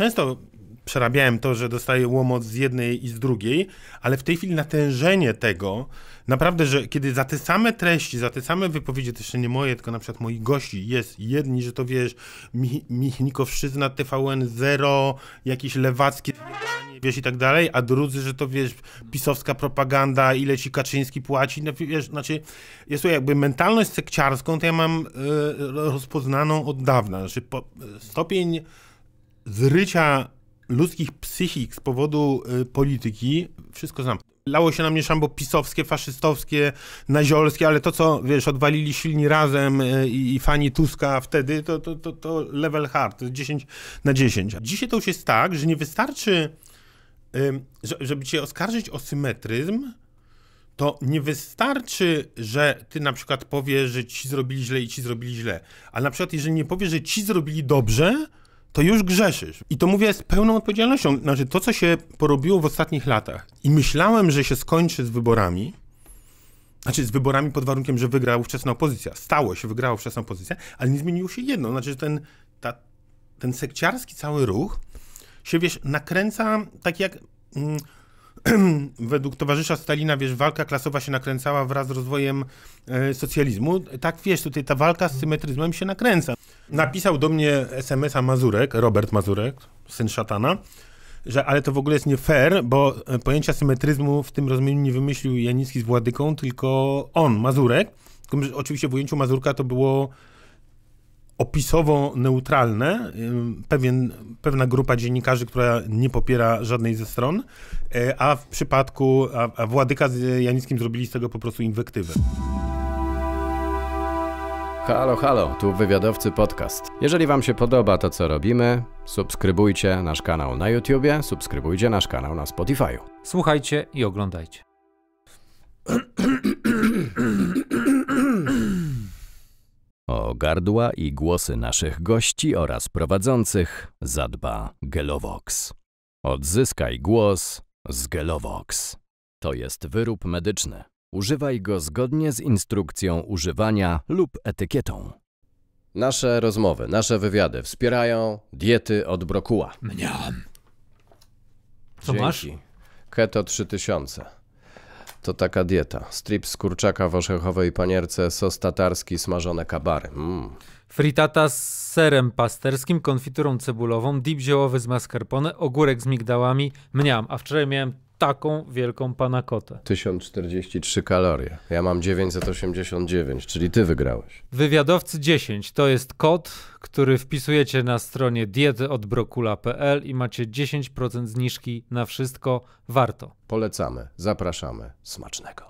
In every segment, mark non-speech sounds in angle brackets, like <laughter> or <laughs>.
często przerabiałem to, że dostaję łomot z jednej i z drugiej, ale w tej chwili natężenie tego, naprawdę, że kiedy za te same treści, za te same wypowiedzi, to jeszcze nie moje, tylko na przykład moich gości, jest jedni, że to wiesz, Mi Michnikowszczyzna, TVN0, jakieś lewackie wiesz i tak dalej, a drudzy, że to wiesz, pisowska propaganda, ile ci Kaczyński płaci, no, wiesz, znaczy jest to jakby mentalność sekciarską, to ja mam y, rozpoznaną od dawna, znaczy po, stopień zrycia ludzkich psychik z powodu y, polityki, wszystko znam. Lało się na mnie szambo pisowskie, faszystowskie, naziolskie, ale to, co, wiesz, odwalili silni razem y, i fani Tuska wtedy, to, to, to, to level hard, to jest 10 na 10. Dzisiaj to już jest tak, że nie wystarczy, żeby cię oskarżyć o symetryzm, to nie wystarczy, że ty na przykład powiesz, że ci zrobili źle i ci zrobili źle, ale na przykład jeżeli nie powiesz, że ci zrobili dobrze, to już grzeszysz. I to mówię z pełną odpowiedzialnością. Znaczy, to, co się porobiło w ostatnich latach i myślałem, że się skończy z wyborami, znaczy z wyborami pod warunkiem, że wygrała ówczesna opozycja. Stało się, wygrała ówczesna opozycja, ale nie zmieniło się jedno. Znaczy, że ten, ta, ten sekciarski cały ruch się, wiesz, nakręca tak jak... Mm, <clears throat> według towarzysza Stalina, wiesz, walka klasowa się nakręcała wraz z rozwojem e, socjalizmu. Tak, wiesz, tutaj ta walka z symetryzmem się nakręca. Napisał do mnie SMS-a Mazurek, Robert Mazurek, syn szatana, że ale to w ogóle jest nie fair, bo e, pojęcia symetryzmu w tym rozumieniu nie wymyślił Janicki z Władyką, tylko on, Mazurek. Tylko, oczywiście w ujęciu Mazurka to było opisowo neutralne. Pewien, pewna grupa dziennikarzy, która nie popiera żadnej ze stron, e, a w przypadku, a, a Władyka z Janickim zrobili z tego po prostu inwektywę. Halo, halo, tu Wywiadowcy Podcast. Jeżeli Wam się podoba to, co robimy, subskrybujcie nasz kanał na YouTubie, subskrybujcie nasz kanał na Spotify. Słuchajcie i oglądajcie. <clears throat> O gardła i głosy naszych gości oraz prowadzących zadba Gelovox. Odzyskaj głos z Gelovox. To jest wyrób medyczny. Używaj go zgodnie z instrukcją używania lub etykietą. Nasze rozmowy, nasze wywiady wspierają diety od brokuła. Mniam. Co Dzięki. masz? Keto 3000. To taka dieta. Strip z kurczaka w orzechowej panierce, sos tatarski, smażone kabary. Mm. Fritata z serem pasterskim, konfiturą cebulową, dip ziołowy z mascarpone, ogórek z migdałami. Mniam, a wczoraj miałem taką wielką panakotę. 1043 kalorie. Ja mam 989, czyli ty wygrałeś. Wywiadowcy 10 to jest kod, który wpisujecie na stronie dietyodbrokula.pl i macie 10% zniżki na wszystko. Warto. Polecamy, zapraszamy. Smacznego.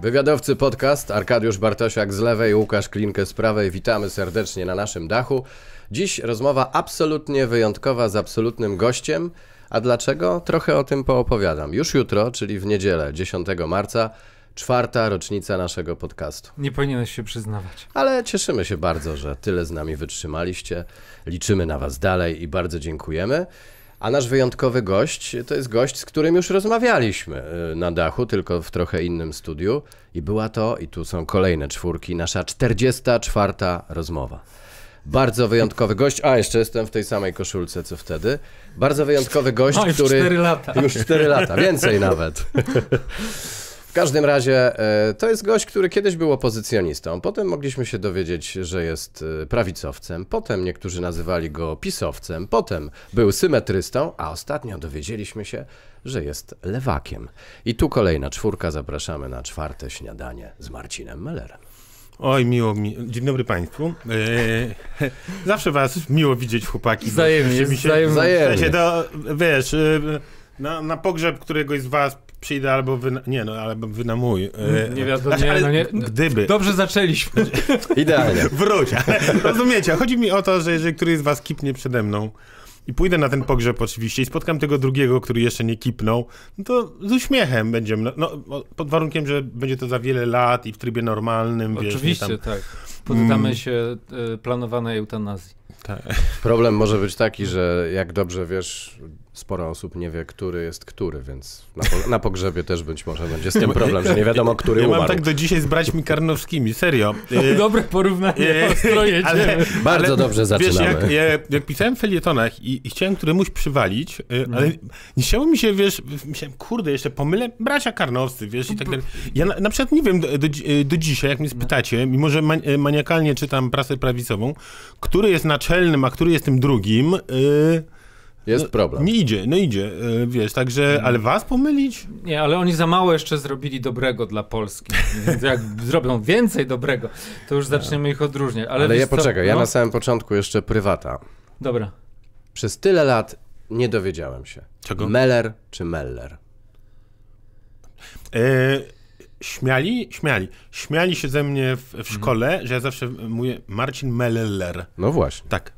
Wywiadowcy podcast, Arkadiusz Bartosiak z lewej, Łukasz Klinkę z prawej. Witamy serdecznie na naszym dachu. Dziś rozmowa absolutnie wyjątkowa z absolutnym gościem. A dlaczego? Trochę o tym poopowiadam. Już jutro, czyli w niedzielę 10 marca, czwarta rocznica naszego podcastu. Nie powinieneś się przyznawać. Ale cieszymy się bardzo, że tyle z nami wytrzymaliście. Liczymy na Was dalej i bardzo dziękujemy. A nasz wyjątkowy gość to jest gość, z którym już rozmawialiśmy y, na dachu, tylko w trochę innym studiu. I była to, i tu są kolejne czwórki, nasza 44. rozmowa. Bardzo wyjątkowy gość, a jeszcze jestem w tej samej koszulce co wtedy. Bardzo wyjątkowy gość, który. Już 4 lata. Już 4 lata, więcej <laughs> nawet każdym razie e, to jest gość, który kiedyś był opozycjonistą. Potem mogliśmy się dowiedzieć, że jest e, prawicowcem. Potem niektórzy nazywali go pisowcem. Potem był symetrystą, a ostatnio dowiedzieliśmy się, że jest lewakiem. I tu kolejna czwórka. Zapraszamy na czwarte śniadanie z Marcinem Mellerem. Oj, miło mi. Dzień dobry Państwu. Eee, <laughs> zawsze Was miło widzieć, chłopaki. Zajemnie, mi się, wzajemnie. wiesz, e, na, na pogrzeb któregoś z Was przyjdę albo wy... Nie, no, albo wy mój. E, nie wiadomo, znaczy, nie, no nie. Gdyby. Dobrze zaczęliśmy. <laughs> Idealnie. Wróć. Rozumiecie, chodzi mi o to, że jeżeli któryś z was kipnie przede mną, i pójdę na ten pogrzeb oczywiście i spotkam tego drugiego, który jeszcze nie kipnął, no to z uśmiechem będziemy, no, no pod warunkiem, że będzie to za wiele lat i w trybie normalnym. Oczywiście, wiesz, tam... tak. Poddamy się e, planowanej eutanazji. Tak. Problem może być taki, że jak dobrze wiesz, sporo osób nie wie, który jest który, więc na, po, na pogrzebie też być może będzie z tym problem, że nie wiadomo, który ja umarł. Ja mam tak do dzisiaj z braćmi karnowskimi, serio. No y, dobre porównanie, y, ostro ale, Bardzo dobrze zaczynamy. Wiesz, jak, ja, y, jak pisałem w felietonach i, i chciałem któremuś przywalić, mhm. ale nie chciało mi się, wiesz, myślałem, kurde, jeszcze pomylę bracia karnowscy, wiesz, i tak dalej. Ja na, na przykład nie wiem do, do, do, dzisiaj, jak mnie no. spytacie, mimo że man, maniakalnie czytam prasę prawicową, który jest naczelnym, a który jest tym drugim, yy, jest no, problem. Nie idzie, no idzie, e, wiesz, także, ale was pomylić? Nie, ale oni za mało jeszcze zrobili dobrego dla Polski, jak <laughs> zrobią więcej dobrego, to już no. zaczniemy ich odróżniać. Ale, ale ja co? poczekaj, no. ja na samym początku jeszcze prywata. Dobra. Przez tyle lat nie dowiedziałem się. Czego? Meller czy Meller? E, śmiali, śmiali. Śmiali się ze mnie w, w szkole, że ja zawsze mówię Marcin Meller. No właśnie. Tak.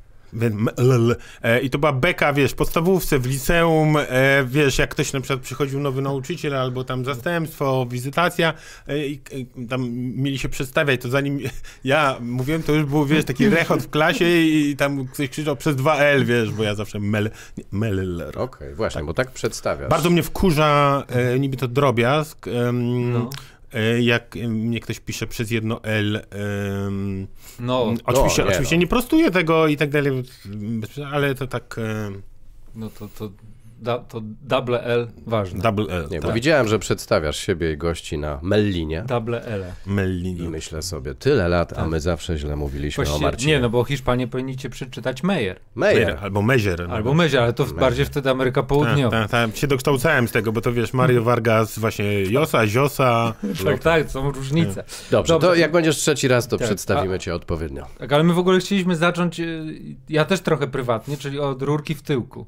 E, I to była beka, wiesz, podstawówce, w liceum, e, wiesz, jak ktoś na przykład przychodził nowy nauczyciel, albo tam zastępstwo, wizytacja, e, i tam mieli się przedstawiać, to zanim <laughs> ja mówiłem, to już był, wiesz, taki rechot w klasie i tam ktoś krzyczał przez 2L, wiesz, bo ja zawsze mel, mel Okej, okay, właśnie, tak. bo tak przedstawiasz. Bardzo mnie wkurza, niby to drobiazg, no. E, jak e, mnie ktoś pisze przez jedno L. Um, no, oczywiście, nie, oczywiście no. nie prostuję tego i tak dalej, ale to tak. Um, no to, to da, to double L ważne. Double L. Nie, tak. bo widziałem, że przedstawiasz siebie i gości na Mellinie. Double L. Mellinie. I myślę sobie, tyle lat, tak. a my zawsze źle mówiliśmy Właściwie, o Marcinie. Nie, no bo Hiszpanie powinniście przeczytać Meyer. Meyer. Albo Mezier. Albo Mezier, ale to Mezier. bardziej wtedy Ameryka Południowa. Tak, tak, tak, się dokształcałem z tego, bo to wiesz, Mario Vargas, właśnie Josa, Ziosa. <laughs> tak, tak, są różnice. Dobrze, tak. Dobrze, to jak będziesz trzeci raz, to tak, przedstawimy a, cię odpowiednio. Tak, ale my w ogóle chcieliśmy zacząć, e, ja też trochę prywatnie, czyli od rurki w tyłku.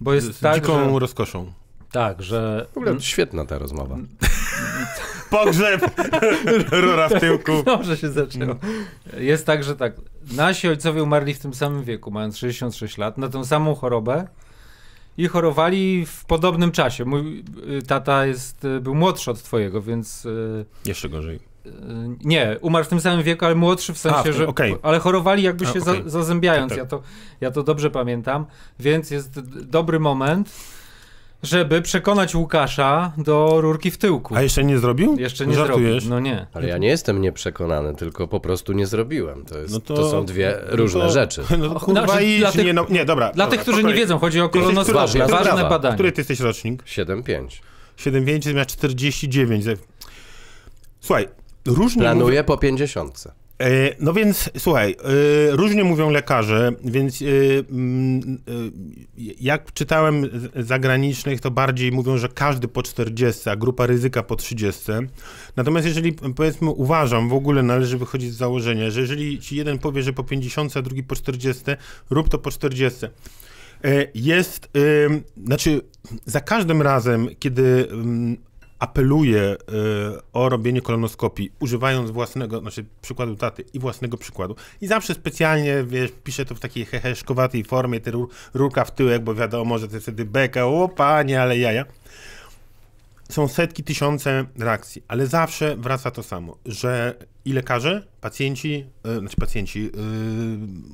Bo jest z, tak, dziką że... rozkoszą. Tak, że... W ogóle świetna ta rozmowa. <laughs> Pogrzeb! <laughs> Rura w tyłku. Dobrze <laughs> się zaczęło. Jest tak, że tak, nasi ojcowie umarli w tym samym wieku, mając 66 lat, na tą samą chorobę i chorowali w podobnym czasie. Mój y, tata jest, y, był młodszy od twojego, więc... Y, Jeszcze gorzej. Y, nie, umarł w tym samym wieku, ale młodszy w sensie, A, że. Okay. Ale chorowali jakby się A, okay. za, zazębiając. Tak. Ja to, ja to dobrze pamiętam. Więc jest dobry moment, żeby przekonać Łukasza do rurki w tyłku. A jeszcze nie zrobił? Jeszcze nie Żartujesz? zrobił. No nie. Ale ja nie jestem nieprzekonany, tylko po prostu nie zrobiłem. To, jest, no to, to są dwie różne to, rzeczy. No to <laughs> no znaczy, tych, nie, no, nie, dobra. Dla dobra, tych, którzy nie wiedzą, chodzi o kolonoskopię. Ważne, badanie. Który ty jesteś rocznik? 7,5. 7,5 zamiast 49. Słuchaj, różnie Planuje po pięćdziesiątce. E, no więc słuchaj, e, różnie mówią lekarze, więc e, mm, jak czytałem zagranicznych, to bardziej mówią, że każdy po 40, a grupa ryzyka po 30. Natomiast jeżeli powiedzmy uważam, w ogóle należy wychodzić z założenia, że jeżeli ci jeden powie, że po 50, a drugi po 40, rób to po 40 jest, znaczy za każdym razem, kiedy mm, apeluje y, o robienie kolonoskopii, używając własnego, znaczy przykładu taty i własnego przykładu. I zawsze specjalnie, wiesz, piszę to w takiej heheszkowatej formie, te rur, rurka w tyłek, bo wiadomo, że to jest wtedy beka, o panie, ale jaja. Są setki, tysiące reakcji, ale zawsze wraca to samo, że i lekarze, pacjenci, yy, znaczy pacjenci, yy,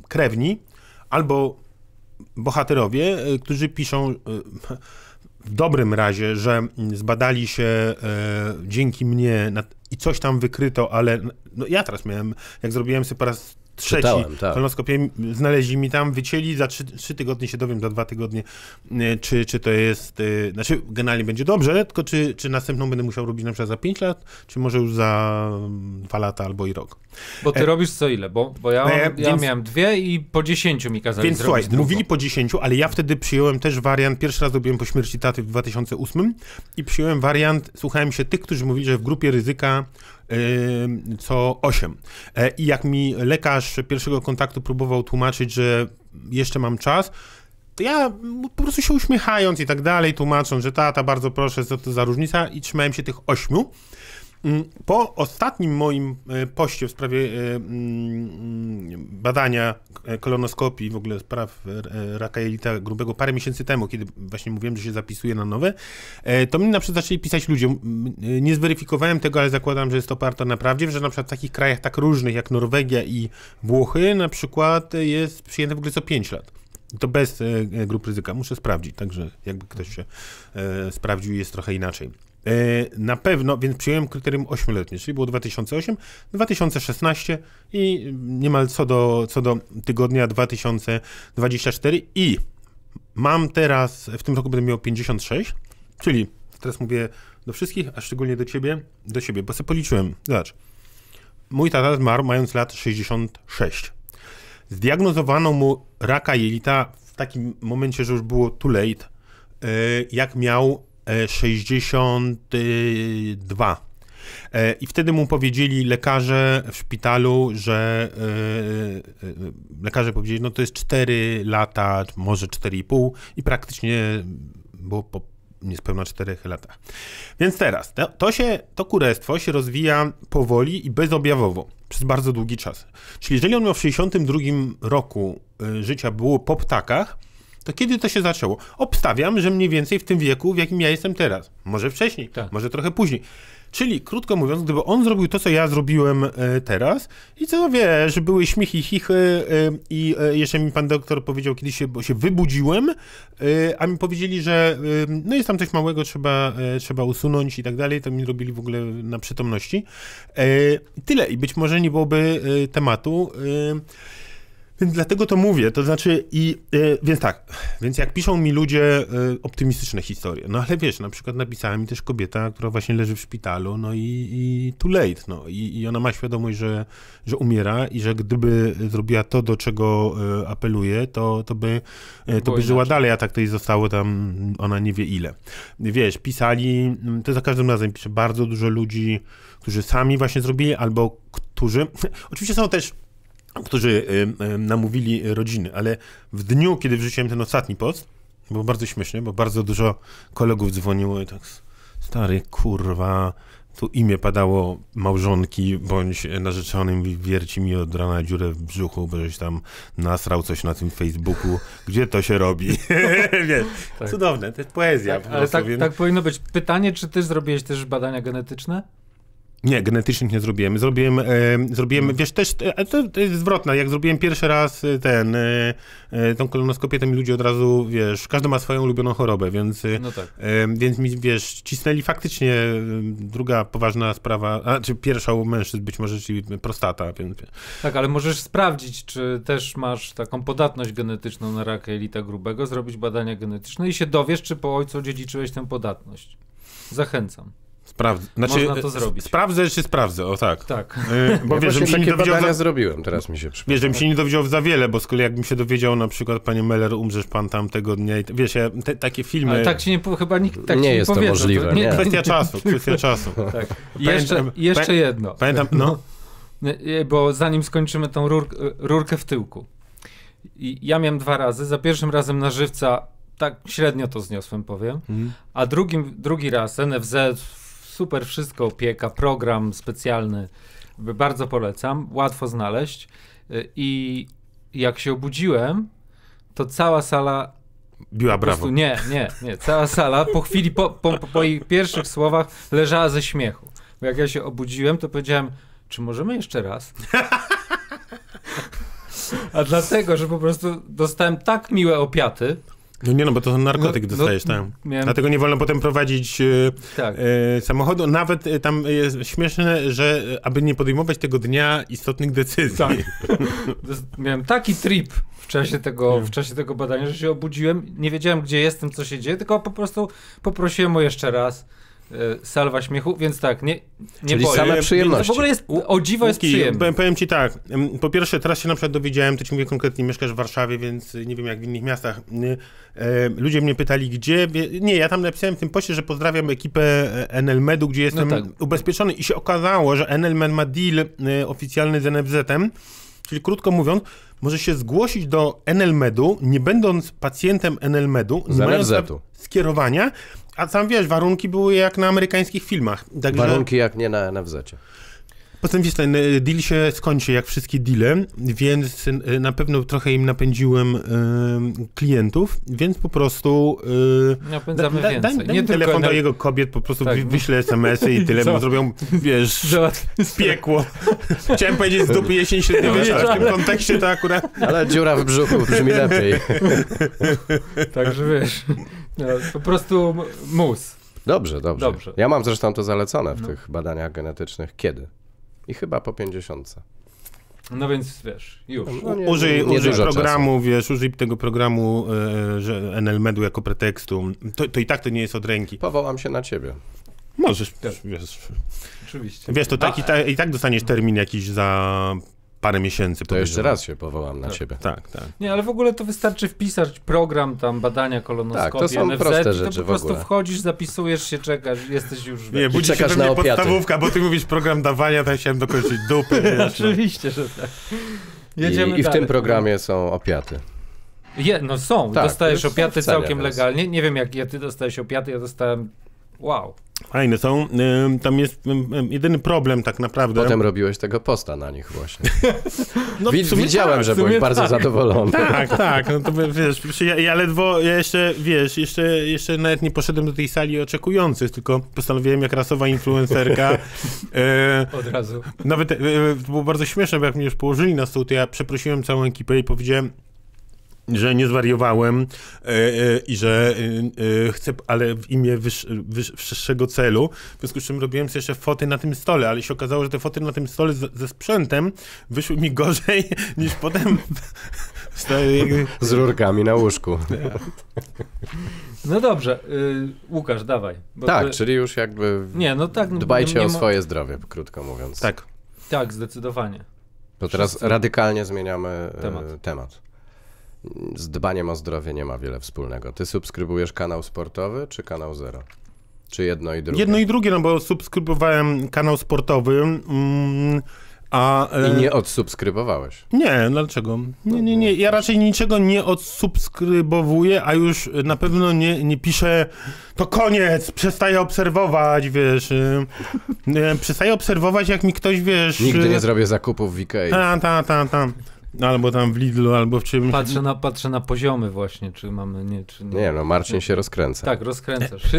krewni albo bohaterowie, yy, którzy piszą y, w dobrym razie, że zbadali się e, dzięki mnie i coś tam wykryto, ale no, ja teraz miałem, jak zrobiłem sobie po raz trzeci. Czytałem, tak. znaleźli mi tam, wycięli, za trzy, trzy, tygodnie się dowiem, za dwa tygodnie, e, czy, czy to jest, e, znaczy generalnie będzie dobrze, tylko czy, czy następną będę musiał robić na przykład za pięć lat, czy może już za mm, dwa lata albo i rok. Bo ty e, robisz co ile? Bo, bo ja, e, ja więc, miałem dwie i po dziesięciu mi kazali Więc słuchaj, mówili po dziesięciu, ale ja wtedy przyjąłem też wariant, pierwszy raz robiłem po śmierci taty w 2008 i przyjąłem wariant, słuchałem się tych, którzy mówili, że w grupie ryzyka co 8. E, I jak mi lekarz pierwszego kontaktu próbował tłumaczyć, że jeszcze mam czas, to ja po prostu się uśmiechając i tak dalej, tłumacząc, że tata, bardzo proszę, co to za różnica i trzymałem się tych 8. Mm, po ostatnim moim e, poście w sprawie e, mm, badania e, kolonoskopii, w ogóle spraw raka jelita grubego parę miesięcy temu, kiedy właśnie mówiłem, że się zapisuję na nowe, to mi na przykład zaczęli pisać ludzie. Nie zweryfikowałem tego, ale zakładam, że jest to oparte na prawdzie, że na przykład w takich krajach tak różnych jak Norwegia i Włochy na przykład jest przyjęte w ogóle co 5 lat. To bez grup ryzyka. Muszę sprawdzić, także jakby ktoś się sprawdził, jest trochę inaczej. Y, na pewno, więc przyjąłem kryterium 8-letnie, czyli było 2008, 2016 i niemal co do, co do tygodnia 2024 i mam teraz, w tym roku będę miał 56, czyli teraz mówię do wszystkich, a szczególnie do ciebie, do siebie, bo sobie policzyłem, zobacz, mój tata zmarł mając lat 66. Zdiagnozowano mu raka jelita w takim momencie, że już było too late, y, jak miał 62. E, e, I wtedy mu powiedzieli lekarze w szpitalu, że e, lekarze powiedzieli, no to jest 4 lata, może 4,5 i praktycznie było po niespełna 4 latach. Więc teraz to, to, się, to kurestwo się rozwija powoli i bezobjawowo przez bardzo długi czas. Czyli jeżeli on miał w 62 roku życia było po ptakach, to kiedy to się zaczęło? Obstawiam, że mniej więcej w tym wieku, w jakim ja jestem teraz. Może wcześniej, tak. może trochę później. Czyli, krótko mówiąc, gdyby on zrobił to, co ja zrobiłem e, teraz, i co wiesz, były śmiechy, chichy, e, i e, jeszcze mi pan doktor powiedział kiedyś, się, bo się wybudziłem, a mi powiedzieli, że no jest tam coś małego, trzeba, trzeba usunąć i tak dalej, to mi robili w ogóle na przytomności. Tyle i być może nie byłoby tematu. Więc dlatego to mówię, to znaczy i, yy, więc tak, więc jak piszą mi ludzie yy, optymistyczne historie, no ale wiesz, na przykład napisała mi też kobieta, która właśnie leży w szpitalu, no i, i too late, no i, i ona ma świadomość, że, że umiera i że gdyby zrobiła to, do czego yy, apeluje, to, to by, to by żyła dalej, a tak to jej zostało tam, ona nie wie ile. Wiesz, pisali, mm, to za każdym razem pisze bardzo dużo ludzi, którzy sami właśnie zrobili, albo którzy, <laughs> oczywiście są też którzy y, y, namówili rodziny, ale w dniu, kiedy wrzuciłem ten ostatni post, było bardzo śmiesznie, bo bardzo dużo kolegów dzwoniło i tak, stary kurwa, tu imię padało małżonki bądź narzeczonym, wierci mi od rana dziurę w brzuchu, bo żeś tam nasrał coś na tym Facebooku. Gdzie to się robi? <laughs> Wiesz, tak. cudowne, to jest poezja. Tak, po tak, tak powinno być. Pytanie, czy ty zrobiłeś też badania genetyczne? Nie, genetycznych nie zrobiłem. Zrobiłem, e, zrobiłem wiesz, też, e, to, to, jest zwrotne, jak zrobiłem pierwszy raz e, ten, e, e, tą kolonoskopię, to mi ludzie od razu, wiesz, każdy ma swoją ulubioną chorobę, więc, e, no tak. więc mi, wiesz, cisnęli faktycznie druga poważna sprawa, a, czy pierwsza u mężczyzn być może, czyli prostata, więc... Tak, ale możesz sprawdzić, czy też masz taką podatność genetyczną na raka jelita grubego, zrobić badania genetyczne i się dowiesz, czy po ojcu dziedziczyłeś tę podatność. Zachęcam. Sprawdzę. Znaczy, Można to e, zrobić. Sprawdzę czy sprawdzę, o tak. Tak. Yy, bo ja wiesz, że się nie dowiedział. Za... zrobiłem, teraz mi się przypomina. Wiesz, bym się nie dowiedział za wiele, bo z kolei jakbym się dowiedział na przykład, panie Meller, umrzesz pan tam tego dnia i wiesz, ja, te, takie filmy... Ale tak ci nie, chyba nikt tak nie jest to możliwe. To nie, Kwestia czasu, <laughs> kwestia czasu. Tak. Pamiętam, jeszcze, jeszcze jedno. Pamiętam, no. <laughs> E, bo zanim skończymy tą rur, rurkę w tyłku. I ja miałem dwa razy. Za pierwszym razem na żywca tak średnio to zniosłem, powiem. Mhm. A drugim, drugi raz NFZ super wszystko, opieka, program specjalny. Bardzo polecam, łatwo znaleźć. Y, I jak się obudziłem, to cała sala. Biła po brawo. nie, nie, nie. Cała sala po chwili, po, po, po, po jej pierwszych słowach leżała ze śmiechu. Bo jak ja się obudziłem, to powiedziałem, czy możemy jeszcze raz? <laughs> A dlatego, że po prostu dostałem tak miłe opiaty, no nie, no bo to są narkotyk no, no, dostajesz, no, tak. Miałem... Dlatego nie wolno potem prowadzić y, tak. e, samochodu. Nawet e, tam jest śmieszne, że aby nie podejmować tego dnia istotnych decyzji. Tak. miałem taki trip w czasie, tego, w czasie tego badania, że się obudziłem, nie wiedziałem gdzie jestem, co się dzieje, tylko po prostu poprosiłem o jeszcze raz. E, salwa śmiechu, więc tak, nie, nie Czyli boję. same przyjemności. To w ogóle jest, o dziwo jest przyjemne. Powiem, ci tak, po pierwsze teraz się na przykład dowiedziałem, to ci mówię konkretnie, mieszkasz w Warszawie, więc nie wiem jak w innych miastach. E, ludzie mnie pytali gdzie, nie, ja tam napisałem w tym poście, że pozdrawiam ekipę e, Medu, gdzie jestem no tak. ubezpieczony i się okazało, że Med ma deal oficjalny z NFZ-em, Czyli krótko mówiąc, może się zgłosić do Medu, nie będąc pacjentem z NFZ-u. skierowania a sam wiesz, warunki były jak na amerykańskich filmach. Także... Warunki jak nie na NFZ. -cie. Potem jest ten e, deal się skończy, jak wszystkie deale, więc e, na pewno trochę im napędziłem y, klientów, więc po prostu. Y, Napędzamy da, da, więcej. Daj, nie telefon tylko, do jego kobiet, po prostu tak. wyślę SMS-y i tyle, bo zrobią, wiesz, <laughs> piekło. Chciałem powiedzieć z dupy jesień średnio, ale w tym kontekście to akurat... Ale dziura w brzuchu brzmi lepiej. <laughs> Także wiesz, no, po prostu mus. Dobrze, dobrze, dobrze. Ja mam zresztą to zalecone w no. tych badaniach genetycznych. Kiedy? I chyba po 50. No więc wiesz, już. No, nie, użyj, nie użyj programu, czasu. wiesz, użyj tego programu e, że NLMedu jako pretekstu. To, to, i tak to nie jest od ręki. Powołam się na ciebie. Możesz, tak. wiesz. Oczywiście. Wiesz, to tak i, ta, i, tak dostaniesz termin jakiś za parę miesięcy. To jeszcze raz się powołam na tak. siebie. Tak, tak. Nie, ale w ogóle to wystarczy wpisać program tam badania kolonoskopii, tak, to są NFZ, proste rzeczy to po prostu wchodzisz, zapisujesz się, czekasz, jesteś już... Nie, budzi się na opiaty. podstawówka, bo ty mówisz program dawania, to ja chciałem dokończyć dupy. <laughs> No. Oczywiście, że tak. Jedziemy I, i w tym programie są opiaty. Je, no są, tak, dostajesz opiaty całkiem legalnie. Nie wiem jak ja ty dostajesz opiaty, ja dostałem wow, Fajne są. Tam jest jedyny problem tak naprawdę. Potem robiłeś tego posta na nich właśnie. <laughs> no, Wid widziałem, tak, że byłeś tak. bardzo zadowolony. Tak, tak. No to wiesz, ja, ja ledwo, ja jeszcze, wiesz, jeszcze, jeszcze nawet nie poszedłem do tej sali oczekujących, tylko postanowiłem jak rasowa influencerka. <laughs> e, Od razu. Nawet e, e, to było bardzo śmieszne, bo jak mnie już położyli na stół, to ja przeprosiłem całą ekipę i powiedziałem, że nie zwariowałem e, e, i że e, chcę, ale w imię wyż, wyższego celu, w związku z czym robiłem sobie jeszcze foty na tym stole, ale się okazało, że te foty na tym stole ze sprzętem wyszły mi gorzej <laughs> niż potem <laughs> z rurkami na łóżku. No dobrze, y, Łukasz, dawaj. tak, ty... czyli już jakby nie, no tak, no dbajcie o swoje zdrowie, krótko mówiąc. Tak. Tak, zdecydowanie. To teraz Wszyscy... radykalnie zmieniamy temat. temat z dbaniem o zdrowie nie ma wiele wspólnego. Ty subskrybujesz kanał sportowy czy kanał zero? Czy jedno i drugie? Jedno i drugie, no bo subskrybowałem kanał sportowy. Mm, a, e, I nie odsubskrybowałeś? Nie, dlaczego? Nie, nie, nie. Ja raczej niczego nie odsubskrybowuję, a już na pewno nie, nie piszę to koniec, przestaję obserwować, wiesz. E, przestaję obserwować, jak mi ktoś, wiesz... Nigdy e, nie zrobię zakupów w Ikei. Ta, ta, ta, ta. Albo tam w Lidlu, albo w czymś. Patrzę na, patrzę na poziomy właśnie, czy mamy, nie, czy nie. Nie, no Marcin się rozkręca. Tak, rozkręcasz. <laughs>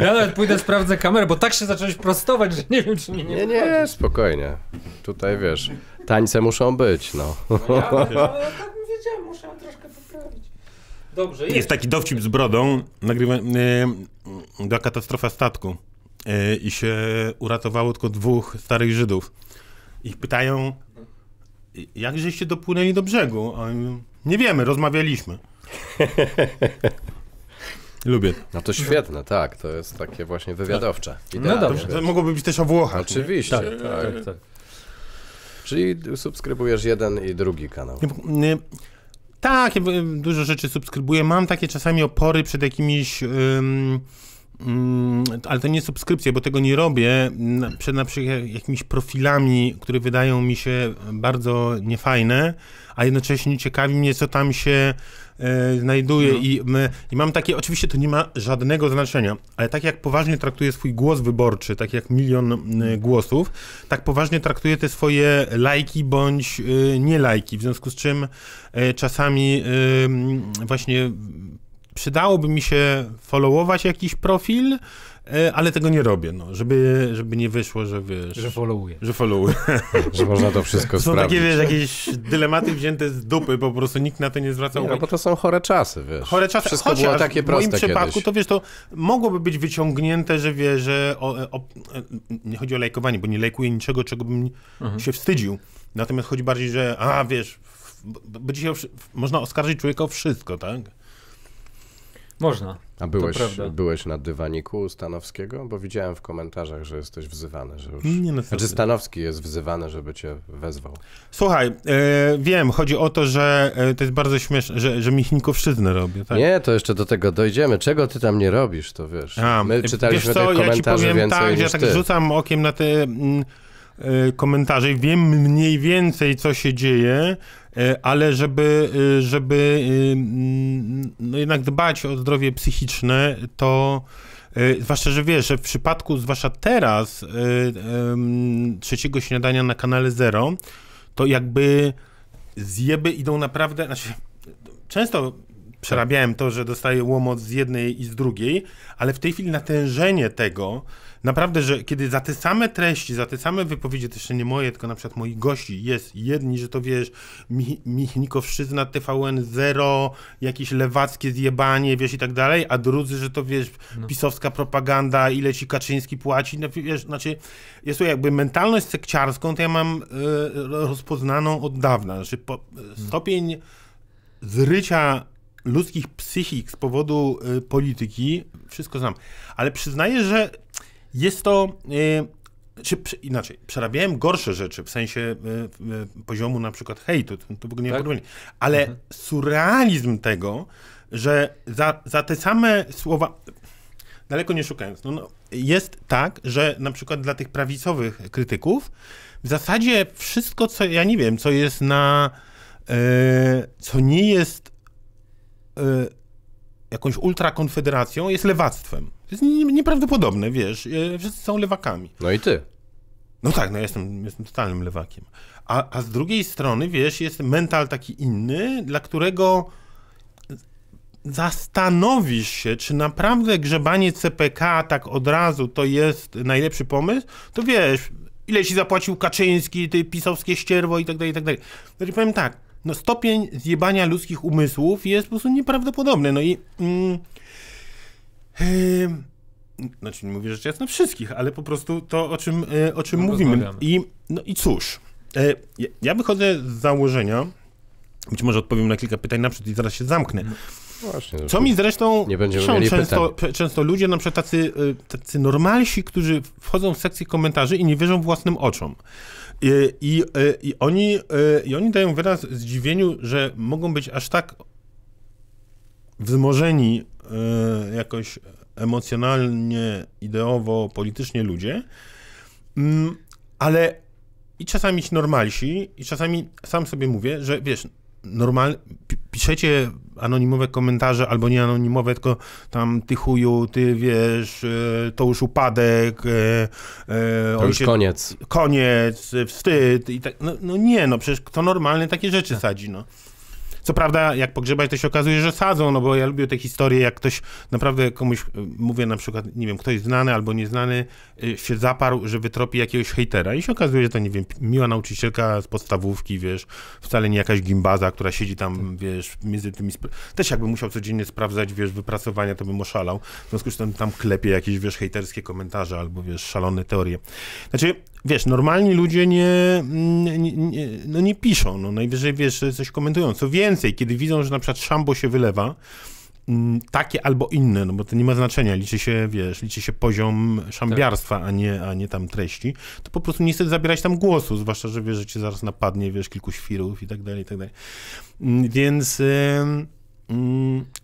ja nawet pójdę, sprawdzę kamerę, bo tak się zacząłeś prostować, że nie wiem, czy mi nie Nie, nie, spokojnie. Tutaj, wiesz, tańce muszą być, no. no ja, no, <laughs> tak wiedziałem, muszę troszkę poprawić. Dobrze, jest. jest taki dowcip z brodą, nagrywa, yy, e, była katastrofa statku yy, i się uratowało tylko dwóch starych Żydów. Ich pytają, jak dopłynęli do brzegu? Nie wiemy, rozmawialiśmy. <laughs> Lubię. No to świetne, tak. To jest takie właśnie wywiadowcze. Tak. Idealnie. No dobrze. To mogłoby być też o Włochach. Oczywiście, tak, tak. tak, tak. Czyli subskrybujesz jeden i drugi kanał. Tak, dużo rzeczy subskrybuję. Mam takie czasami opory przed jakimiś. Mm, ale to nie subskrypcje, bo tego nie robię, mm, przed na przykład jakimiś profilami, które wydają mi się bardzo niefajne, a jednocześnie ciekawi mnie, co tam się e, znajduje no. I, my, i mam takie, oczywiście to nie ma żadnego znaczenia, ale tak jak poważnie traktuję swój głos wyborczy, tak jak milion y, głosów, tak poważnie traktuję te swoje lajki bądź y, nie lajki, w związku z czym y, czasami e, właśnie przydałoby mi się followować jakiś profil, e, ale tego nie robię, no, żeby, żeby nie wyszło, że wiesz... Że followuję. Że followuję. <laughs> że można to wszystko są <laughs> sprawdzić. Są takie, wiesz, jakieś dylematy wzięte z dupy, po prostu nikt na to nie zwraca no, uwagi. No bo to są chore czasy, wiesz. Chore czasy. Wszystko Chociaż było takie proste w moim przypadku, kiedyś. to wiesz, to mogłoby być wyciągnięte, że wiesz, że o, o, nie chodzi o lajkowanie, bo nie lajkuję niczego, czego bym mhm. się wstydził. Natomiast chodzi bardziej, że a, wiesz, będzie dzisiaj można oskarżyć człowieka o wszystko, tak? Można. A byłeś, byłeś na dywaniku Stanowskiego? Bo widziałem w komentarzach, że jesteś wzywany, że już... Nie, no, znaczy Stanowski jest wzywany, żeby cię wezwał. Słuchaj, e, wiem, chodzi o to, że e, to jest bardzo śmieszne, że, że Michinkowszczyznę robię, tak? Nie, to jeszcze do tego dojdziemy. Czego ty tam nie robisz, to wiesz. A, My e, czytaliśmy wiesz co, te komentarze ja ci powiem tak, ja tak ty. rzucam okiem na te... Mm, e, komentarze i wiem mniej więcej, co się dzieje, E, ale żeby, e, żeby e, no jednak dbać o zdrowie psychiczne, to zwłaszcza, że wiesz, że w przypadku, zwłaszcza teraz, trzeciego śniadania na kanale Zero, to jakby zjeby idą naprawdę, znaczy często przerabiałem to, że dostaję łomot z jednej i z drugiej, ale w tej chwili natężenie tego, naprawdę, że kiedy za te same treści, za te same wypowiedzi, to jeszcze nie moje, tylko na przykład moich gości jest jedni, że to wiesz, mi, Michnikowszczyzna, TVN 0, jakieś lewackie zjebanie, wiesz i tak dalej, a drudzy, że to wiesz, no. pisowska propaganda, ile ci Kaczyński płaci, no, wiesz, znaczy jest to jakby mentalność sekciarską, to ja mam y, rozpoznaną od dawna, znaczy po, hmm. stopień zrycia ludzkich psychik z powodu y, polityki, wszystko znam. Ale przyznaję, że jest to. Y, czy, inaczej, przerabiałem gorsze rzeczy w sensie y, y, poziomu na przykład hejtu, to, to w ogóle nie tak? porównanie. Ale mhm. surrealizm tego, że za, za te same słowa daleko nie szukając, no, no, jest tak, że na przykład dla tych prawicowych krytyków w zasadzie wszystko, co ja nie wiem, co jest na. Yy, co nie jest yy, jakąś ultrakonfederacją, jest lewactwem. To jest nieprawdopodobne, wiesz, e, wszyscy są lewakami. No i ty. No tak, no jestem, jestem totalnym lewakiem. A, a z drugiej strony, wiesz, jest mental taki inny, dla którego zastanowisz się, czy naprawdę grzebanie CPK tak od razu to jest najlepszy pomysł, to wiesz, ile ci zapłacił Kaczyński, ty pisowskie ścierwo i tak dalej, i tak dalej. Znaczy powiem tak, no stopień zjebania ludzkich umysłów jest po prostu nieprawdopodobny, no i... Mm, Yy, znaczy nie mówię rzecz jasna wszystkich, ale po prostu to, o czym, yy, o czym no mówimy. I, no i cóż, yy, ja wychodzę z założenia, być może odpowiem na kilka pytań naprzód i zaraz się zamknę. Mm. Właśnie, Co mi zresztą nie piszą często, często, ludzie, na przykład tacy, e, tacy normalsi, którzy wchodzą w sekcję komentarzy i nie wierzą własnym oczom. I, i, i oni, I oni dają wyraz zdziwieniu, że mogą być aż tak wzmożeni E, jakoś emocjonalnie, ideowo, politycznie ludzie, mm, ale i czasami ci normalsi, i czasami sam sobie mówię, że wiesz, normal, piszecie anonimowe komentarze, albo nie anonimowe, tylko tam ty chuju, ty wiesz, e, to już upadek, e, to koniec. Koniec, wstyd i tak. No, no, nie, no przecież kto normalny takie rzeczy tak. sadzi, no. Co prawda, jak pogrzebać, to się okazuje, że sadzą, no bo ja lubię te historie, jak ktoś naprawdę komuś, y, mówię na przykład, nie wiem, ktoś znany albo nieznany y, się zaparł, że wytropi jakiegoś hejtera i się okazuje, że to, nie wiem, miła nauczycielka z podstawówki, wiesz, wcale nie jakaś gimbaza, która siedzi tam, tak. wiesz, między tymi... Też jakby musiał codziennie sprawdzać, wiesz, wypracowania, to bym oszalał. W związku z tym tam klepie jakieś, wiesz, hejterskie komentarze albo, wiesz, szalone teorie. Znaczy, wiesz, normalni ludzie nie, mm, nie, nie, no nie piszą, no najwyżej, wiesz, coś komentują. Co więcej, kiedy widzą, że na przykład szambo się wylewa, mm, takie albo inne, no bo to nie ma znaczenia, liczy się, wiesz, liczy się poziom szambiarstwa, tak. a, nie, a nie tam treści, to po prostu nie chcesz zabierać tam głosu, zwłaszcza, że wiesz, że cię zaraz napadnie, wiesz, kilku świrów i tak dalej, i tak dalej. Mm, więc...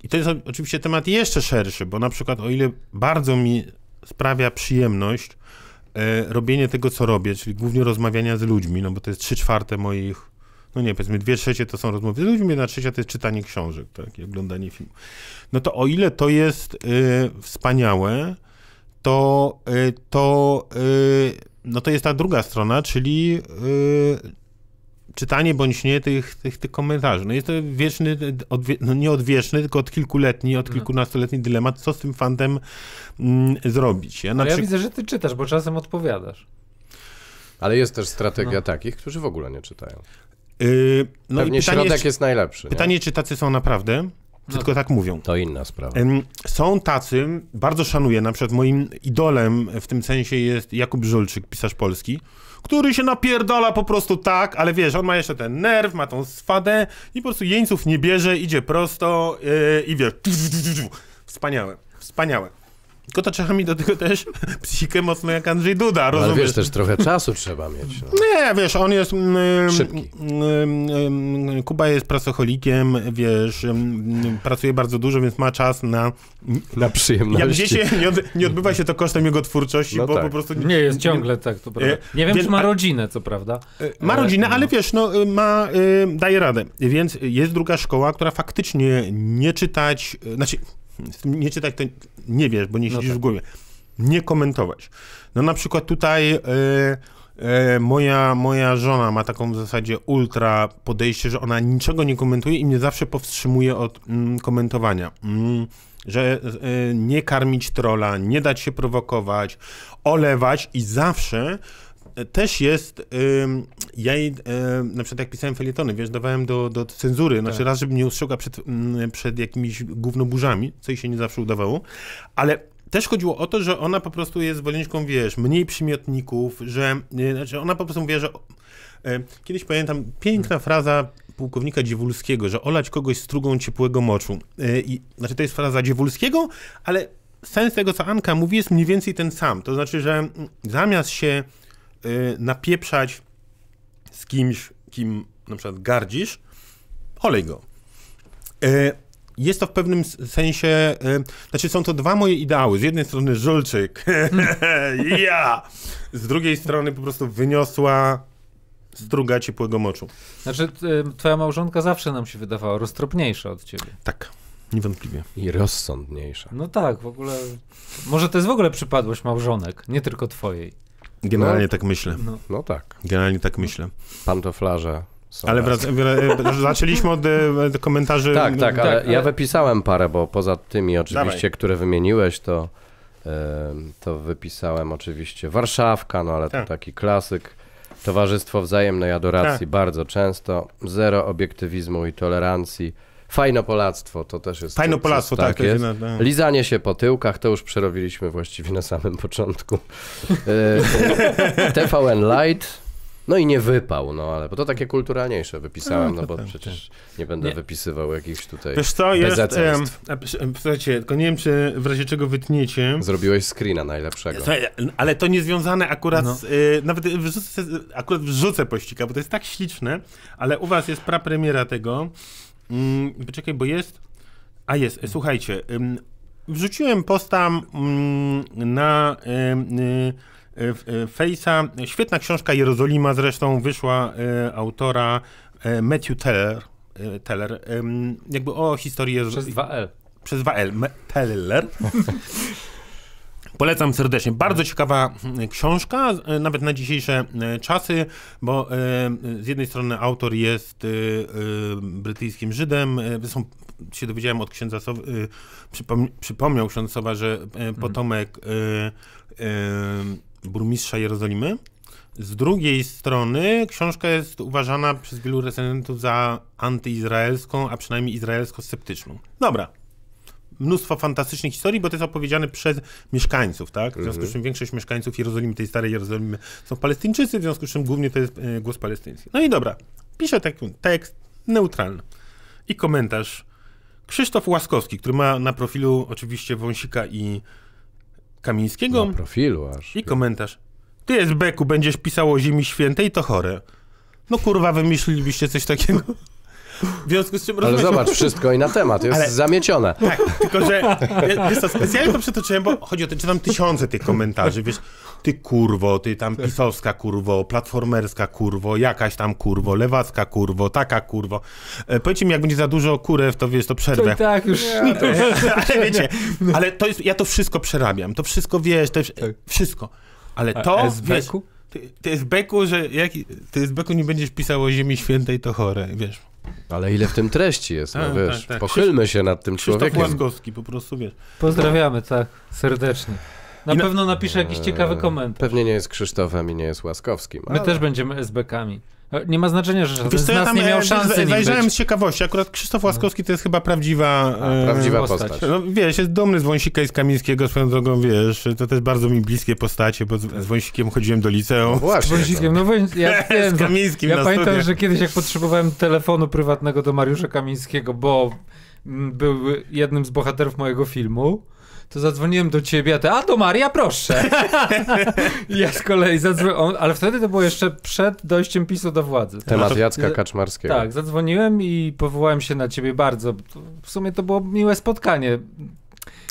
I to jest oczywiście temat jeszcze szerszy, bo na przykład o ile bardzo mi sprawia przyjemność E, robienie tego, co robię, czyli głównie rozmawiania z ludźmi, no bo to jest trzy czwarte moich, no nie, powiedzmy dwie trzecie to są rozmowy z ludźmi, jedna trzecia to jest czytanie książek, tak, i oglądanie filmów. No to o ile to jest y, wspaniałe, to, y, to y, no to jest ta druga strona, czyli y, czytanie bądź nie tych, tych, tych komentarzy. No jest to wieczny, odwie, no nie odwieczny, tylko od kilkuletni, od no. kilkunastoletni dylemat, co z tym fantem mm, zrobić. Ja, ja widzę, że ty czytasz, bo czasem odpowiadasz. Ale jest też strategia no. takich, którzy w ogóle nie czytają. Yy, no Pewnie pytanie, środek czy, jest najlepszy. Pytanie, nie? czy tacy są naprawdę? No. Czy no, tylko tak mówią? To inna sprawa. Są tacy, bardzo szanuję, na przykład moim idolem w tym sensie jest Jakub Żulczyk, pisarz polski, który się napierdala po prostu tak, ale wiesz, on ma jeszcze ten nerw, ma tą swadę i po prostu jeńców nie bierze, idzie prosto yy, i wiesz, wspaniałe, wspaniałe. Tylko to czasami do tego też <laughs> psychikę mocno jak Andrzej Duda, no, rozumiesz? Ale wiesz, też trochę czasu trzeba mieć. No. Nie, wiesz, on jest... Mm, mm, Szybki. Mm, Kuba jest pracocholikiem, wiesz, pracuje bardzo dużo, więc ma czas na... Na przyjemności. Jak się, nie, od, nie odbywa się to kosztem jego twórczości, no bo tak. po prostu... Nie, jest ciągle tak, to prawda. E, nie wiem, czy ma rodzinę, co prawda. E, ma rodzinę, no. ale wiesz, no, y, ma, y, daje radę. Więc jest druga szkoła, która faktycznie nie czytać, y, znaczy nie czytać to nie wiesz, bo nie no siedzisz no tak. w głowie. Nie komentować. No na przykład tutaj e, e, moja, moja żona ma taką w zasadzie ultra podejście, że ona niczego nie komentuje i mnie zawsze powstrzymuje od mm, komentowania. Mm, że e, nie karmić trola, nie dać się prowokować, olewać i zawsze E, też jest, ym, ja jej, ym, e, na przykład jak pisałem felietony, wiesz, dawałem do, do cenzury, znaczy tak. znaczy raz, żeby mnie ustrzegła przed, mm, przed jakimiś gównoburzami, co jej się nie zawsze udawało, ale też chodziło o to, że ona po prostu jest zwolenniczką, wiesz, mniej przymiotników, że, yy, znaczy ona po prostu mówiła, że yy, Kiedyś pamiętam, piękna fraza pułkownika Dziewulskiego, że olać kogoś strugą ciepłego moczu. Yy, i, znaczy to jest fraza Dziewulskiego, ale sens tego, co Anka mówi, jest mniej więcej ten sam. To znaczy, że mm, zamiast się Y, napieprzać z kimś, kim na przykład gardzisz, olej go. Y, jest to w pewnym sensie, y, znaczy są to dwa moje ideały. Z jednej strony Żulczyk, <laughs> ja! Z drugiej strony po prostu wyniosła struga ciepłego moczu. Znaczy, twoja małżonka zawsze nam się wydawała roztropniejsza od ciebie. Tak. Niewątpliwie. I rozsądniejsza. No tak, w ogóle. Może to jest w ogóle przypadłość małżonek, nie tylko twojej. Generalnie no, tak myślę. No. no. tak. Generalnie tak myślę. Pantoflarze. Ale wrac- e, zaczęliśmy od e, komentarzy. Tak, tak, ale, tak, ale... ja wypisałem parę, bo poza tymi oczywiście, Dawaj. które wymieniłeś, to, e, to wypisałem oczywiście Warszawka, no ale tak. to taki klasyk. Towarzystwo Wzajemnej Adoracji tak. bardzo często. Zero obiektywizmu i tolerancji Fajnopolactwo to też jest. Fajnopolactwo, tak. tak jest. Jest. No, no. Lizanie się po tyłkach, to już przerobiliśmy właściwie na samym początku. E, <laughs> TVN Light. No i nie wypał, no ale, bo to takie kulturalniejsze wypisałem, no, no bo przecież tak. nie będę nie. wypisywał jakichś tutaj Wiesz co, jest, em, słuchajcie, tylko nie wiem, czy w razie czego wytniecie. Zrobiłeś screena najlepszego. Słuchaj, ale to niezwiązane akurat, no. z, y, nawet wrzucę, akurat wrzucę pościka, bo to jest tak śliczne, ale u was jest prapremiera tego. Mm, poczekaj, bo jest. A jest, e, słuchajcie. Ym, wrzuciłem posta ym, mm, na. Ym, y, e, e, Fejsa, świetna książka Jerozolima zresztą wyszła autora Matthew Teller, Teller jakby o historii Jerozolimy. Przez 2L. Przez 2L, Teller. <laughs> Polecam serdecznie. Bardzo ciekawa hmm, książka, e, nawet na dzisiejsze e, czasy, bo e, z jednej strony autor jest brytyjskim Żydem, zresztą się dowiedziałem od księdza Sowa, przypom przypomniał ksiądz Sowa, że mhm. potomek burmistrza Jerozolimy. Z drugiej strony książka jest uważana przez wielu recenzentów za antyizraelską, a przynajmniej izraelsko-sceptyczną. Dobra, mnóstwo fantastycznych historii, bo to jest opowiedziane przez mieszkańców, tak? W związku z mhm. czym większość mieszkańców Jerozolimy, tej starej Jerozolimy, są Palestyńczycy, w związku z czym głównie to jest e, głos palestyński. No i dobra, piszę taki tekst neutralny i komentarz Krzysztof Łaskowski, który ma na profilu oczywiście Wąsika i Kamińskiego. Na profilu aż. I komentarz. Ty jest beku, będziesz pisał o Ziemi Świętej, to chore. No kurwa, wymyślilibyście coś takiego. W związku z czym Ale zobacz, wszystko i na temat, jest Ale... zamiecione. Tak, tylko że wiesz co, specjalnie to przetoczyłem, bo chodzi o to, czytam tysiące tych komentarzy, wiesz, ty kurwo, ty tam pisowska kurwo, platformerska kurwo, jakaś tam kurwo, lewacka kurwo, taka kurwo. E, powiedzcie mi, jak będzie za dużo kurew, to wiesz, to przerwę. To tak, już. Nie, to już. <laughs> ale wiecie, ale to jest, ja to wszystko przerabiam, to wszystko wiesz, to jest, tak. wszystko. Ale to, A wiesz... Ty, ty jest beku, że jak, ty jest beku nie będziesz pisał o Ziemi Świętej, to chore, wiesz. Ale ile w tym treści jest, no tak, wiesz, tak, tak. pochylmy się nad tym człowiekiem. Krzysztof Łaskowski po prostu, wiesz. Pozdrawiamy, tak, serdecznie. Na, na pewno napisze jakiś ciekawy eee, komentarz. Pewnie nie jest Krzysztofem i nie jest Łaskowskim. My ale... też będziemy SBK-ami. E, nie ma znaczenia, że żaden Wiesz, z nas tam, nie miał e, szansy Zajrzałem z ciekawości. Akurat Krzysztof Łaskowski to jest chyba prawdziwa... A, prawdziwa postać. E, postać. No, wiesz, jest dumny z Wąsika i z Kamińskiego, swoją drogą, wiesz, to też bardzo mi bliskie postacie, bo z, z Wąsikiem chodziłem do liceum. No właśnie. Z Wąsikiem, no ja <laughs> wiem, z Kamińskim Ja pamiętam, że kiedyś jak potrzebowałem telefonu prywatnego do Mariusza Kamińskiego, bo mm, był jednym z bohaterów mojego filmu, to zadzwoniłem do ciebie, a ty, a to Maria, proszę. <laughs> ja z kolei zadzwoniłem, ale wtedy to było jeszcze przed dojściem PiSu do władzy. Temat no to... Jacka y- Kaczmarskiego. Tak, zadzwoniłem i powołałem się na ciebie bardzo. W sumie to było miłe spotkanie.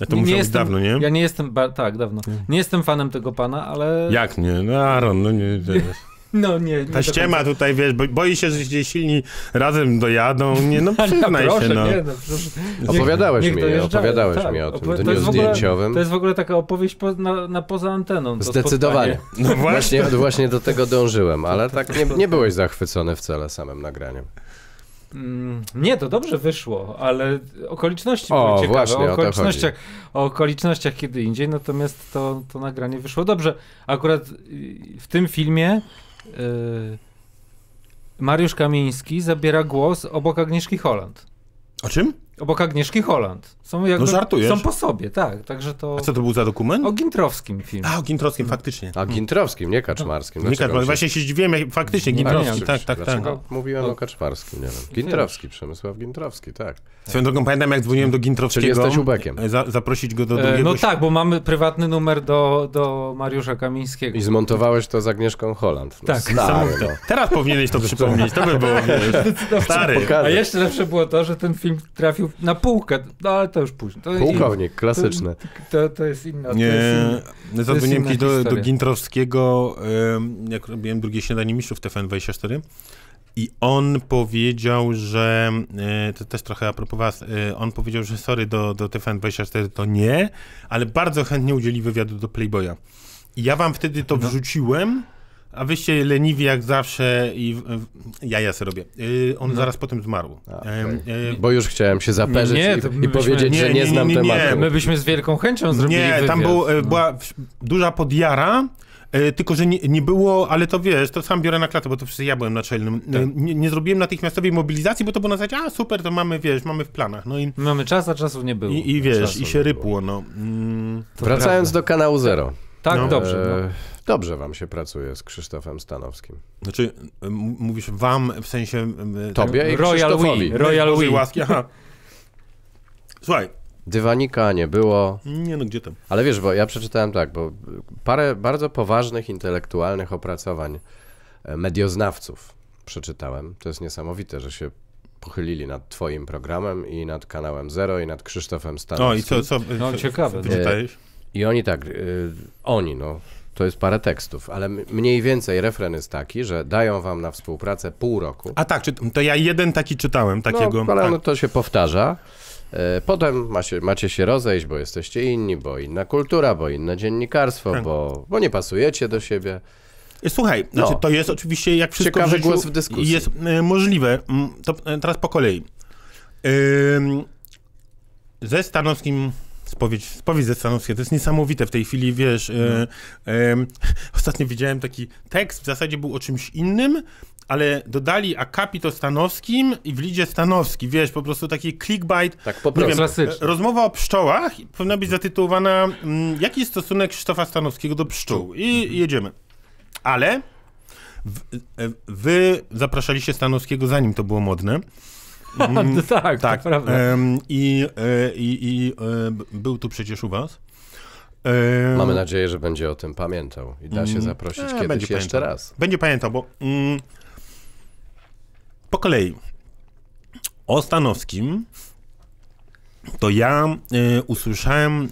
Ja to nie, jestem, dawno, nie? Ja nie jestem, tak, dawno. Mm. Nie. jestem fanem tego pana, ale... Jak nie? No Aaron, no nie... <laughs> No nie, nie Ta ściema tutaj, wiesz, boi się, że się silni razem dojadą. Nie, no <laughs> przyznaj proszę, się, no. Nie, no proszę. Opowiadałeś niech, mi, niech opowiadałeś tak, mi o tym dniu zdjęciowym. To jest w ogóle taka opowieść po, na, na, poza anteną. Zdecydowanie. Spotkanie. No właśnie. właśnie. właśnie do tego dążyłem, ale tak nie, nie byłeś zachwycony wcale samym nagraniem. Mm, nie, to dobrze wyszło, ale okoliczności o, były ciekawe. Właśnie, o, okolicznościach, o, o, okolicznościach kiedy indziej, natomiast to, to nagranie wyszło dobrze. Akurat y, w tym filmie Mariusz Kamiński zabiera głos obok Agnieszki Holland. O czym? Obok Agnieszki Holland. Są jakby, no żartujesz. Są po sobie, tak. Także to... A co to był za dokument? O Gintrowskim film. A, o Gintrowskim, faktycznie. A Gintrowskim, nie Kaczmarskim. Nie Kaczmarskim. Właśnie się dziwiłem, faktycznie Gintrowski, tak, tak, tak. mówiłem o Kaczmarskim, nie wiem. Gintrowski, Przemysław Gintrowski, tak. Swoją drogą pamiętam, jak dzwoniłem do Gintrowskiego. Czyli jesteś ubekiem. E, zaprosić go do e, no drugiego... No tak, bo mamy prywatny numer do, do Mariusza Kamińskiego. I zmontowałeś to z Agnieszką Holland. No tak. Stary, no. Teraz powinieneś to przypomnieć, to by było... Stary. A jeszcze lepsze było to, że ten film trafił na półkę, no ale to już później. To Pułkownik, klasyczny. To, to, to, jest inna Nie, jest, zadzwoniłem kiedyś do, do Gintrowskiego, jak robiłem drugie śniadanie mistrzów TFN24 i on powiedział, że e, to też trochę a propos was, e, on powiedział, że sorry do, do TFN24 to nie, ale bardzo chętnie udzieli wywiadu do Playboya. I ja wam wtedy to no. wrzuciłem. A wyście leniwi jak zawsze i ja ja sobie robię. Y, on no. zaraz potem zmarł. A, okay. Bo już chciałem się zaperzyć nie, i, byśmy, i, powiedzieć, nie, że nie, nie znam tematu. Nie, my byśmy z wielką chęcią zrobili Nie, wywiad. tam był, y, no. była duża podjara. Y, tylko, że nie, nie, było, ale to wiesz, to sam biorę na klatę, bo to przecież ja byłem naczelnym. Tak. Nie, nie, zrobiłem natychmiastowej mobilizacji, bo to było na zasadzie, a super, to mamy, wiesz, mamy w planach. No i, mamy czas, a czasów nie było. I, i wiesz, i się rypło, no. Mm, Wracając prawda. do kanału Zero. Tak, no. dobrze. E, no. Dobrze wam się pracuje z Krzysztofem Stanowskim. Znaczy, mówisz wam w sensie... Tobie tak, i Royal Krzysztofowi. Wii. Royal Wii. Łaski, aha. Słuchaj. Dywanika nie było. Nie no, gdzie tam. Ale wiesz, bo ja przeczytałem tak, bo parę bardzo poważnych intelektualnych opracowań e, medioznawców przeczytałem. To jest niesamowite, że się pochylili nad twoim programem i nad kanałem Zero i nad Krzysztofem Stanowskim. No i co, co, co no, ciekawe. Wyczytałeś? E, i oni tak, y, oni, no, to jest parę tekstów, ale mniej więcej refren jest taki, że dają wam na współpracę pół roku. A tak, czy, to ja jeden taki czytałem, no, takiego. No, ale tak. no to się powtarza. E, potem macie, macie się rozejść, bo jesteście inni, bo inna kultura, bo inne dziennikarstwo, tak. bo, bo nie pasujecie do siebie. E, słuchaj, no. znaczy to jest oczywiście jak wszystko Ciekawy w głos w dyskusji. jest e, możliwe. Mm, to teraz po kolei. ze Stanowskim spowiedź, spowiedź ze Stanowskiego. To jest niesamowite w tej chwili, wiesz. E, no. <laughs> ostatnio widziałem taki tekst, w zasadzie był o czymś innym, ale dodali akapit o Stanowskim i w lidzie Stanowski, wiesz, po prostu taki clickbait. Tak, po prostu. rozmowa o pszczołach powinna być zatytułowana mm, Jaki jest stosunek Krzysztofa Stanowskiego do pszczół? I mhm. jedziemy. Ale wy zapraszaliście Stanowskiego zanim to było modne. Mhm. <laughs> tak, tak, prawda. E, I, i, i e, był tu przecież u was. Mamy nadzieję, że będzie o tym pamiętał i da się mhm. zaprosić e, kiedyś jeszcze pamiętał. raz. Będzie pamiętał, bo mm, po kolei o Stanowskim to ja y, usłyszałem y,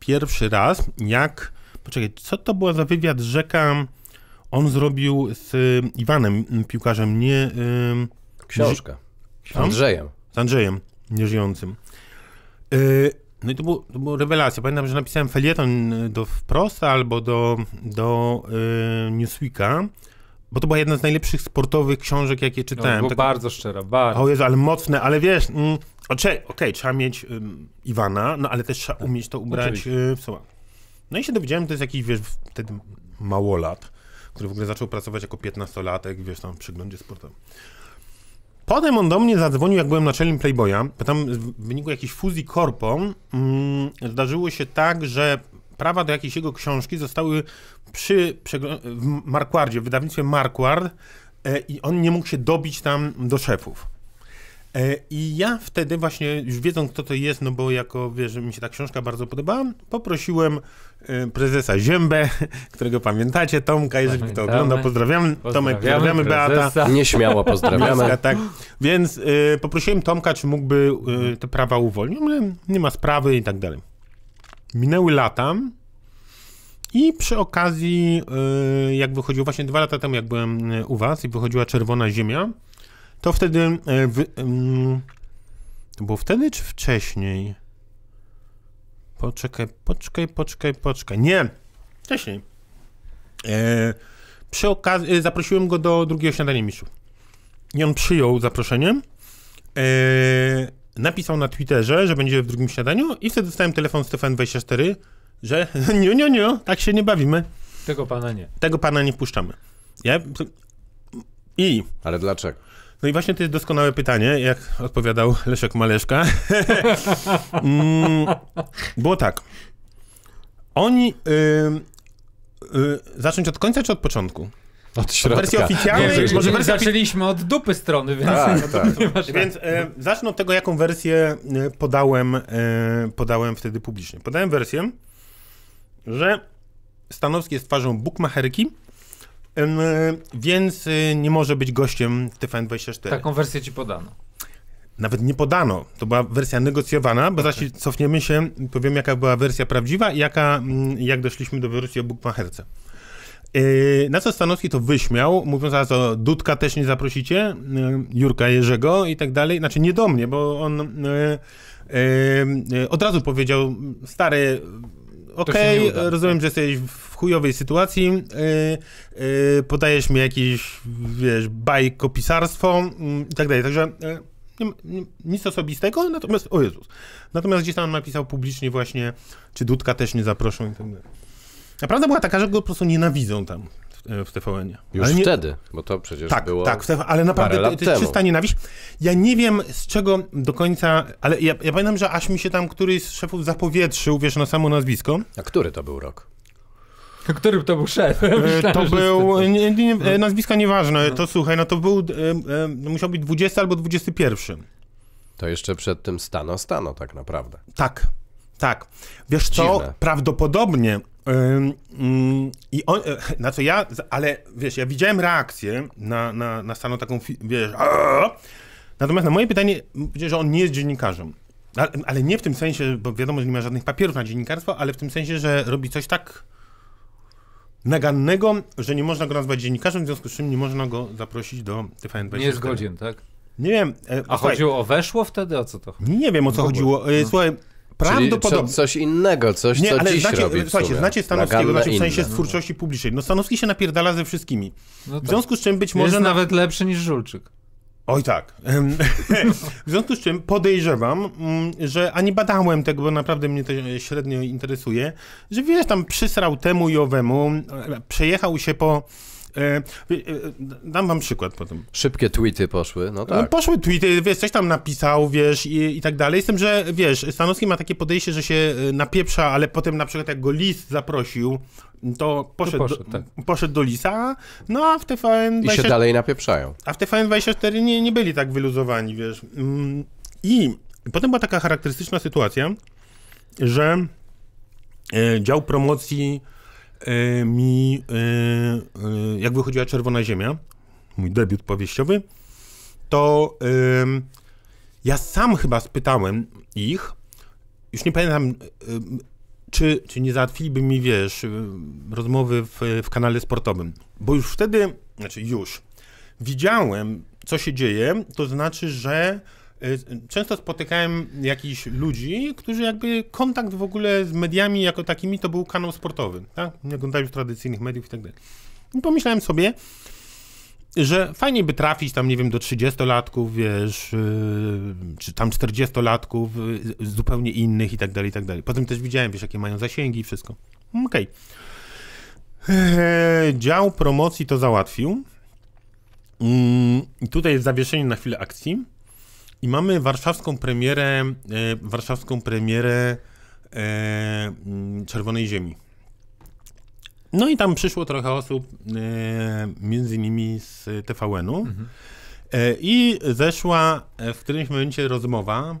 pierwszy raz, jak. Poczekaj, co to była za wywiad rzeka? On zrobił z y, Iwanem, piłkarzem, nie. Książka. Z no. Andrzejem. Z Andrzejem, nieżyjącym. Yy, no i to, było, to była rewelacja. Pamiętam, że napisałem felieton y, do Wprost albo do, do yy, Newsweeka, bo to była jedna z najlepszych sportowych książek, jakie no, czytałem. No, tak... bardzo szczera, bardzo. O Jezu, ale mocne, ale wiesz, mm, okej, okay, trzeba mieć Iwana, no ale też trzeba tak. umieć to ubrać y, w słowa. No i się dowiedziałem, to jest jakiś, wiesz, wtedy małolat, który w ogóle zaczął pracować jako piętnastolatek, wiesz, tam w przeglądzie sportowym. Potem on do mnie zadzwonił, jak byłem naczelnym Playboya, bo tam w wyniku jakiejś fuzji korpo mm, zdarzyło się tak, że prawa do jakiejś jego książki zostały przy, przy w Markwardzie, w wydawnictwie Markward e, i on nie mógł się dobić tam do szefów. E, I ja wtedy właśnie, już wiedząc kto to jest, no bo jako, wiesz, mi się ta książka bardzo podobała, poprosiłem e, prezesa Ziębę, <laughs> którego pamiętacie, Tomka, jeżeli Pamiętamy. kto ogląda, pozdrawiam. Tomek, pozdrawiamy, prezesa. Beata. Nieśmiało pozdrawiamy. Miska, tak. Więc y, poprosiłem Tomka, czy mógłby y, te prawa uwolnić, ale nie ma sprawy i tak dalej. Minęły lata i przy okazji, y, jak wychodziło, właśnie dwa lata temu, jak byłem u was i wychodziła Czerwona Ziemia, to wtedy. E, w, to było wtedy czy wcześniej? Poczekaj, poczekaj, poczekaj, poczekaj. Nie! Wcześniej. E, przy okazji, e, zaprosiłem go do drugiego śniadania mistrzów. I on przyjął zaproszenie. E, napisał na Twitterze, że będzie w drugim śniadaniu i wtedy dostałem telefon Stefan24, że nie, nie, nie, tak się nie bawimy. Tego pana nie. Tego pana nie wpuszczamy. Ja... I... Ale dlaczego? No i właśnie to jest doskonałe pytanie, jak odpowiadał Leszek Maleszka. <laughs> Mm, było tak. Oni. Yy, zacząć od końca czy od początku? Od środka. Wersji oficjalnej? Nie, może wersja... Zaczęliśmy od dupy strony, więc... Tak, <laughs> tak. więc e, zacznę od tego, jaką wersję y, podałem, podałem wtedy publicznie. Podałem wersję, że Stanowski jest twarzą bukmacherki, więc y, nie może być gościem TVN24. Taką wersję ci podano. Nawet nie podano. To była wersja negocjowana, bo okay. zaś cofniemy się, powiem jaka była wersja prawdziwa i jaka, mm, jak doszliśmy do wersji o Bukmacherce. Y, na co Stanowski to wyśmiał, mówiąc, a co, Dudka też nie zaprosicie, y, Jurka Jerzego i tak dalej. Znaczy nie do mnie, bo on od razu powiedział, stary, okej, okay, rozumiem, że jesteś w chujowej sytuacji, yy, yy, podajesz mi jakieś, wiesz, bajkopisarstwo yy, mm, i tak dalej. Także y, nie, nic osobistego, natomiast, o Jezus, natomiast gdzieś tam napisał publicznie właśnie, czy Dudka też nie zaproszą i tak dalej. Naprawdę była taka, że go po prostu nienawidzą tam w e, tvn Już nie... wtedy, bo to przecież tak, było. Tak, tak, ale naprawdę to, to jest czysta nienawiść. Ja nie wiem z czego do końca, ale ja, ja, pamiętam, że aż mi się tam któryś z szefów zapowietrzył, wiesz, na samo nazwisko. A który to był rok? Którym to był szef? E, Myślałem, to był, nie, nie, e, nazwiska nieważne, no. to słuchaj, no to był, e, no musiał być 20 albo 21. To jeszcze przed tym stano, stano tak naprawdę. Tak, tak. Wiesz Dziwne. co, prawdopodobnie mm, i on, <laughs> co znaczy ja, ale wiesz, ja widziałem reakcję na, na, na staną taką, wiesz, aaa! natomiast na moje pytanie, że on nie jest dziennikarzem. Ale, ale, nie w tym sensie, bo wiadomo, że nie ma żadnych papierów na dziennikarstwo, ale w tym sensie, że robi coś tak nagannego, że nie można go nazwać dziennikarzem, w związku z czym nie można go zaprosić do TVN24. Nie jest godzien, tak? Nie wiem. E, A słuchaj, chodziło o weszło wtedy? O co to chodziło? Nie wiem, o co chodziło. E, no. Słuchaj, prawdopodobnie... Co, coś innego, coś, nie, co ale dziś znacie, robi Słuchajcie, znacie Stanowskiego, znaczy w sensie z twórczości publicznej. No Stanowski się napierdala ze wszystkimi. No tak. W związku z czym być może... Jest na... nawet lepszy niż Żulczyk. Oj tak. <laughs> W związku z czym podejrzewam, mm, że ani badałem tego, bo naprawdę mnie to średnio interesuje, że wiesz, tam przysrał temu i owemu, e, przejechał się po E, e, dam wam przykład potem. Szybkie tweety poszły, no, no tak. poszły tweety, wiesz, coś tam napisał, wiesz, i, i tak dalej. Z tym, że wiesz, Stanowski ma takie podejście, że się e, napieprza, ale potem na przykład jak go list zaprosił, to poszedł, poszedł, do, tak. poszedł, do, Lisa, no a w TVN... I się dalej napieprzają. A w TVN24 nie, nie byli tak wyluzowani, wiesz. Mm, I potem była taka charakterystyczna sytuacja, że dział promocji E, mi, e, e, jak wychodziła Czerwona Ziemia, mój debiut powieściowy, to ja sam chyba spytałem ich, już nie pamiętam, czy, czy nie załatwiliby mi, wiesz, rozmowy w, w kanale sportowym. Bo już wtedy, znaczy już, widziałem, co się dzieje, to znaczy, że Y, często spotykałem jakichś ludzi, którzy jakby kontakt w ogóle z mediami jako takimi to był kanał sportowy, tak? Nie oglądali już tradycyjnych mediów i tak dalej. I pomyślałem sobie, że fajnie by trafić tam, nie wiem, do 30-latków, wiesz, yy, czy tam 40-latków, yy, zupełnie innych i tak dalej, i tak dalej. Potem też widziałem, wiesz, jakie mają zasięgi i wszystko. Okej. Okay. Eee, dział promocji to załatwił. Mm, tutaj jest zawieszenie na chwilę akcji. I mamy warszawską premierę, e, warszawską premierę e, mm, Czerwonej Ziemi. No i tam przyszło trochę osób, e, między innymi z TVN-u. Mhm. E, I zeszła e, w którymś momencie rozmowa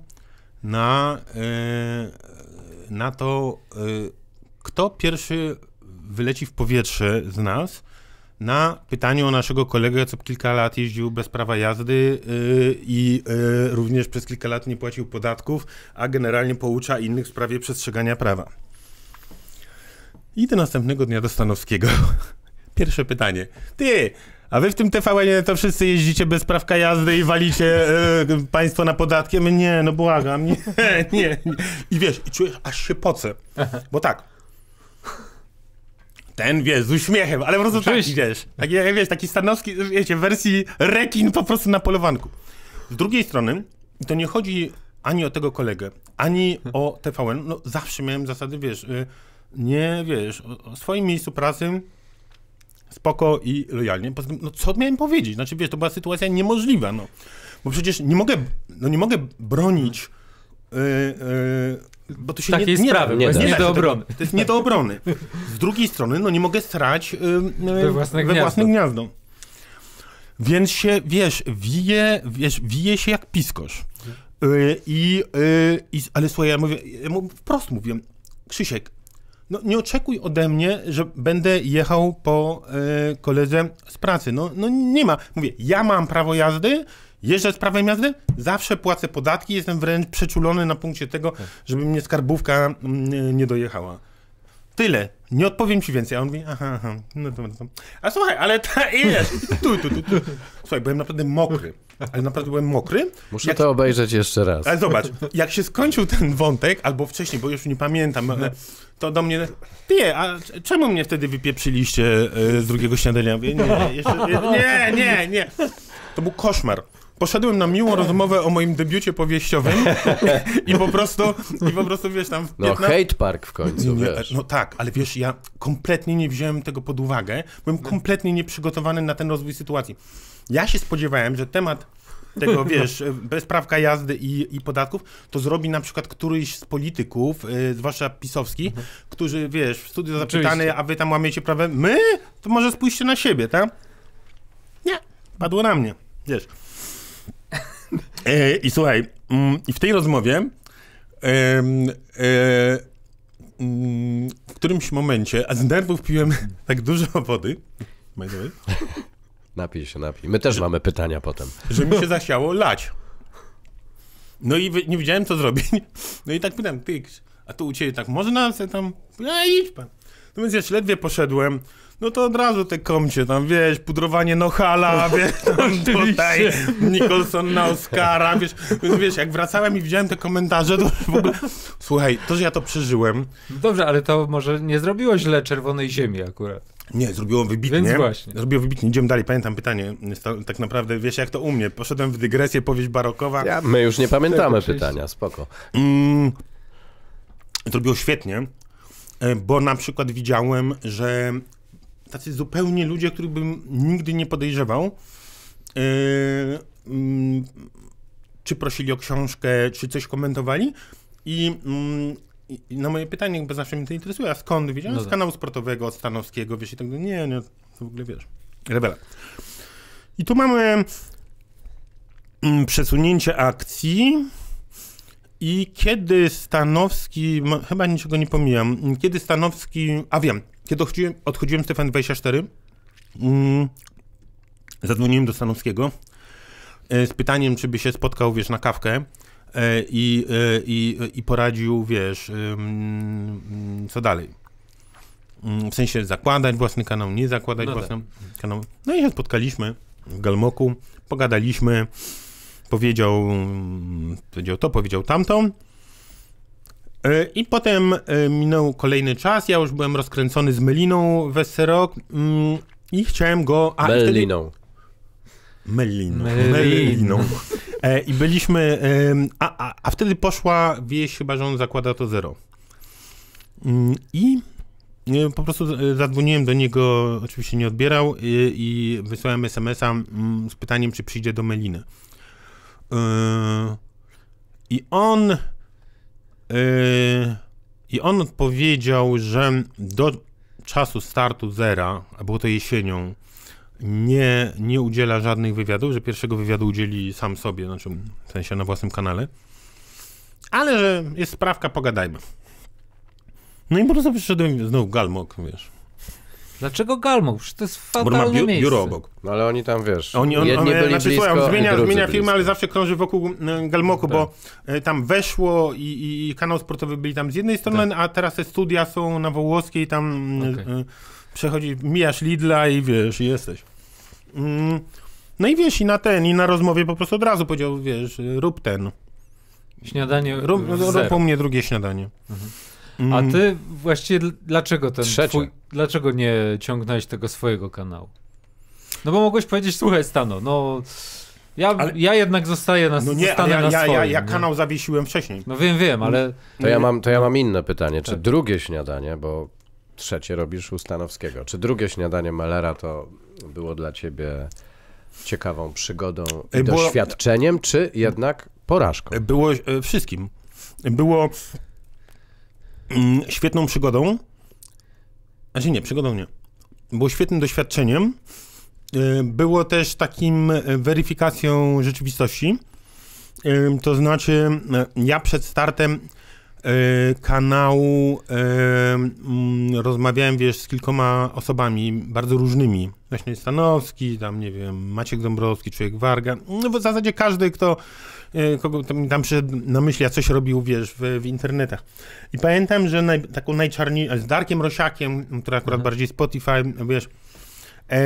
na, e, na to, kto pierwszy wyleci w powietrze z nas na pytaniu o naszego kolegę, co kilka lat jeździł bez prawa jazdy yy, i yy, również przez kilka lat nie płacił podatków, a generalnie poucza innych w sprawie przestrzegania prawa. I do następnego dnia do Stanowskiego. <laughs> Pierwsze pytanie. Ty, a wy w tym tvn to wszyscy jeździcie bez prawka jazdy i walicie yy, państwo na podatkiem? Nie, no błagam, nie, <laughs> nie, nie. I wiesz, i czujesz, aż się poce. Bo tak, ten, wiesz, z uśmiechem, ale po prostu Oczywiście. wiesz, taki, wiesz, taki stanowski, wiecie, w wersji rekin po prostu na polowanku. Z drugiej strony, to nie chodzi ani o tego kolegę, ani o TVN, no zawsze miałem zasady, wiesz, y, nie, wiesz, o, o swoim miejscu pracy spoko i lojalnie. Poza tym, no co miałem powiedzieć? Znaczy, wiesz, to była sytuacja niemożliwa, no. Bo przecież nie mogę, no nie mogę bronić yy, yy, bo to się tak nie, nie sprawy, nie, nie, nie do obrony. To jest nie do obrony. Z drugiej strony, no nie mogę strać yy, yy, we własne, we gniazdo. Więc się, wiesz, wije, wiesz, wije się jak piskosz. Y, I, yy, ale słuchaj, ja mówię, ja wprost mówię, Krzysiek, no nie oczekuj ode mnie, że będę jechał po yy, koledze z pracy. No, no nie ma. Mówię, ja mam prawo jazdy, Jeżdżę z prawem jazdy, zawsze płacę podatki, jestem wręcz przeczulony na punkcie tego, tak. żeby mnie skarbówka mm, y, nie dojechała. Tyle. Nie odpowiem ci więcej. A on mówi, aha, aha, no to, no to. A słuchaj, ale ta, ile? Tu, tu, tu, tu. Słuchaj, byłem naprawdę mokry. Ale naprawdę byłem mokry. Muszę jak... to obejrzeć jeszcze raz. Ale zobacz, jak się skończył ten wątek, albo wcześniej, bo już nie pamiętam, mhm. to do mnie, ty, a czemu mnie wtedy wypieprzyliście y, z drugiego śniadania? Mówię, nie, jeszcze, nie, nie, nie. To był koszmar poszedłem na miłą rozmowę o moim debiucie powieściowym i po prostu, i po prostu wiesz, tam... 15... No hate park w końcu, nie, wiesz. No tak, ale wiesz, ja kompletnie nie wziąłem tego pod uwagę, byłem no. kompletnie nieprzygotowany na ten rozwój sytuacji. Ja się spodziewałem, że temat tego, wiesz, <laughs> bezprawka jazdy i, i podatków, to zrobi na przykład któryś z polityków, y, zwłaszcza pisowskich, mhm. którzy, wiesz, w studiu zapytany, a wy tam łamiecie prawe. my? To może spójrzcie na siebie, tak? Nie, padło na mnie, wiesz. E, I słuchaj, mm, i w tej rozmowie e, e, w którymś momencie, a z nerwów piłem <laughs> tak dużo wody, by the Napij się, napij. My też mamy pytania potem. że mi się zasiało lać. No i nie wiedziałem, co zrobić. No i tak pytam, ty, a tu u ciebie tak można? Se tam, a idź pan. No więc ja ledwie poszedłem, no to od razu te komcie, tam wiesz, pudrowanie Nohala, wiesz, tam tutaj Nicholson na Oscara, wiesz, wiesz, jak wracałem i widziałem te komentarze, to w ogóle, słuchaj, to, że ja to przeżyłem. Dobrze, ale to może nie zrobiło źle Czerwonej Ziemi akurat. Nie, zrobiło wybitnie. Więc właśnie. Zrobiło wybitnie. Idziemy dalej. Pamiętam pytanie. Tak naprawdę, wiesz jak to u mnie. Poszedłem w dygresję, powieść barokowa. Ja, my już nie pamiętamy pytania, spoko. Mm, zrobiło świetnie, e, bo na przykład widziałem, że tacy zupełnie ludzie, których bym nigdy nie podejrzewał. Yy, yy, czy prosili o książkę, czy coś komentowali. I yy, na moje pytanie, bo zawsze mnie to interesuje, a skąd wiedziałem? No tak. Z kanału sportowego, od Stanowskiego, wiesz, i tak, nie, nie, to w ogóle, wiesz, rebela. I tu mamy mm, przesunięcie akcji. I kiedy Stanowski, chyba niczego nie pomijam, kiedy Stanowski, a wiem, kiedy odchodziłem, odchodziłem z TVN24, mm, zadzwoniłem do Stanowskiego e, z pytaniem, czy by się spotkał, wiesz, na kawkę e, i, e, i, i poradził, wiesz, mm, co dalej. Mm, w sensie zakładać własny kanał, nie zakładać no własnego tak. kanału. No i się spotkaliśmy w Galmoku, pogadaliśmy, powiedział, powiedział to, powiedział tamto E, I potem e, minął kolejny czas, ja już byłem rozkręcony z Meliną Weserok mm, i chciałem go... A, Meliną. Wtedy... Meliną. Meliną. E, I byliśmy... A, a, a wtedy poszła wieś, chyba że on zakłada to zero. Mm, I po prostu zadzwoniłem do niego, oczywiście nie odbierał i, i wysłałem SMSa mm, z pytaniem, czy przyjdzie do Meliny. I on Yy, I on odpowiedział, że do czasu startu Zera, a było to jesienią, nie, nie udziela żadnych wywiadów, że pierwszego wywiadu udzieli sam sobie, znaczy w sensie na własnym kanale, ale że jest sprawka, pogadajmy. No i po prostu przyszedłem, znowu Galmok, wiesz, Dlaczego Galmok? to jest fatalne biu miejsce. biuro obok. No ale oni tam, wiesz, oni, on, jedni on, byli znaczy, blisko, słuchaj, on zmienia, zmienia firmę, ale zawsze krąży wokół y, Galmoku, tak. bo y, tam weszło i, i, kanał sportowy byli tam z jednej strony, tak. a teraz te studia są na Wołoskiej, tam y, okay. przechodzi, mijasz Lidla i wiesz, jesteś. Mm. No i wiesz, i na ten, i na rozmowie po prostu od razu powiedział, wiesz, rób ten. Śniadanie. Rób, rób mnie drugie śniadanie. Mhm. Mm. A ty właściwie dlaczego ten twój, dlaczego nie ciągnąłeś tego swojego kanału? No bo mogłeś powiedzieć, słuchaj Stano, no ja, ale, ja jednak zostaję na, no nie, zostanę ja, na ja, swoim. Ja, ja kanał zawiesiłem wcześniej. No wiem, wiem, ale... To ja mam, to ja mam inne pytanie. Czy tak. drugie śniadanie, bo trzecie robisz u Stanowskiego, czy drugie śniadanie Mellera to było dla ciebie ciekawą przygodą i Było... doświadczeniem, czy jednak porażką? Było e, wszystkim. Było Mm, świetną przygodą. A się nie, przygodą nie. Było świetnym doświadczeniem. E, było też takim e, weryfikacją rzeczywistości. E, to znaczy, ja przed startem kanału mm, rozmawiałem, wiesz, z kilkoma osobami bardzo różnymi. Właśnie Stanowski, tam, nie wiem, Maciek Dąbrowski, Człowiek Warga. No, w zasadzie każdy, kto E, kogo tam, tam przyszedł na myśli, a coś robił, wiesz, w, w internetach. I pamiętam, że naj, taką najczarniejszą, z Darkiem Rosiakiem, który akurat mhm. bardziej Spotify, no wiesz, e,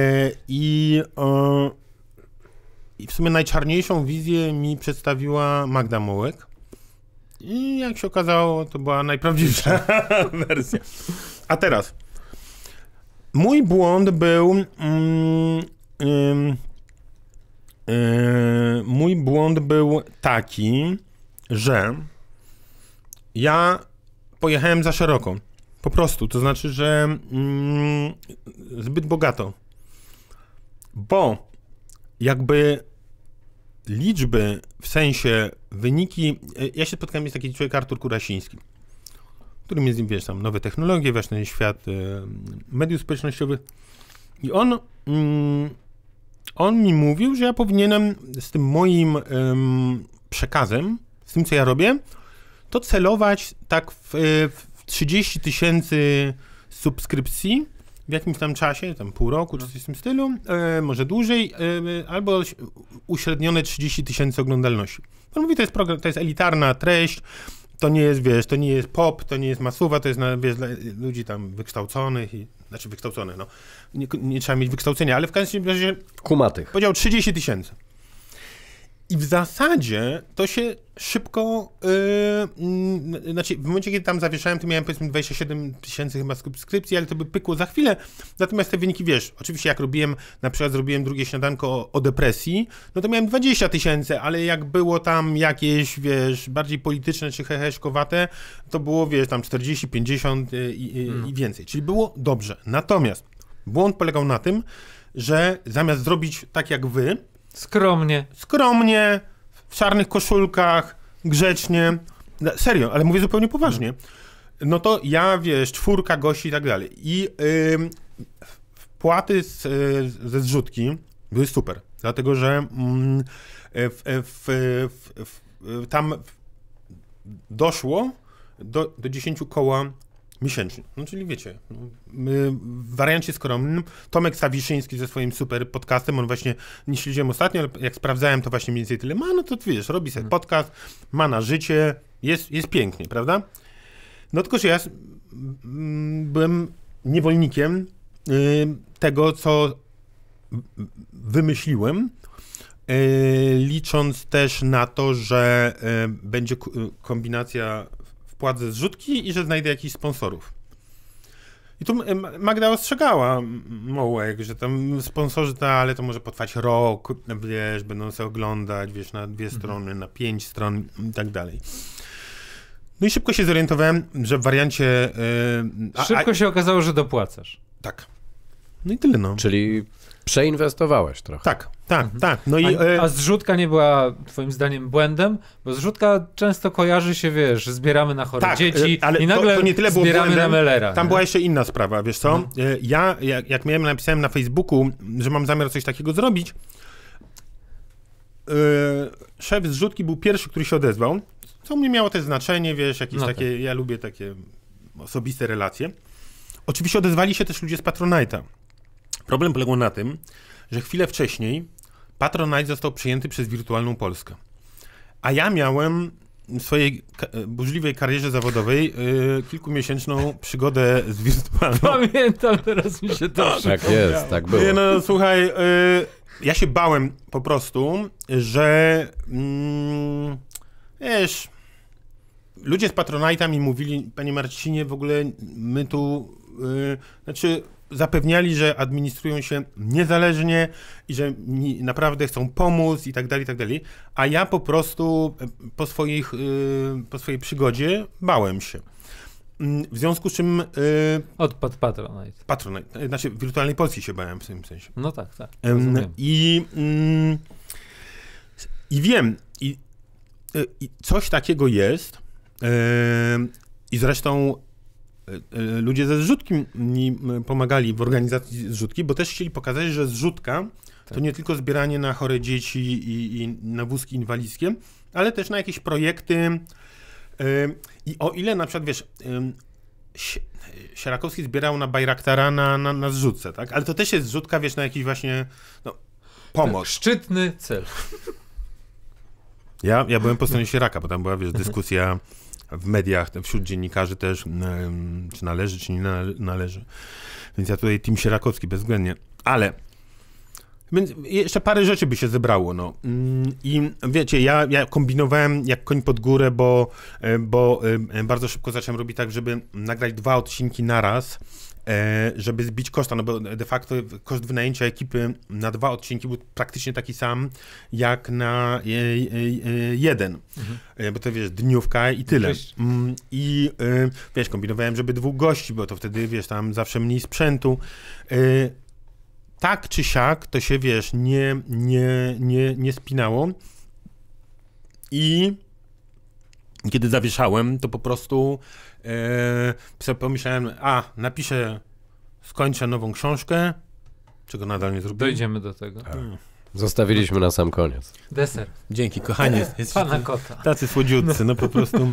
i, o, i w sumie najczarniejszą wizję mi przedstawiła Magda Mołek. I jak się okazało, to była najprawdziwsza <laughs> wersja. A teraz. Mój błąd był. Mm, mm, Yy, mój błąd był taki, że ja pojechałem za szeroko. Po prostu, to znaczy, że mm, zbyt bogato. Bo jakby liczby, w sensie wyniki. E, ja się spotkałem z takim człowiekiem Artur Kurasiński, którym jest, wiesz, tam nowe technologie, właśnie świat y, mediów społecznościowych. I on mm, on mi mówił, że ja powinienem z tym moim ym, przekazem, z tym co ja robię, to celować tak w, e, w 30 tysięcy subskrypcji w jakimś tam czasie, tam pół roku czy coś w tym stylu, yy, może dłużej, yy, albo uśrednione 30 tysięcy oglądalności. On mówi, to jest, program, to jest elitarna treść, to nie jest, wiesz, to nie jest pop, to nie jest masuwa, to jest no, wiesz, dla ludzi tam wykształconych, i, znaczy wykształconych, no. Nie, nie trzeba mieć wykształcenia, ale w każdym razie... Kumatych. Powiedział 30 tysięcy. I w zasadzie to się szybko, yy, znaczy w momencie, kiedy tam zawieszałem, to miałem powiedzmy 27 tysięcy chyba subskrypcji, ale to by pykło za chwilę. Natomiast te wyniki, wiesz, oczywiście jak robiłem, na przykład zrobiłem drugie śniadanko o, o depresji, no to miałem 20 tysięcy, ale jak było tam jakieś, wiesz, bardziej polityczne czy heheszkowate, to było, wiesz, tam 40, 50 yy, yy, i więcej. Czyli było dobrze. Natomiast błąd polegał na tym, że zamiast zrobić tak jak wy, Skromnie. Skromnie, w czarnych koszulkach, grzecznie. Serio, ale mówię zupełnie poważnie. No to ja, wiesz, czwórka gości i tak dalej. I yy, wpłaty z, yy, ze zrzutki były super, dlatego że mm, tam doszło do, do 10 koła miesięcznie. No czyli wiecie, no, w wariancie skromnym Tomek Sawiszyński ze swoim super podcastem, on właśnie, nie śledziłem ostatnio, ale jak sprawdzałem, to właśnie mniej więcej tyle ma, no to wiesz, robi sobie mhm. podcast, ma na życie, jest, jest pięknie, prawda? No tylko, że ja mm, byłem niewolnikiem y, tego, co wymyśliłem, y, licząc też na to, że y, będzie kombinacja wpłat zrzutki i że znajdę jakichś sponsorów. I tu Magda ostrzegała Mołek, że tam sponsorzy, ta, no, ale to może potrwać rok, wiesz, będą się oglądać, wiesz, na dwie mhm. strony, na pięć stron i tak dalej. No i szybko się zorientowałem, że w wariancie... Yy, e, a, a... szybko się okazało, że dopłacasz. Tak. No i tyle, no. Czyli Przeinwestowałeś trochę. Tak, tak, mhm. tak. No i, a, e, a, zrzutka nie była twoim zdaniem błędem? Bo zrzutka często kojarzy się, wiesz, zbieramy na chore tak, e, dzieci ale i nagle to, to nie tyle było zbieramy błędem, na Mellera. Tam nie? była jeszcze inna sprawa, wiesz co? Mhm. E, ja, jak, jak miałem, napisałem na Facebooku, że mam zamiar coś takiego zrobić, yy, szef zrzutki był pierwszy, który się odezwał, co mnie miało też znaczenie, wiesz, jakieś no takie, tak. ja lubię takie osobiste relacje. Oczywiście odezwali się też ludzie z Patronite'a. Problem polegał na tym, że chwilę wcześniej Patronite został przyjęty przez Wirtualną Polskę. A ja miałem w swojej burzliwej karierze zawodowej yy, kilkumiesięczną przygodę z wirtualną. <laughs> Pamiętam, teraz mi się to Tak, tak jest, tak było. No, no słuchaj, yy, ja się bałem po prostu, że mm, wiesz, ludzie z Patronite'a mi mówili, panie Marcinie, w ogóle my tu, yy, znaczy zapewniali, że administrują się niezależnie i że mi naprawdę chcą pomóc i tak dalej, i tak dalej. A ja po prostu e, po, swoich, y, po swojej przygodzie bałem się. Mm, w związku z czym. Y, Od pat Patronite. Patronite. E, znaczy, wirtualnej Polski się bałem w tym sensie. No tak, tak. I, mm, I wiem, i, y, i coś takiego jest. I zresztą E, e, ludzie ze zrzutki mi pomagali w organizacji zrzutki, bo też chcieli pokazać, że zrzutka tak. to nie tylko zbieranie na chore dzieci i, i na wózki inwalidzkie, ale też na jakieś projekty. I o ile na przykład, wiesz, Sierakowski zbierał na Bajraktara na, na, na zrzutce, tak? Ale to też jest zrzutka, wiesz, na jakiś właśnie no, pomoc. Tak, szczytny cel. Ja, ja byłem po stronie Sieraka, bo tam była, wiesz, dyskusja w mediach, wśród dziennikarzy też, czy należy, czy nie należy. Więc ja tutaj Tim Sierakowski bezwzględnie. Ale więc jeszcze parę rzeczy by się zebrało, no. Mm, I wiecie, ja, ja kombinowałem jak koń pod górę, bo, e, bo e, bardzo szybko zacząłem robić tak, żeby nagrać dwa odcinki naraz, E, żeby zbić koszta, no bo de facto koszt wynajęcia ekipy na dwa odcinki był praktycznie taki sam jak na e, e, jeden, mhm. bo to wiesz, dniówka i tyle. Cześć. Mm, I wiesz, kombinowałem, żeby dwóch gości, bo to wtedy wiesz, tam zawsze mniej sprzętu. Tak czy siak to się wiesz, nie, nie, nie, nie spinało. I kiedy zawieszałem, to po prostu Yy, pomyślałem, a napiszę, skończę nową książkę, czego nadal nie zrobiłem. Dojdziemy do tego. Tak. Hmm. Zostawiliśmy na sam koniec. Deser. Dzięki, kochanie. <laughs> Jest Pana kota. Tacy słodziutcy, no po no. prostu.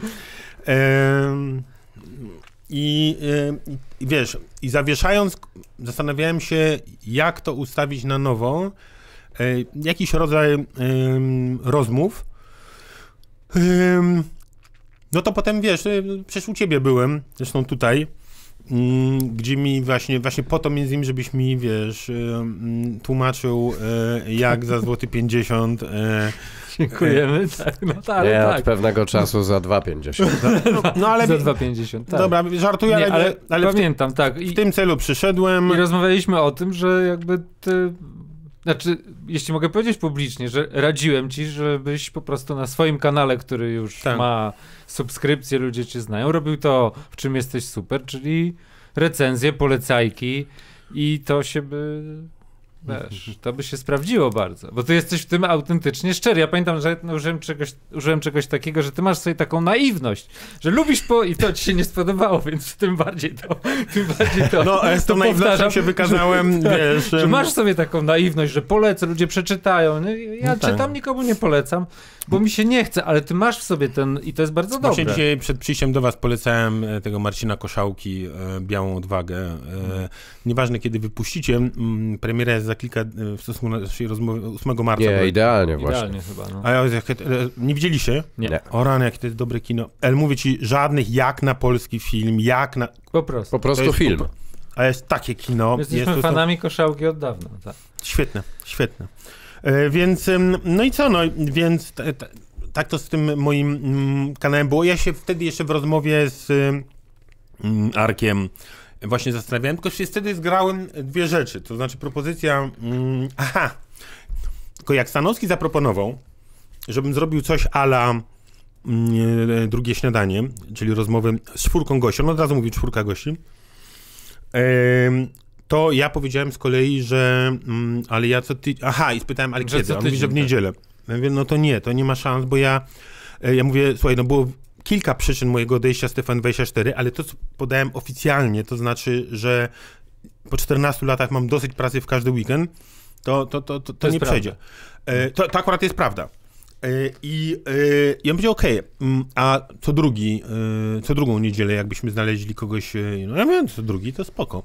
i, yy, wiesz, i zawieszając, zastanawiałem się, jak to ustawić na nowo. Yy, jakiś rodzaj rozmów. No to potem wiesz, y, przecież u ciebie byłem, zresztą tutaj, mm, gdzie mi właśnie, właśnie po to między innymi, żebyś mi, wiesz, y, mm, tłumaczył, y, jak za złoty 50... Dziękujemy, tak, no tak, Nie, tak. od pewnego czasu za 2,50. <laughs> No, no ale... Za 2,50, tak. Dobra, żartuję, Nie, ale, ale, ale... Pamiętam, tak, w, tak. I, w tym celu przyszedłem. I rozmawialiśmy o tym, że jakby ty znaczy, jeśli mogę powiedzieć publicznie, że radziłem ci, żebyś po prostu na swoim kanale, który już tak. ma subskrypcję, ludzie cię znają, robił to, w czym jesteś super, czyli recenzje, polecajki i to się by Wiesz, to by się sprawdziło bardzo, bo ty jesteś w tym autentycznie szczery. Ja pamiętam, że użyłem czegoś, użyłem czegoś takiego, że ty masz sobie taką naiwność, że lubisz po i to ci się nie spodobało, <laughs> więc tym bardziej to, tym bardziej to No, z tą naiwnością się wykazałem, że, wiesz... <laughs> Że masz sobie taką naiwność, że polecę, ludzie przeczytają. No ja no tak. czytam, tak. nikomu nie polecam bo mi się nie chce, ale ty masz w sobie ten i to jest bardzo Właśnie dzisiaj przed przyjściem do was polecałem e, tego Marcina Koszałki, e, Białą Odwagę. E, nieważne kiedy wypuścicie, premiera jest za kilka, w stosunku do naszej rozmowy 8 marca. Nie, idealnie właśnie. Idealnie chyba, no. A ja, nie widzieliście? Nie. O rany, jakie to jest dobre kino. El, mówię ci, żadnych jak na polski film, jak na... Po prostu. Po prostu film. A jest takie kino. My jesteśmy jest fanami to... koszałki od dawna. Tak. Świetne, świetne. E, więc, no i co, no, więc t, t, tak to z tym moim m, mm, kanałem było. Ja się wtedy jeszcze w rozmowie z m, Arkiem właśnie zastanawiałem, tylko się wtedy zgrałem dwie rzeczy, to znaczy propozycja, m, mm, aha, tylko jak Stanowski zaproponował, żebym zrobił coś ala mm, e, drugie śniadanie, czyli rozmowy z czwórką gości, on od razu mówił czwórka gości, to ja powiedziałem z kolei, że mm, ale ja co ty... Aha, i spytałem, ale że kiedy? On mówi, że w tak. niedzielę. Ja mówię, no to nie, to nie ma szans, bo ja, e, ja mówię, słuchaj, no było kilka przyczyn mojego odejścia z TVN24, ale to, co podałem oficjalnie, to znaczy, że po 14 latach mam dosyć pracy w każdy weekend, to, to, to, to, to, to nie przejdzie. E, to, to akurat jest prawda. E, I e, ja mówię, okej, okay, mm, a co drugi, co drugą niedzielę, jakbyśmy znaleźli kogoś, no ja wiem, co drugi, to spoko.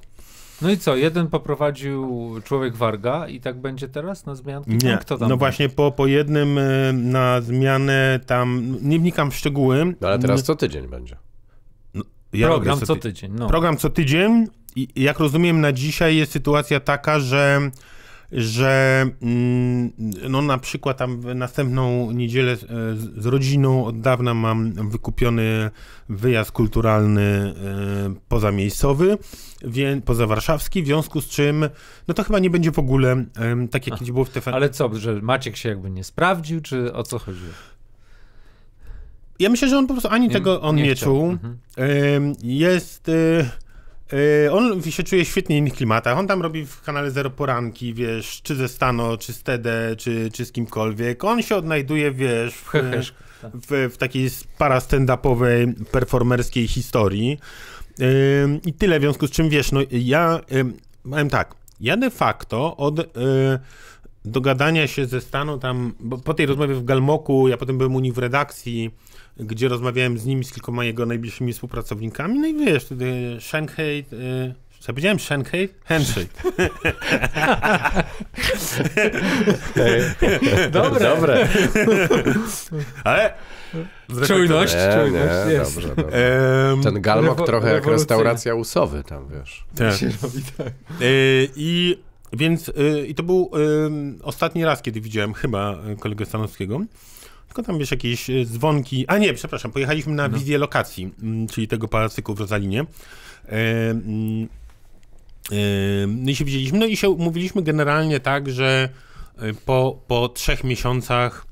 No i co, jeden poprowadził człowiek Warga i tak będzie teraz na zmianę? Nie, kto tam no właśnie po, po jednym y, na zmianę tam, nie wnikam w szczegóły. No ale teraz mm. co tydzień będzie. No, ja program co tydzień. tydzień no. Program co tydzień. I jak rozumiem na dzisiaj jest sytuacja taka, że że mm, no na przykład tam następną niedzielę e, z, rodziną od dawna mam wykupiony wyjazd kulturalny e, pozamiejscowy, poza pozawarszawski, w związku z czym no to chyba nie będzie w ogóle tak jak kiedyś było w TVN. Ale co, że Maciek się jakby nie sprawdził, czy o co chodziło? Ja myślę, że on po prostu ani nie, tego on nie, nie czuł. Mhm. Jest y, Y, on się czuje świetnie w innych klimatach. On tam robi w kanale Zero poranki, wiesz, czy ze Stano, czy z TD, czy, czy z kimkolwiek. On się odnajduje, wiesz, w, w, w takiej para stand-upowej, performerskiej historii. Y, I tyle, w związku z czym, wiesz, no ja y, powiem tak, ja de facto od dogadania się ze Stano tam, bo po tej rozmowie w Galmoku, ja potem byłem u nich w redakcji, gdzie rozmawiałem z nimi, z kilkoma jego najbliższymi współpracownikami, no i wiesz, wtedy Shanghai, yy, co ja powiedziałem Shanghai? Handshake. <laughs> dobre. dobre. Ale... Czujność, czujność. Nie, jest. Dobrze, dobrze. Um, Ten galmok trochę jak restauracja usowy tam, wiesz. Tak. tak. tak. Y, I... Więc y, i to był ostatni raz, kiedy widziałem chyba y, kolegę Stanowskiego tylko tam wiesz jakieś e, dzwonki. A nie, przepraszam, pojechaliśmy na no. wizję lokacji, mm, czyli tego pałacyku w Rosalinie. E, mm, e, no i się widzieliśmy, no i się umówiliśmy generalnie tak, że e, po, po trzech miesiącach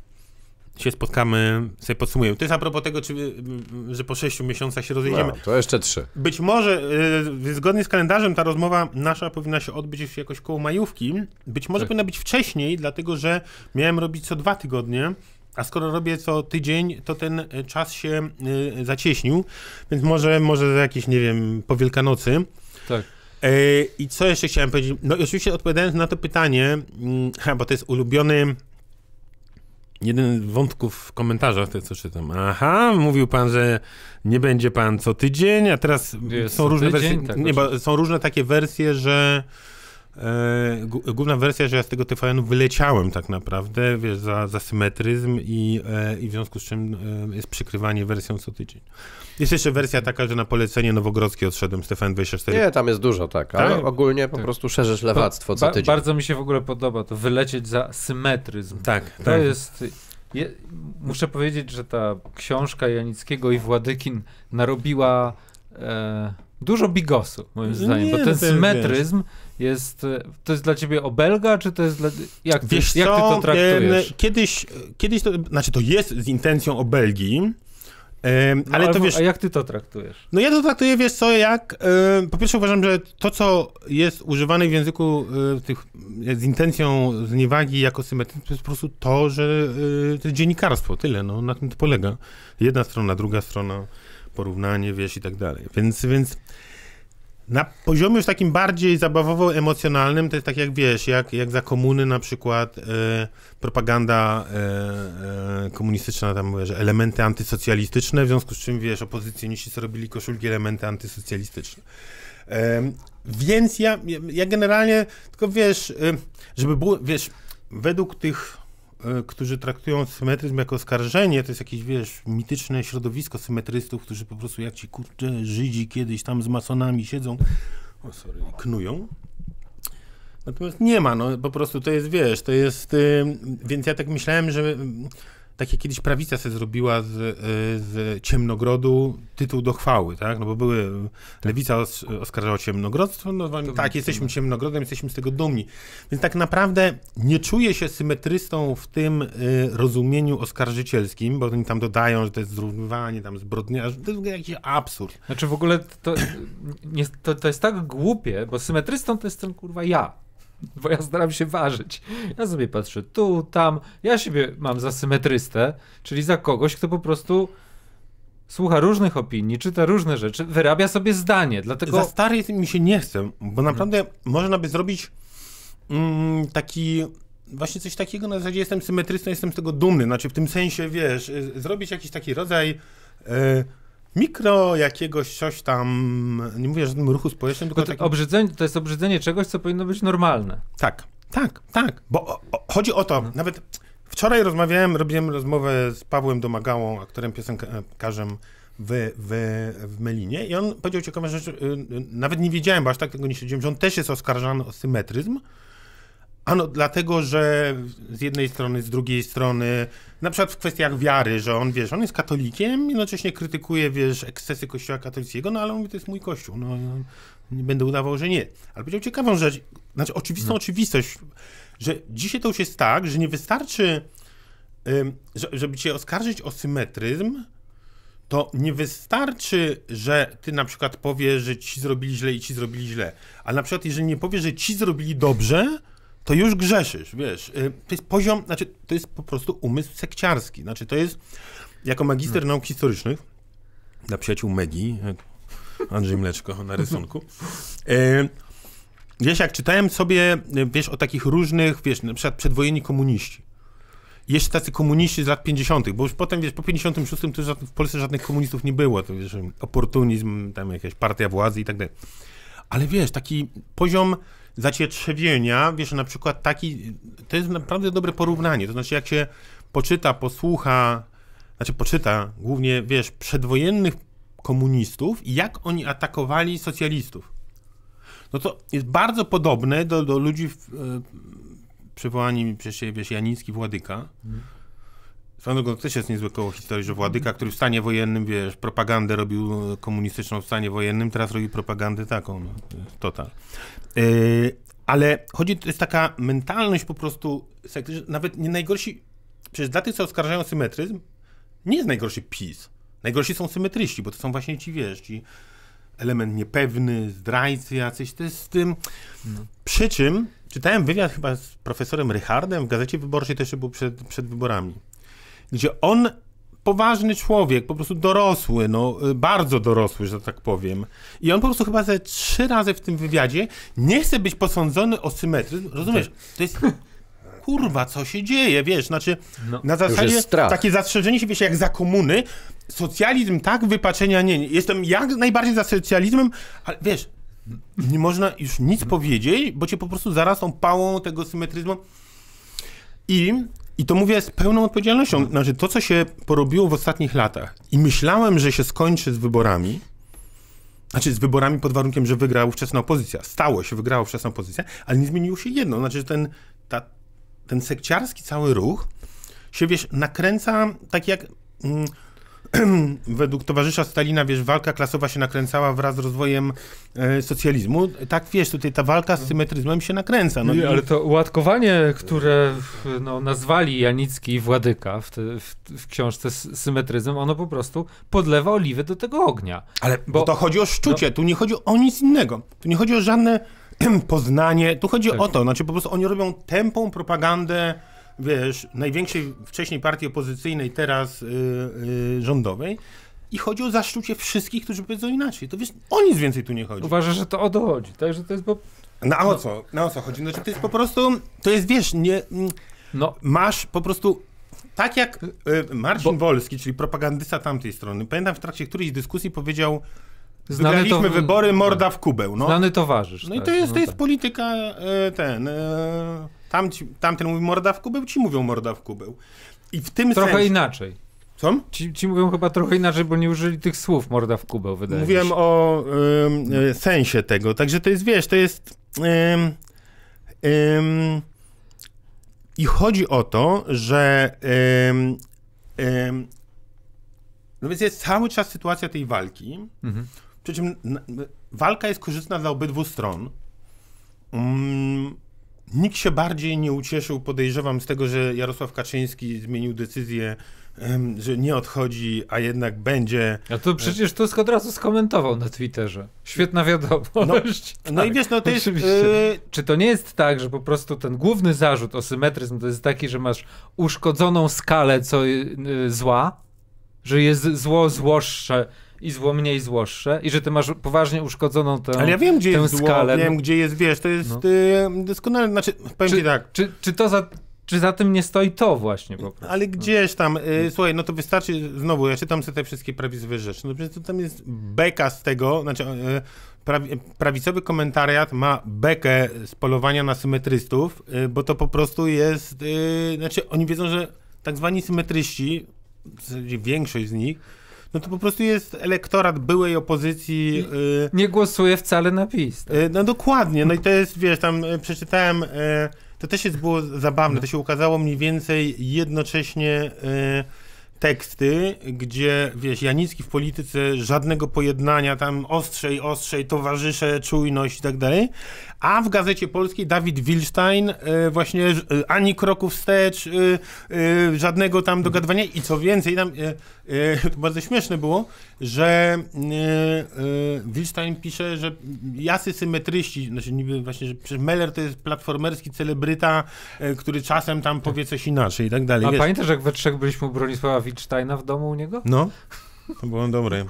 się spotkamy, sobie podsumujemy. To jest a propos tego, czy, mm, że po sześciu miesiącach się rozejdziemy. No, to jeszcze trzy. Być może, y, zgodnie z kalendarzem, ta rozmowa nasza powinna się odbyć jakoś koło majówki. Być może tak. powinna być wcześniej, dlatego że miałem robić co dwa tygodnie a skoro robię co tydzień, to ten e, czas się y, zacieśnił, więc może, może za jakieś, nie wiem, po Wielkanocy. Tak. E, I co jeszcze chciałem powiedzieć? No oczywiście odpowiadając na to pytanie, mm, <laughs> bo to jest ulubiony jeden z wątków w komentarzach, to co czytam. Aha, mówił pan, że nie będzie pan co tydzień, a teraz są różne tydzień, wersje, tak, nie, bo są różne takie wersje, że E, główna wersja, że ja z tego tvn wyleciałem tak naprawdę, wiesz, za, za symetryzm i, e, i w związku z czym e, jest przykrywanie wersją co tydzień. Jest jeszcze wersja taka, że na polecenie Nowogrodzkiej odszedłem z TVN24. Nie, tam jest dużo, tak, ale tak? ogólnie po tak. prostu szerzysz lewactwo co tydzień. Ba bardzo mi się w ogóle podoba to, wylecieć za symetryzm. Tak. To tak. jest... Je, muszę powiedzieć, że ta książka Janickiego i Władykin narobiła e, dużo bigosu, moim zdaniem, Nie, bo no ten symetryzm... Wiesz jest, e, to jest dla ciebie obelga, czy to jest dla, jak, ty, Wiesz jak co, ty to e, traktujesz? Kiedyś, kiedyś to, znaczy to jest z intencją obelgi, no ale no, to wiesz. A jak ty to traktujesz? No ja to traktuję, wiesz co, jak. E, po pierwsze uważam, że to, co jest używane w języku yy, tych, z intencją zniewagi jako symetryzm, to jest po prostu to, że to jest dziennikarstwo, tyle, no na tym to polega. Jedna strona, druga strona, porównanie, wiesz i tak dalej. Więc, więc na poziomie już takim bardziej zabawowo-emocjonalnym, to jest tak jak wiesz, jak, jak za komuny na przykład e, propaganda e, e, komunistyczna, tam mówię, że elementy antysocjalistyczne, w związku z czym wiesz, opozycjoniści co robili koszulki, elementy antysocjalistyczne. więc ja, ja generalnie, tylko wiesz, e, żeby było, wiesz, według tych E, którzy traktują symetryzm jako oskarżenie, to jest jakieś, wiesz, mityczne środowisko symetrystów, którzy po prostu jak ci kurczę Żydzi kiedyś tam z masonami siedzą, o sorry, knują. Natomiast nie ma, no po prostu to jest, wiesz, to jest, yy, więc ja tak myślałem, że tak jak kiedyś prawica sobie zrobiła z, y, z Ciemnogrodu tytuł do chwały, tak? No bo były, tak. lewica os, oskarżała Ciemnogrodztwo, no to tak, jesteśmy no. Ciemnogrodem, jesteśmy z tego dumni. Więc tak naprawdę nie czuję się symetrystą w tym y, rozumieniu oskarżycielskim, bo oni tam dodają, że to jest zrównywanie tam zbrodniarzy, to jest jakiś absurd. Znaczy w ogóle to, to, to jest tak głupie, bo symetrystą to ten kurwa ja bo ja staram się ważyć. Ja sobie patrzę tu, tam. Ja siebie mam za symetrystę, czyli za kogoś, kto po prostu słucha różnych opinii, czyta różne rzeczy, wyrabia sobie zdanie. Dlatego... Za stary mi się nie chcę, bo mhm. naprawdę hmm. można by zrobić mm, taki właśnie coś takiego na zasadzie jestem symetrystą, jestem z tego dumny, znaczy w tym sensie, wiesz, y, zrobić jakiś taki rodzaj... Yy, mikro jakiegoś coś tam, nie mówię, że ruchu społecznym, tylko... To, takim... obrzydzenie, to jest obrzydzenie czegoś, co powinno być normalne. Tak, tak, tak, bo o, o, chodzi o to, no. nawet wczoraj rozmawiałem, robiłem rozmowę z Pawłem Domagałą, aktorem, piosenkarzem w, w, w Melinie i on powiedział ciekawe, rzecz, y, y, nawet nie wiedziałem, bo aż tak tego nie śledziłem, że on też jest oskarżany o symetryzm, Ano dlatego, że z jednej strony, z drugiej strony, na przykład w kwestiach wiary, że on, wiesz, on jest katolikiem, jednocześnie krytykuje, wiesz, ekscesy kościoła katolickiego, no ale on mówi, to jest mój kościół, no nie będę udawał, że nie. Ale powiedział ciekawą rzecz, znaczy oczywistą no. oczywistość, że dzisiaj to już jest tak, że nie wystarczy, że, żeby cię oskarżyć o symetryzm, to nie wystarczy, że ty na przykład powiesz, że ci zrobili źle i ci zrobili źle, ale na przykład jeżeli nie powiesz, że ci zrobili dobrze, to już grzeszysz, wiesz. Y, to jest poziom, znaczy to jest po prostu umysł sekciarski. Znaczy to jest, jako magister hmm. nauk historycznych, dla przyjaciół Megi, y, Andrzej Mleczko na rysunku, e, wiesz, jak czytałem sobie, wiesz, o takich różnych, wiesz, na przykład komuniści, jeszcze tacy komuniści z lat 50., bo już potem, wiesz, po 56 to już w Polsce żadnych komunistów nie było, to wiesz, oportunizm, tam jakaś partia władzy i tak dalej. Ale wiesz, taki poziom zacietrzewienia, wiesz, na przykład taki, to jest naprawdę dobre porównanie, to znaczy jak się poczyta, posłucha, znaczy poczyta głównie, wiesz, przedwojennych komunistów i jak oni atakowali socjalistów. No to jest bardzo podobne do, do ludzi w, e, przywołani przecież, wiesz, Janicki, Władyka. Hmm. Swoją też jest niezłe koło historii, że Władyka, który w stanie wojennym, wiesz, propagandę robił komunistyczną w stanie wojennym, teraz robi propagandę taką, no, total. Y, ale chodzi, to jest taka mentalność po prostu, nawet nie najgorsi, przecież dla tych, co oskarżają symetryzm, nie jest najgorszy PiS. Najgorsi są symetryści, bo to są właśnie ci, wiesz, ci element niepewny, zdrajcy jacyś, to jest z tym. No. Przy czym czytałem wywiad chyba z profesorem Richardem w Gazecie Wyborczej, to był przed, przed wyborami, gdzie on poważny człowiek, po prostu dorosły, no y, bardzo dorosły, że tak powiem. I on po prostu chyba ze trzy razy w tym wywiadzie nie chce być posądzony o symetryzm. Rozumiesz? To jest kurwa, co się dzieje, wiesz, znaczy no, na zasadzie takie zastrzeżenie się, wiesz, jak za komuny, socjalizm tak, wypaczenia nie, nie. Jestem jak najbardziej za socjalizmem, ale wiesz, nie można już nic powiedzieć, bo cię po prostu zaraz tą pałą tego symetryzmu i i to mówię z pełną odpowiedzialnością. Mhm. Znaczy, to, co się porobiło w ostatnich latach i myślałem, że się skończy z wyborami, znaczy z wyborami pod warunkiem, że wygrała ówczesna opozycja. Stało się, wygrała ówczesna opozycja, ale nie zmieniło się jedno. Znaczy, że ten, ta, ten sekciarski cały ruch się, wiesz, nakręca tak jak... Mm, <clears throat> według towarzysza Stalina, wiesz, walka klasowa się nakręcała wraz z rozwojem e, socjalizmu. Tak, wiesz, tutaj ta walka z symetryzmem się nakręca. No. Nie, ale to ułatkowanie, które no, nazwali Janicki i Władyka w, te, w, w książce Symetryzm, ono po prostu podlewa oliwy do tego ognia. Ale bo, bo to chodzi o szczucie, no, tu nie chodzi o nic innego. Tu nie chodzi o żadne <clears throat> poznanie, tu chodzi tak. o to, znaczy po prostu oni robią tępą propagandę wiesz, największej wcześniej partii opozycyjnej, teraz yy, yy, rządowej, i chodzi o zaszczucie wszystkich, którzy powiedzą inaczej. To wiesz, o nic więcej tu nie chodzi. Uważasz, że to o to chodzi, także to jest po... Na no o co? na no o co chodzi? No, że to jest po prostu, to jest wiesz, nie... Mm, no. Masz po prostu, tak jak y, Marcin Bo... Wolski, czyli propagandysta tamtej strony, pamiętam w trakcie którejś dyskusji powiedział, Znany Wygraliśmy to... wybory, morda w kubeł. No. Znany towarzysz. No tak, i to tak, jest, no to jest tak. polityka e, ten... E, Tam ci, tamten mówi morda w kubeł, ci mówią morda w kubeł. I w tym Trochę sensie... inaczej. Co? Ci, ci, mówią chyba trochę inaczej, bo nie użyli tych słów morda w kubeł, wydaje Mówiłem o y, sensie tego. Także to jest, wiesz, to jest... Y, y, I chodzi o to, że... no więc jest cały czas sytuacja tej walki, mhm. Przy czym walka jest korzystna dla obydwu stron. Mm, nikt się bardziej nie ucieszył, podejrzewam, z tego, że Jarosław Kaczyński zmienił decyzję, że nie odchodzi, a jednak będzie. A to przecież e, Tusk od razu skomentował na Twitterze. Świetna no, wiadomość. No, no i wiesz, no to jest... E, Czy to nie jest tak, że po prostu ten główny zarzut o symetryzm to jest taki, że masz uszkodzoną skalę co, e, zła, że jest zło złoższe i zło mniej złoższe i że ty masz poważnie uszkodzoną tę Ale ja wiem, gdzie jest skalę. wiem, no. gdzie jest, wiesz, to jest no. y, doskonale, znaczy, powiem czy, tak. Czy, czy to za... Czy za tym nie stoi to właśnie po prostu? Ale no. gdzieś tam, y, słuchaj, no to wystarczy, znowu, ja czytam sobie te wszystkie prawicowe rzeczy, no przecież to tam jest beka z tego, znaczy... Y, Prawi, prawicowy komentariat ma bekę z polowania na symetrystów, y, bo to po prostu jest, yy, znaczy oni wiedzą, że tak zwani symetryści, większość z nich, no to po prostu jest elektorat byłej opozycji. Nie, y... nie głosuje wcale na PiS. Tak? Y, no dokładnie, no i to jest, wiesz, tam y, przeczytałem, y, to też jest było zabawne, to się ukazało mniej więcej jednocześnie y, teksty, gdzie, wiesz, Janicki w polityce żadnego pojednania, tam ostrzej, ostrzej, towarzysze, czujność i tak dalej, a w Gazecie Polskiej Dawid Wilstein y, właśnie y, ani kroku wstecz, y, żadnego tam dogadwania i co więcej, tam to bardzo śmieszne było, że Wilstein pisze, że jacy symetryści, znaczy niby właśnie, że Meller to jest platformerski celebryta, który czasem tam tak. powie coś inaczej i tak dalej. A wiesz. pamiętasz, jak we trzech byliśmy u Bronisława Wilsteina w domu u niego? No, to było dobre.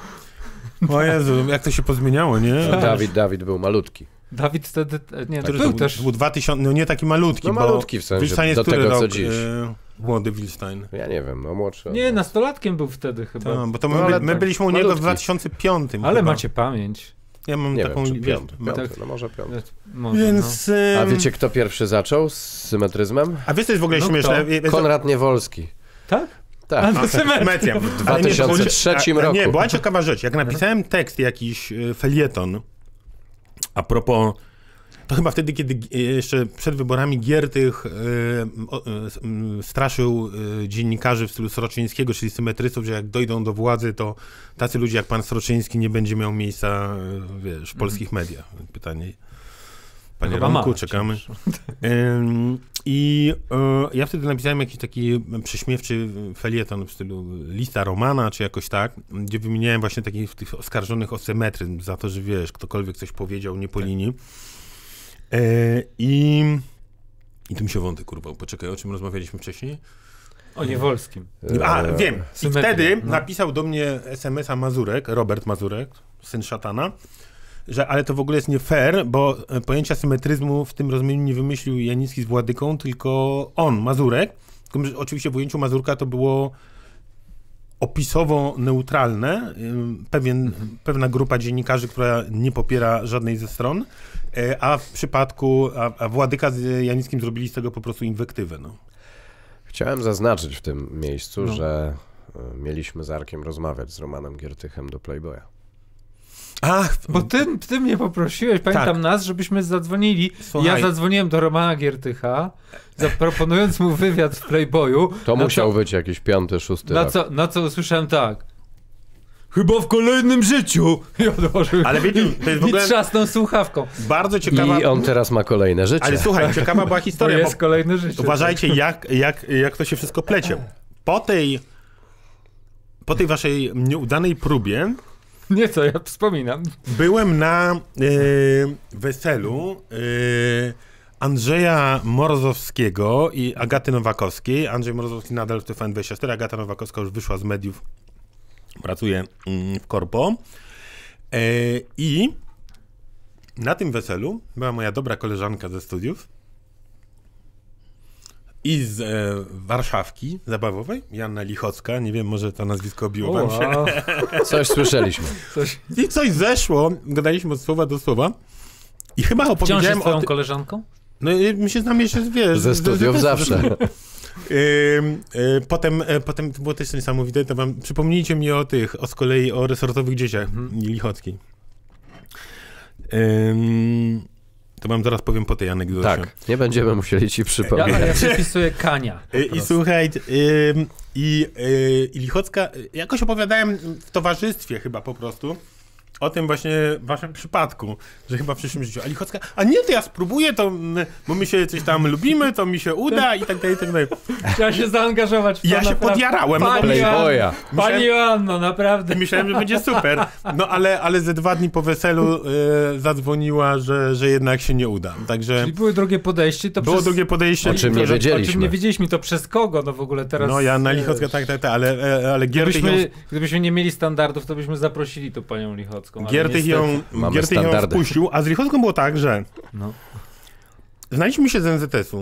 O Jezu, jak to się pozmieniało, nie? Dawid, Dawid był malutki. Dawid wtedy, e, nie, tak, to był też... Był 2000, no nie taki malutki, no, malutki w sensie, Wilstein do który tego, rok, co e, dziś. E, młody Wilstein. Ja nie wiem, no młodszy. Nie, nastolatkiem był wtedy chyba. Ta, bo to no my, no, my tak, byliśmy u niego malutki. w 2005. Ale chyba. macie pamięć. Ja mam nie taką wiem, piąty, piąty, tak. no może piąty. Może, Więc, no. A wiecie, kto pierwszy zaczął z symetryzmem? A wiesz, co jest w ogóle no śmieszne? Kto? Konrad Niewolski. Tak? Tak. A, <laughs> symetria. W 2003 roku. Nie, była ciekawa rzecz. Jak napisałem tekst, jakiś e, felieton, a propos, to chyba wtedy, kiedy e, jeszcze przed wyborami Giertych e, e, straszył dziennikarzy w stylu Sroczyńskiego, czyli symetrystów, że jak dojdą do władzy, to tacy ludzie jak pan Sroczyński nie będzie miał miejsca wiesz, w polskich mhm. mediach. Pytanie, Panie Chyba Romku, czekamy. <laughs> I y, ja wtedy napisałem jakiś taki prześmiewczy felieton w stylu lista Romana, czy jakoś tak, gdzie wymieniałem właśnie takich tych oskarżonych o symetryzm za to, że wiesz, ktokolwiek coś powiedział nie po tak. linii. Y, I, I tu mi się wątek kurwał. Poczekaj, o czym rozmawialiśmy wcześniej? O Niewolskim. A, e, wiem. I wtedy no. napisał do mnie SMS-a Mazurek, Robert Mazurek, syn szatana, że ale to w ogóle jest nie fair, bo e, pojęcia symetryzmu w tym rozumieniu nie wymyślił Janicki z Władyką, tylko on, Mazurek. oczywiście w ujęciu Mazurka to było opisowo neutralne. Pewien, mhm. Pewna grupa dziennikarzy, która nie popiera żadnej ze stron, e, a w przypadku, a, a Władyka z Janickim zrobili z tego po prostu inwektywę. No. Chciałem zaznaczyć w tym miejscu, no. że e, mieliśmy z Arkiem rozmawiać z Romanem Giertychem do Playboya. Ach, bo ty, ty mnie poprosiłeś, pamiętam tak. nas, żebyśmy zadzwonili. Słuchaj. Ja zadzwoniłem do Romana Giertycha, zaproponując mu wywiad w Playboyu. To musiał co, być jakiś piąty, szósty na rok. co, na co usłyszałem tak. Chyba w kolejnym życiu! I Ale wiecie, to jest w ogóle... I trzasnął słuchawką. Bardzo ciekawa... I on teraz ma kolejne życie. Ale słuchaj, <laughs> ciekawa była historia. To jest kolejne życie. Uważajcie, tak. jak, jak, jak to się wszystko plecie. Po tej, po tej waszej nieudanej próbie <laughs> Nieco, ja wspominam. Byłem na y, weselu y, Andrzeja Morozowskiego i Agaty Nowakowskiej. Andrzej Morozowski nadal w TVN24, Agata Nowakowska już wyszła z mediów, pracuje mm, w korpo. Y, I na tym weselu była moja dobra koleżanka ze studiów, i z e, Warszawki zabawowej, Janna Lichocka, nie wiem, może to nazwisko obiło wam się. <laughs> Coś słyszeliśmy. Coś. I coś zeszło, gadaliśmy od słowa do słowa i chyba opowiedziałem Wciąż jest o... Ty... koleżanką? No my się znamy jeszcze, wiesz... Ze studiów zawsze. <laughs> Yy, yy, potem, yy, potem to było też niesamowite, to wam, przypomnijcie mi o tych, o z kolei o resortowych dzieciach mhm. Lichockiej. Ym, to wam zaraz powiem po tej anegdocie. Tak, nie będziemy musieli ci przypominać. Ja, ja przepisuję Kania. Y, I, I słuchaj, i, i, i Lichocka, y, jakoś opowiadałem w towarzystwie chyba po prostu, o tym właśnie waszym przypadku, że chyba w przyszłym życiu. A Lichocka, a nie, to ja spróbuję, to mm, bo my się coś tam lubimy, to mi się uda i tak dalej, i tak dalej. Chciała się zaangażować w to. Ja się podjarałem. ale Playboya. Myślałem, Pani Joanno, naprawdę. Myślałem, że będzie super, no ale, ale ze dwa dni po weselu y, zadzwoniła, że, że jednak się nie uda, także... Czyli były drugie podejście, to Było przez... drugie podejście. O czym nie wiedzieliśmy. O czym nie wiedzieliśmy, to przez kogo, no w ogóle teraz... No ja na Lichocka, tak, tak, tak, ale, e, ale Gierty... Gdybyśmy, gdybyśmy nie mieli standardów, to byśmy zaprosili tu panią Lichocką. Zrichowską. Giertych ją, Giertych ją wpuścił, a z Zrichowską było tak, że no. znaliśmy się z NZS-u,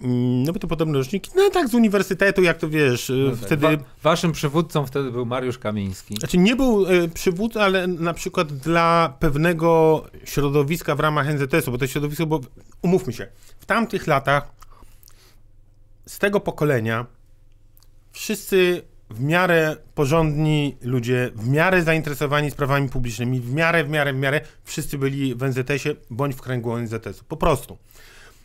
mm, no bo to podobne roczniki. No tak, z uniwersytetu, jak to wiesz, y, no tak. wtedy... Wa waszym przywódcą wtedy był Mariusz Kamiński. Znaczy nie był e, przywódcą, ale na przykład dla pewnego środowiska w ramach NZS-u, bo to środowisko bo Umówmy się, w tamtych latach z tego pokolenia wszyscy w miarę porządni ludzie, w miarę zainteresowani sprawami publicznymi, w miarę, w miarę, w miarę wszyscy byli w NZS-ie bądź w kręgu NZS-u. Po prostu.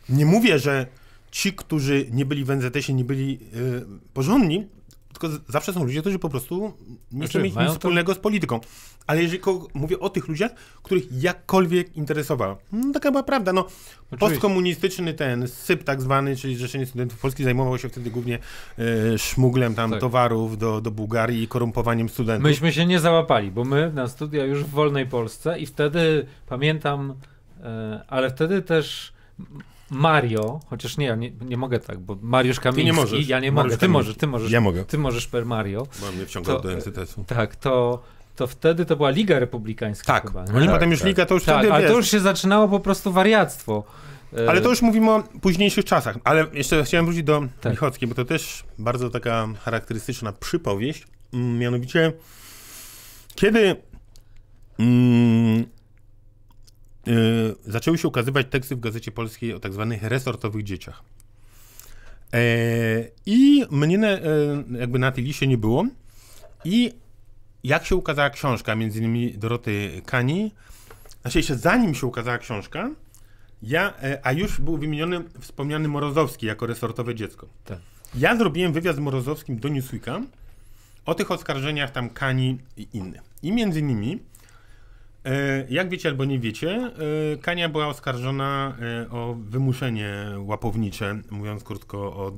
Nie mówię, że ci, którzy nie byli w NZS-ie, nie byli yy, porządni, tylko zawsze są ludzie, którzy po prostu nie chcą znaczy, mieć nic wspólnego to... z polityką. Ale jeżeli mówię o tych ludziach, których jakkolwiek interesowało. No, taka była prawda. No, postkomunistyczny ten SYP tak zwany, czyli Zrzeszenie Studentów Polski zajmował się wtedy głównie e, szmuglem tam tak. towarów do, do Bułgarii i korumpowaniem studentów. Myśmy się nie załapali, bo my na studia już w wolnej Polsce i wtedy pamiętam, e, ale wtedy też Mario, chociaż nie, nie, nie mogę tak, bo Mariusz Kamiński, ty nie możesz. ja nie Mariusz mogę, ty możesz, ty możesz, ja mogę. ty możesz per Mario. Bo mnie wciągał do MTTS-u. Tak, to, to wtedy to była Liga Republikańska tak. chyba. Oni tak, potem już tak. Liga, to już tak, wtedy, ale wiesz. to już się zaczynało po prostu wariactwo. E, ale to już mówimy o późniejszych czasach. Ale jeszcze chciałem wrócić do tak. Michockiej, bo to też bardzo taka charakterystyczna przypowieść. Mm, mianowicie, kiedy mm, Y, zaczęły się ukazywać teksty w Gazecie Polskiej o tak zwanych resortowych dzieciach. E, I mnie na, e, jakby na tej liście nie było. I jak się ukazała książka, między innymi Doroty Kani, znaczy jeszcze zanim się ukazała książka, ja, e, a już był wymieniony wspomniany Morozowski jako resortowe dziecko. Tak. Ja zrobiłem wywiad z Morozowskim do Newsweeka o tych oskarżeniach tam Kani i innych. I między innymi E, jak wiecie albo nie wiecie, e, Kania była oskarżona e, o wymuszenie łapownicze, mówiąc krótko, od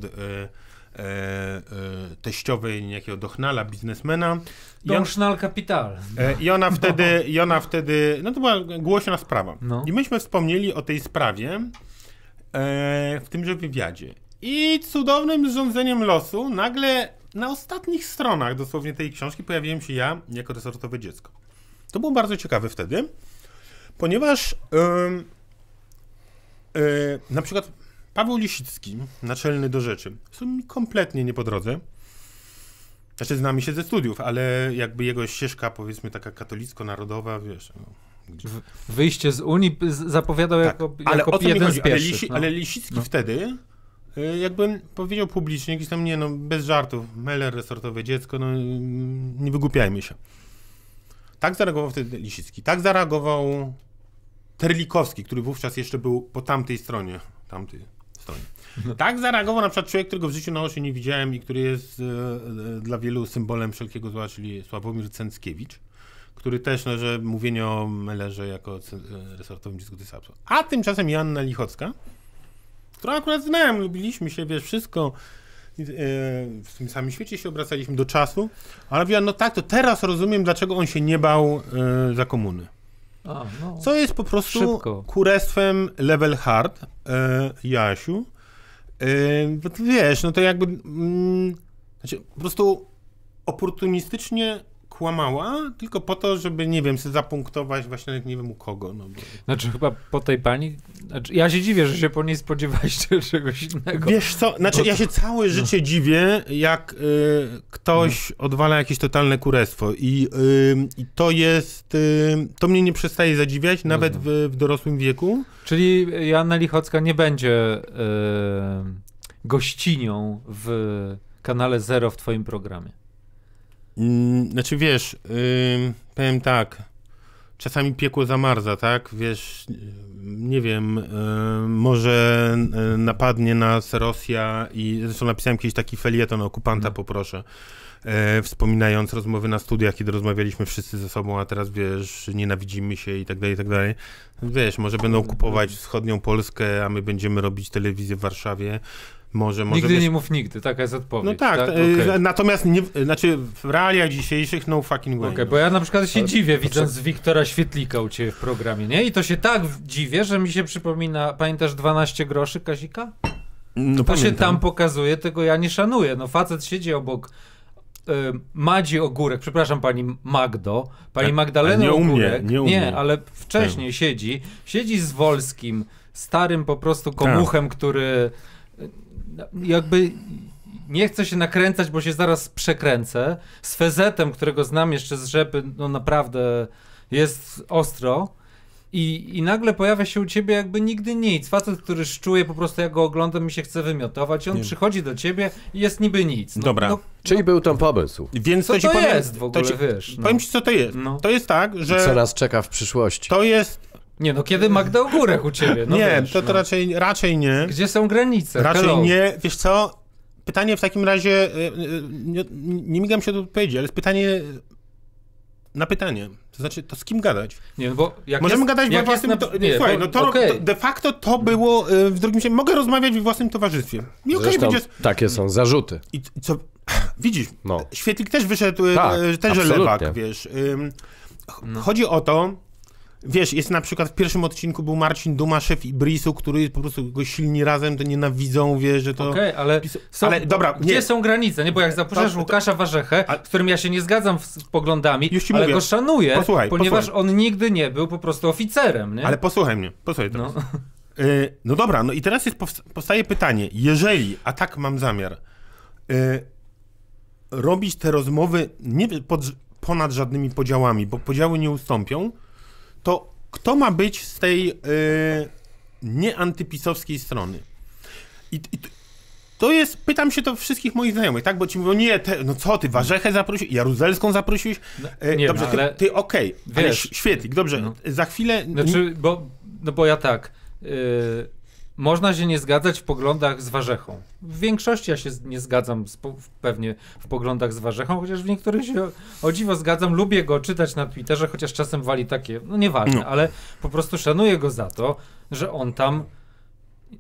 teściowej niejakiego dochnala, biznesmena. Dochnal Capital. I ona no. wtedy, i ona wtedy, no to była głośna sprawa. No. I myśmy wspomnieli o tej sprawie w tymże wywiadzie. I cudownym zrządzeniem losu nagle na ostatnich stronach dosłownie tej książki pojawiłem się ja jako resortowe dziecko. To było bardzo ciekawe wtedy, ponieważ yy, yy, na przykład Paweł Lisicki, naczelny do rzeczy, są mi kompletnie nie po drodze. Znaczy, się ze studiów, ale jakby jego ścieżka, powiedzmy, taka katolicko-narodowa, wiesz. No, gdzie... Wyjście z Unii zapowiadał tak, jako, ale jako o jeden chodzi? z pierwszych. Ale, Lisi, no. ale Lisicki no. wtedy, e, jakbym powiedział publicznie, jakiś tam, nie no, bez żartów, meler, resortowe dziecko, no mm, nie wygłupiajmy się. Tak zareagował wtedy Lisicki, tak zareagował Terlikowski, który wówczas jeszcze był po tamtej stronie, tamtej stronie. No. Tak zareagował na przykład człowiek, którego w życiu na oczy nie widziałem i który jest e, e, dla wielu symbolem wszelkiego zła, czyli Sławomir Cęckiewicz, który też, no, że mówienie o Melerze jako e, resortowym dziecku to jest absurd. A tymczasem Joanna Lichocka, którą akurat znałem, lubiliśmy się, wiesz, wszystko, E, w tym samym świecie się obracaliśmy do czasu, ale mówiła, no tak, to teraz rozumiem, dlaczego on się nie bał e, za komuny. A, no. Co jest po prostu Szybko. kurestwem level hard, e, Jasiu. wiesz, no to jakby, mm, znaczy po prostu oportunistycznie kłamała tylko po to, żeby, nie wiem, zapunktować właśnie, nie wiem u kogo. No bo... Znaczy chyba po tej pani, znaczy, ja się dziwię, że się po niej spodziewałeś <laughs> czegoś innego. Wiesz co, znaczy bo... ja się całe no. życie dziwię, jak y, ktoś no. odwala jakieś totalne kurestwo i, y, y, to jest, y, to mnie nie przestaje zadziwiać, no nawet no. w, w, dorosłym wieku. Czyli Joanna Lichocka nie będzie y, gościnią w kanale Zero w twoim programie. Mm, znaczy wiesz, yy, powiem tak, czasami piekło zamarza, tak? Wiesz, nie wiem, yy, może y, napadnie nas Rosja i zresztą napisałem kiedyś taki felieton okupanta, mhm. poproszę. Y, wspominając rozmowy na studiach, kiedy rozmawialiśmy wszyscy ze sobą, a teraz wiesz, nienawidzimy się i tak dalej, i tak dalej. Wiesz, może będą kupować wschodnią Polskę, a my będziemy robić telewizję w Warszawie może, może nigdy być... nie mów nigdy, taka jest odpowiedź. No tak, tak? E, okay. natomiast nie, znaczy w realiach dzisiejszych no fucking way. Okay, no. bo ja na przykład się dziwię, widząc to... Wiktora Świetlika u ciebie w programie, nie? I to się tak dziwię, że mi się przypomina, pamiętasz 12 groszy Kazika? No, to się tam pokazuje, tego ja nie szanuję. No facet siedzi obok e, Madzi Ogórek, przepraszam pani Magdo, pani Magdalena nie Ogórek. nie, umie. nie, ale wcześniej siedzi, siedzi z Wolskim, starym po prostu tak. komuchem, tak. który jakby nie chcę się nakręcać, bo się zaraz przekręcę. Z Fezetem, którego znam jeszcze z rzepy, no naprawdę jest ostro. I, I nagle pojawia się u ciebie jakby nigdy nic. Facet, który szczuje, po prostu ja go oglądam mi się chce wymiotować. I on nie. przychodzi do ciebie i jest niby nic. No, Dobra. No, Czyli no, był to pomysł. Więc co to, ci to powiem, jest w ogóle, to ci, wiesz. No. Powiem ci, co to jest. No. To jest tak, że... co nas czeka w przyszłości. To jest nie, no kiedy Magda o u ciebie? No nie, wiesz, no. to, to no. raczej, raczej nie. Gdzie są granice? Raczej Hello. nie. Wiesz co? Pytanie w takim razie, e, e, nie, nie migam się do odpowiedzi, ale jest pytanie na pytanie. To znaczy, to z kim gadać? Nie, no bo jak Możemy jest, gadać jak we własnym... Na... nie, słuchaj, bo, no to, okay. to, de facto to było e, w drugim sensie. Mogę rozmawiać we własnym towarzystwie. I okay, będzie... takie są zarzuty. I co... Widzisz, no. Świetlik też wyszedł, tak, też absolutnie. lewak, wiesz. No. Chodzi o to, Wiesz, jest na przykład w pierwszym odcinku był Marcin Dumaszew i Brisu, który po prostu go silni razem, to nienawidzą, wie, że to... Okej, okay, ale, są, ale dobra, gdzie nie. są granice? Nie, bo jak zapuszczasz Łukasza Warzechę, a... z którym ja się nie zgadzam z poglądami, ale mówię. go szanuję, posłuchaj, ponieważ posłuchaj. on nigdy nie był po prostu oficerem, nie? Ale posłuchaj mnie, posłuchaj teraz. No, y, no dobra, no i teraz jest powsta powstaje pytanie, jeżeli, a tak mam zamiar, y, robić te rozmowy nie ponad żadnymi podziałami, bo podziały nie ustąpią, to kto ma być z tej yy, nieantypisowskiej strony? I, i to jest, pytam się to wszystkich moich znajomych, tak? Bo ci mówią, nie, te, no co, ty Warzechę zaprosiłeś, Jaruzelską zaprosiłeś? E, no, nie, dobrze, no ale... ty, ty okej, okay, ale świetlik, dobrze, no. za chwilę... Znaczy, bo, no bo ja tak, yy, można się nie zgadzać w poglądach z Warzechą. W większości ja się nie zgadzam z, pewnie w poglądach z Warzechą, chociaż w niektórych się o, dziwo zgadzam. Lubię go czytać na Twitterze, chociaż czasem wali takie, no nieważne, no. ale po prostu szanuję go za to, że on tam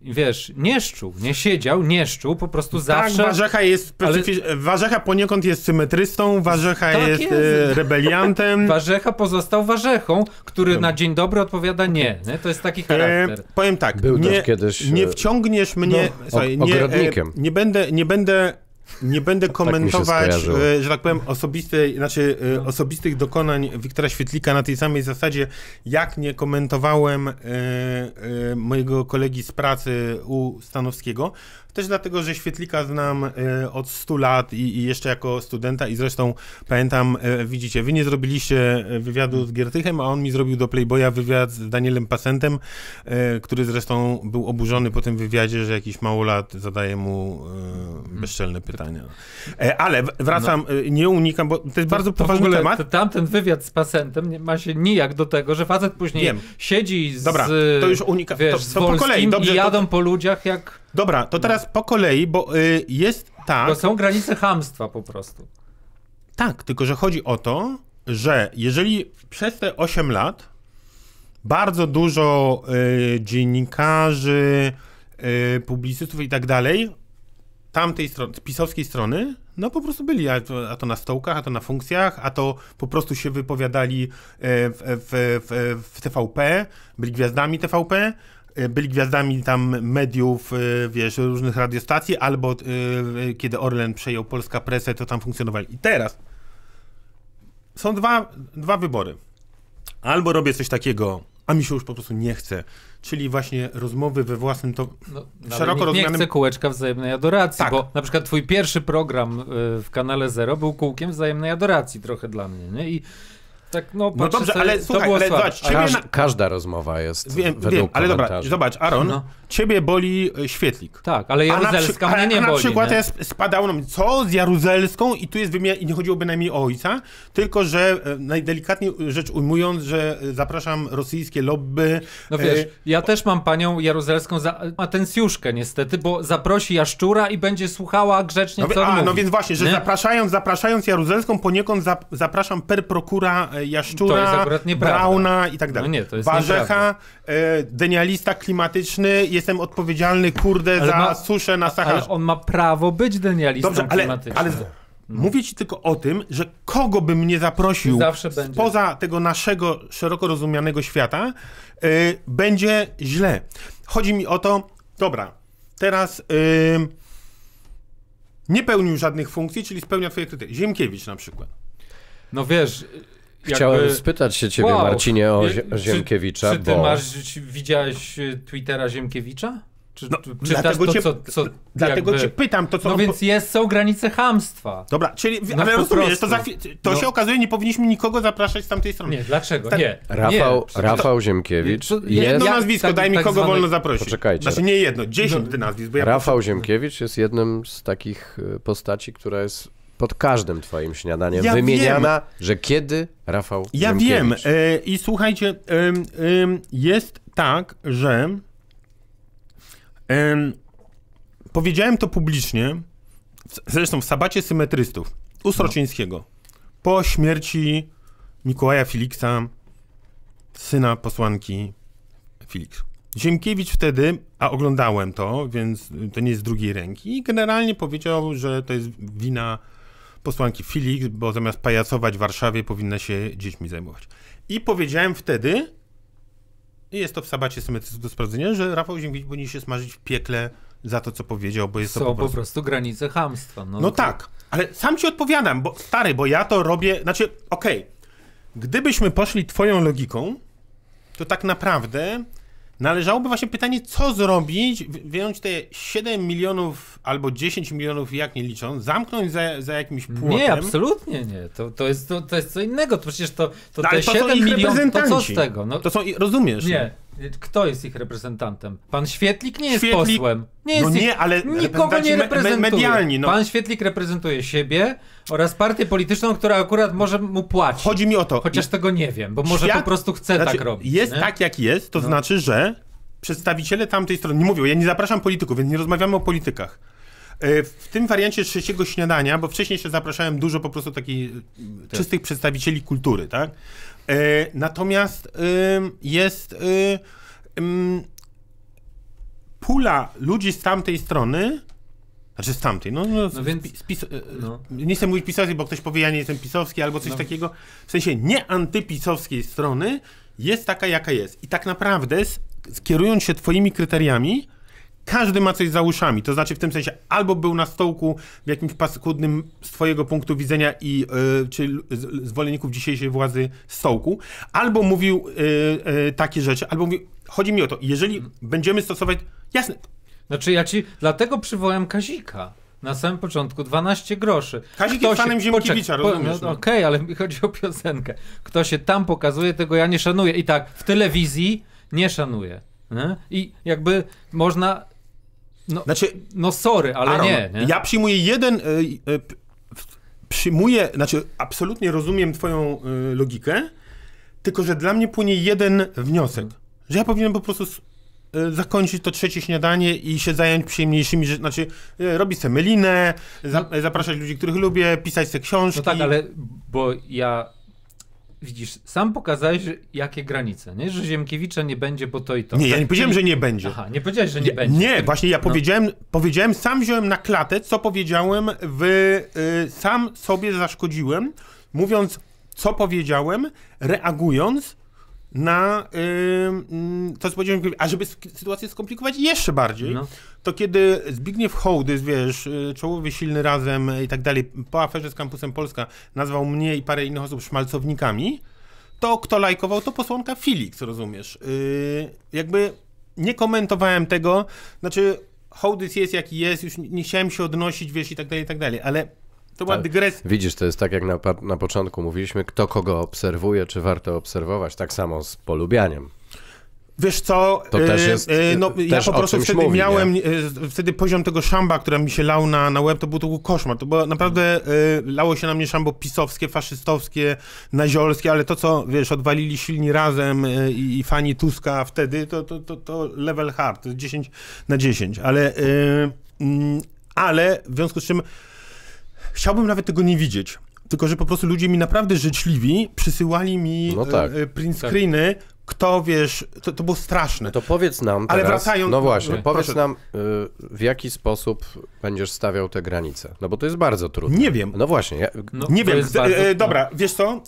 wiesz, nie szczuł, nie siedział, nie szczuł, po prostu tak, zawsze... Tak, Warzecha jest specyficz... ale... Warzecha poniekąd jest symetrystą, Warzecha tak jest, e, jest. rebeliantem. <laughs> Warzecha pozostał Warzechą, który na dzień dobry odpowiada nie, nie? To jest taki e, charakter. E, powiem tak, Był nie, kiedyś, nie e, wciągniesz no, mnie... No, słuchaj, nie, e, nie, będę, nie będę nie będę tak komentować, tak że tak powiem, osobistej, znaczy, e, osobistych dokonań Wiktora Świetlika na tej samej zasadzie, jak nie komentowałem e, mojego kolegi z pracy u Stanowskiego, też dlatego, że Świetlika znam e, od 100 lat i, jeszcze jako studenta i zresztą pamiętam, e, widzicie, wy nie zrobiliście e, wywiadu z Giertychem, a on mi zrobił do Playboya wywiad z Danielem Pacentem, który zresztą był oburzony po tym wywiadzie, że jakiś mało lat zadaje mu bezczelne pytania. Ale wracam, no. nie unikam, bo to jest to, bardzo poważny to temat. Tamten wywiad z Pacentem ma się nijak do tego, że facet później Wiem. siedzi z... Dobra, to już unika, Wiesz, to, to po kolei. Dobrze, i jadą to... po ludziach jak Dobra, to teraz po kolei, bo y, jest tak... To są granice hamstwa po prostu. Tak, tylko że chodzi o to, że jeżeli przez te 8 lat bardzo dużo y, dziennikarzy, y, publicystów i tak dalej, tamtej strony, z pisowskiej strony, no po prostu byli, a to, a to, na stołkach, a to na funkcjach, a to po prostu się wypowiadali y, w, w, w, w TVP, byli gwiazdami TVP, Y, byli gwiazdami tam mediów, y, wiesz, różnych radiostacji, albo y, kiedy Orlen przejął Polska Presę, to tam funkcjonowali. I teraz są dwa, dwa wybory. Albo robię coś takiego, a mi się już po prostu nie chce, czyli właśnie rozmowy we własnym to no, szeroko nie, rozumianym... Nie chcę kółeczka wzajemnej adoracji, tak. bo na przykład twój pierwszy program w Kanale Zero był kółkiem wzajemnej adoracji trochę dla mnie, nie? I tak, no, no dobrze, ale słuchaj, ale zobacz, na... Każda rozmowa jest wiem, według wiem, ale dobra, zobacz, Aaron, no. ciebie boli e, świetlik. Tak, ale Jaruzelska mnie nie a, a boli. na przykład ja spadał nam, no co z Jaruzelską i tu jest wymiar, i nie chodziło bynajmniej o ojca, tylko że e, najdelikatniej rzecz ujmując, że e, zapraszam rosyjskie lobby. No wiesz, e... ja też mam panią Jaruzelską za atencjuszkę niestety, bo zaprosi Jaszczura i będzie słuchała grzecznie, no, co a, no mówi. No więc właśnie, że nie? zapraszając, zapraszając Jaruzelską, poniekąd zap, zapraszam per prokura E, jaszczura, Brauna i tak no dalej. No nie, to jest Warzecha, e, denialista klimatyczny, jestem odpowiedzialny, kurde, ale za ma, suszę na Saharze. Ale on ma prawo być denialistą Dobrze, klimatycznym. Ale, ale... No. Mówię ci tylko o tym, że kogo bym nie zaprosił poza tego naszego szeroko rozumianego świata, yy, będzie źle. Chodzi mi o to, dobra, teraz yy, nie pełnił żadnych funkcji, czyli spełnia twoje kryteria. Ziemkiewicz na przykład. No wiesz, Chciałem jakby... spytać się ciebie, wow. Marcinie, o Ziemkiewicza. Czy, czy ty bo... masz, widziałeś e, Twittera Ziemkiewicza? Czy, no, dlatego to, cię, co, co dlatego jakby... cię pytam to, co. No on... więc jest, są granice hamstwa. Dobra, czyli. No, ale rozumiesz, to, za, to no. się okazuje, nie powinniśmy nikogo zapraszać z tamtej strony. Nie, dlaczego? Tak- nie. Rafał, nie. Rafał Ziemkiewicz. Jedno nazwisko, ja, tak- daj mi tak kogo zwane... wolno zaprosić. Poczekajcie. Znaczy nie jedno, dziesięć no. nazwisk. Ja Rafał poszedłem. Ziemkiewicz jest jednym z takich y, postaci, która jest pod każdym twoim śniadaniem ja wymieniana, wiem. że kiedy Rafał Ja wiem e, i słuchajcie, jest tak, że powiedziałem to publicznie, zresztą w Sabacie Symetrystów, u Sroczyńskiego, no. po śmierci Mikołaja Filiksa, syna posłanki Filiks. Ziemkiewicz wtedy, a oglądałem to, więc to nie jest z drugiej ręki, I generalnie powiedział, że to jest wina posłanki Felix, bo zamiast pajacować w Warszawie powinna się dziećmi zajmować. I powiedziałem wtedy, i jest to w sabacie symetryzmu do sprawdzenia, że Rafał Ziemkiewicz powinien się smażyć w piekle za to, co powiedział, bo jest Są to po prostu, po prostu granice hamstwa. No, no tak, ale sam ci odpowiadam, bo stary, bo ja to robię, znaczy, okej, okay. gdybyśmy poszli twoją logiką, to tak naprawdę Należałoby właśnie pytanie, co zrobić, wyjąć te 7 milionów albo 10 milionów, jak nie liczą, zamknąć za, za jakimś płotem. Nie, absolutnie nie. To, to, jest, to, to jest co innego. To przecież to, to no, te to 7 milionów, to co z tego? No, to są, rozumiesz? Nie. Kto jest ich reprezentantem? Pan Świetlik nie jest Świetlik... posłem. Nie no jest no nie, ale nikogo nie reprezentuje. Me medialni, no. Pan Świetlik reprezentuje siebie oraz partię polityczną, która akurat może mu płacić. Chodzi mi o to. Chociaż I... tego nie wiem, bo może Świat... po prostu chce tak znaczy, tak robić. Jest nie? tak, jak jest, to no. znaczy, że przedstawiciele tamtej strony nie mówią, ja nie zapraszam polityków, więc nie rozmawiamy o politykach. E, w tym wariancie trzeciego śniadania, bo wcześniej się zapraszałem dużo po prostu takich e, tak. czystych przedstawicieli kultury, tak? E, natomiast jest y, pula ludzi z tamtej strony, znaczy z tamtej, no, no, no więc, z pis, e, no. E, nie chcę mówić pisowskiej, bo ktoś powie, ja nie jestem pisowski albo coś no. takiego, w sensie nie antypisowskiej strony jest taka, jaka jest. I tak naprawdę, kierując się twoimi kryteriami, każdy ma coś za uszami. To znaczy w tym sensie albo był na stołku w jakimś paskudnym z twojego punktu widzenia i yy, czy zwolenników dzisiejszej władzy stołku, albo mówił e, e, takie rzeczy, albo mówił, chodzi mi o to, jeżeli będziemy stosować, jasne. Znaczy ja ci, dlatego przywołałem Kazika. Na samym początku 12 groszy. Kazik Kto jest fanem się... Ziemkiewicza, Poczek, rozumiesz? Po... No, no, Okej, okay, ale mi chodzi o piosenkę. Kto się tam pokazuje, tego ja nie szanuję. I tak, w telewizji nie szanuję. Nie? I jakby można no, znaczy, no sorry, ale Aaron, nie, nie, Ja przyjmuję jeden. Y, y, przyjmuję, znaczy, absolutnie rozumiem Twoją y, logikę, tylko że dla mnie płynie jeden wniosek. Hmm. Że ja powinienem po prostu zakończyć to trzecie śniadanie i się zająć przyjemniejszymi rzeczami, znaczy robić sobie melinę, za, no. zapraszać ludzi, których lubię, pisać sobie książki. No tak, ale bo ja widzisz, sam pokazałeś, jakie granice, nie? Że Ziemkiewicza nie będzie, bo to i to. Nie, tak? ja nie tak? powiedziałem, że nie będzie. Aha, nie powiedziałeś, że nie, będzie. Nie, właśnie ja no. powiedziałem, powiedziałem, sam wziąłem na klatę, co powiedziałem w... Y, sam sobie zaszkodziłem, mówiąc, co powiedziałem, reagując na yy, to, co powiedziałem, a żeby sytuację skomplikować jeszcze bardziej, no. to kiedy Zbigniew Hołdys, wiesz, y, czołowy, silny razem i tak dalej, po aferze z Kampusem Polska nazwał mnie i parę innych osób szmalcownikami, to kto lajkował, to posłanka Felix, rozumiesz. Yy, jakby nie komentowałem tego, znaczy Hołdys jest jaki jest, już nie chciałem się odnosić, wiesz, i tak dalej, i tak dalej, ale to była tak. dygresja. widzisz, to jest tak jak na, na początku mówiliśmy, kto kogo obserwuje, czy warto obserwować. Tak samo z polubianiem. Wiesz co, to y, też jest, y, no, y, też ja po prostu wtedy mówi, miałem, wtedy poziom tego szamba, który mi się lał na, na łeb, to był to koszmar. To było naprawdę, lało się na mnie szambo pisowskie, faszystowskie, naziolskie, ale to co, wiesz, odwalili silni razem i, i fani Tuska wtedy, to, to, to, to level hard, to jest 10 na 10, ale, mm, ale w związku z czym Chciałbym nawet tego nie widzieć. Tylko, że po prostu ludzie mi naprawdę życzliwi przysyłali mi no tak. E, e, print screeny tak kto wiesz, to, to było straszne. To powiedz nam. Teraz, ale wracając. No właśnie, no, powiedz proszę. nam, y, w jaki sposób będziesz stawiał te granice. No bo to jest bardzo trudne. Nie wiem. No właśnie. Ja... No, nie wiem. Bardzo... Y, y, dobra, wiesz co?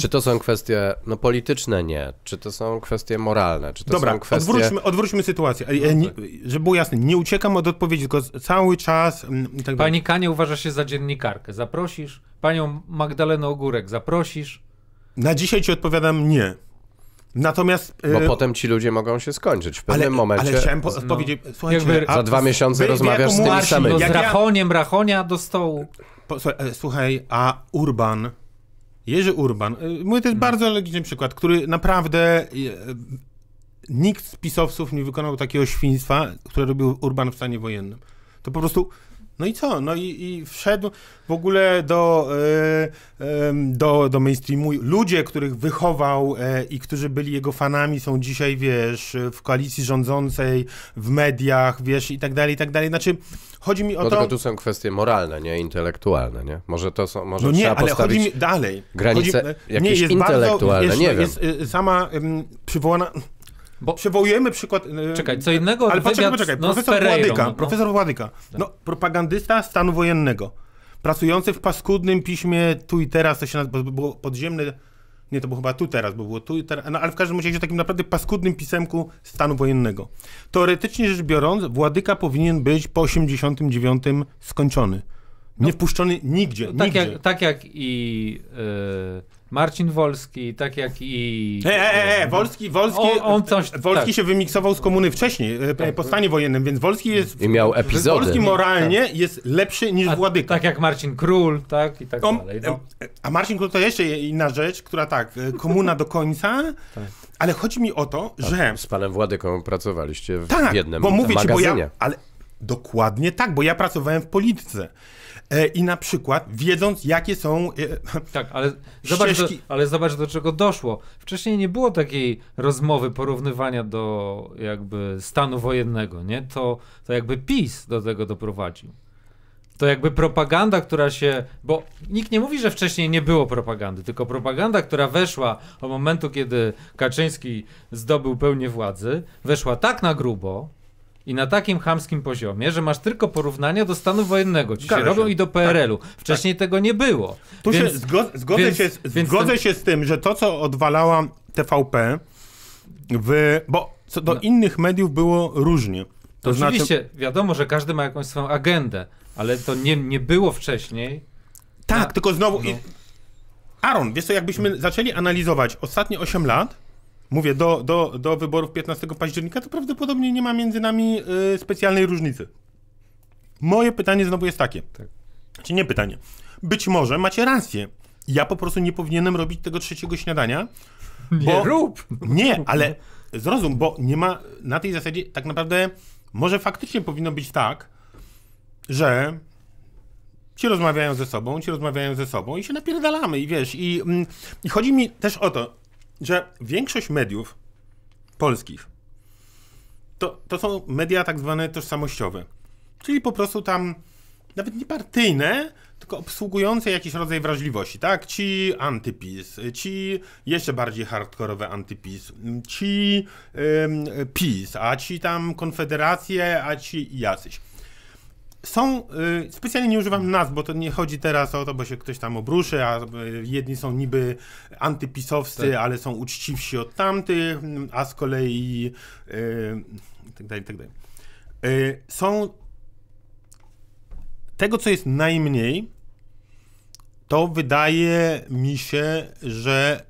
Czy to są kwestie no, polityczne? Nie. Czy to są kwestie moralne? Czy to dobra, są kwestie. Odwróćmy, odwróćmy sytuację. No, tak. Żeby było jasne, nie uciekam od odpowiedzi, tylko cały czas. tak Pani Kanie uważa się za dziennikarkę. Zaprosisz? Panią Magdalenę Ogórek zaprosisz? Na dzisiaj ci odpowiadam nie. Natomiast. Y, Bo potem ci ludzie mogą się skończyć w pewnym ale, momencie. Ale chciałem po- no. powiedzieć, słuchajcie, Jakby, za dwa miesiące rozmawiasz z tymi Marcin, samymi. No, z Rachoniem, Rachonia do stołu. E, słuchaj, a Urban. Jerzy Urban, y, mój to jest hmm. bardzo logiczny przykład, który naprawdę y, nikt z pisowców nie wykonał takiego świństwa, które robił Urban w stanie wojennym. To po prostu no i co? No i, i wszedł w ogóle do, e, e, do, do mainstreamu. Ludzie, których wychował e, i którzy byli jego fanami, są dzisiaj, wiesz, w koalicji rządzącej, w mediach, wiesz, i tak dalej, i tak dalej. Znaczy, chodzi mi o no, to... Tylko tu są kwestie moralne, nie intelektualne, nie? Może to są, może no nie, ale chodzi mi dalej. Granice chodzi... jakieś nie, jest intelektualne, bardzo, nie wiem. Jest, y, sama przywołana bo... Przywołujemy przykład... Y, Czekaj, co innego... Ale poczekaj, poczekaj. No, profesor Pereirą, Władyka, no, profesor Władyka, tak. no propagandysta stanu wojennego, pracujący w paskudnym piśmie tu i teraz, to się nazywa, było podziemny... Nie, to było chyba tu teraz, bo było tu i teraz, no, ale w każdym razie takim naprawdę paskudnym pisemku stanu wojennego. Teoretycznie rzecz biorąc, Władyka powinien być po 89 skończony. Nie no. wpuszczony nigdzie, tak nigdzie. Jak, tak jak i... Yy Marcin Wolski, tak jak i... E, e, e, e Wolski, Wolski, on, on coś, Wolski tak. się wymiksował z komuny wcześniej, e, tak. po stanie wojennym, więc Wolski jest... I miał epizody. Wolski moralnie tak. jest lepszy niż A, Władyka. Tak jak Marcin Król, tak i tak on, dalej. No. E, a Marcin Król to jeszcze inna rzecz, która tak, komuna do końca, tak. ale chodzi mi o to, tak, że... Z panem Władyką pracowaliście w tak, jednym bo mówię magazynie. Ci, bo ja, ale dokładnie tak, bo ja pracowałem w polityce. E, i na przykład wiedząc, jakie są. E, <laughs> tak, ale zobacz, do, ale zobacz, do czego doszło. Wcześniej nie było takiej rozmowy porównywania do jakby stanu wojennego, nie? To, to jakby PiS do tego doprowadził. To jakby propaganda, która się. Bo nikt nie mówi, że wcześniej nie było propagandy, tylko propaganda, która weszła od momentu, kiedy Kaczyński zdobył pełnię władzy, weszła tak na grubo, i na takim chamskim poziomie, że masz tylko porównania do stanu wojennego. Ci się robią i do PRL-u. Tak, Wcześniej tak. tego nie było. Tu więc, się zgo zgodzę, więc, się, z, więc zgodzę ten... się z tym, że to, co odwalała TVP, w, bo co do no. innych mediów było różnie. To znaczy- Oczywiście, znaczy... wiadomo, że każdy ma jakąś swoją agendę, ale to nie, nie było wcześniej. Tak, na... tylko znowu... No. Aaron, wiesz co, jakbyśmy zaczęli analizować ostatnie 8 lat, mówię, do, do, do wyborów 15 października, to prawdopodobnie nie ma między nami y, specjalnej różnicy. Moje pytanie znowu jest takie. Tak. Czy nie pytanie? Być może macie rację. Ja po prostu nie powinienem robić tego trzeciego śniadania. <laughs> Bo... Nie rób! Nie, ale zrozum, bo nie ma na tej zasadzie tak naprawdę. Może faktycznie powinno być tak, że ci rozmawiają ze sobą, ci rozmawiają ze sobą i się napierdalamy i wiesz, i, mm, i chodzi mi też o to, że większość mediów polskich to, to są media tak zwane tożsamościowe. Czyli po prostu tam nawet nie partyjne, tylko obsługujące jakiś rodzaj wrażliwości, tak? Ci antypis, ci jeszcze bardziej hardkorowe antypis, ci ym, PiS, a ci tam konfederacje, a ci jacyś są, y, specjalnie nie używam nazw, bo to nie chodzi teraz o to, bo się ktoś tam obruszy, a y, jedni są niby antypisowscy, tak. ale są uczciwsi od tamtych, a z kolei y, tak dalej, tak dalej. Y, są tego, co jest najmniej, to wydaje mi się, że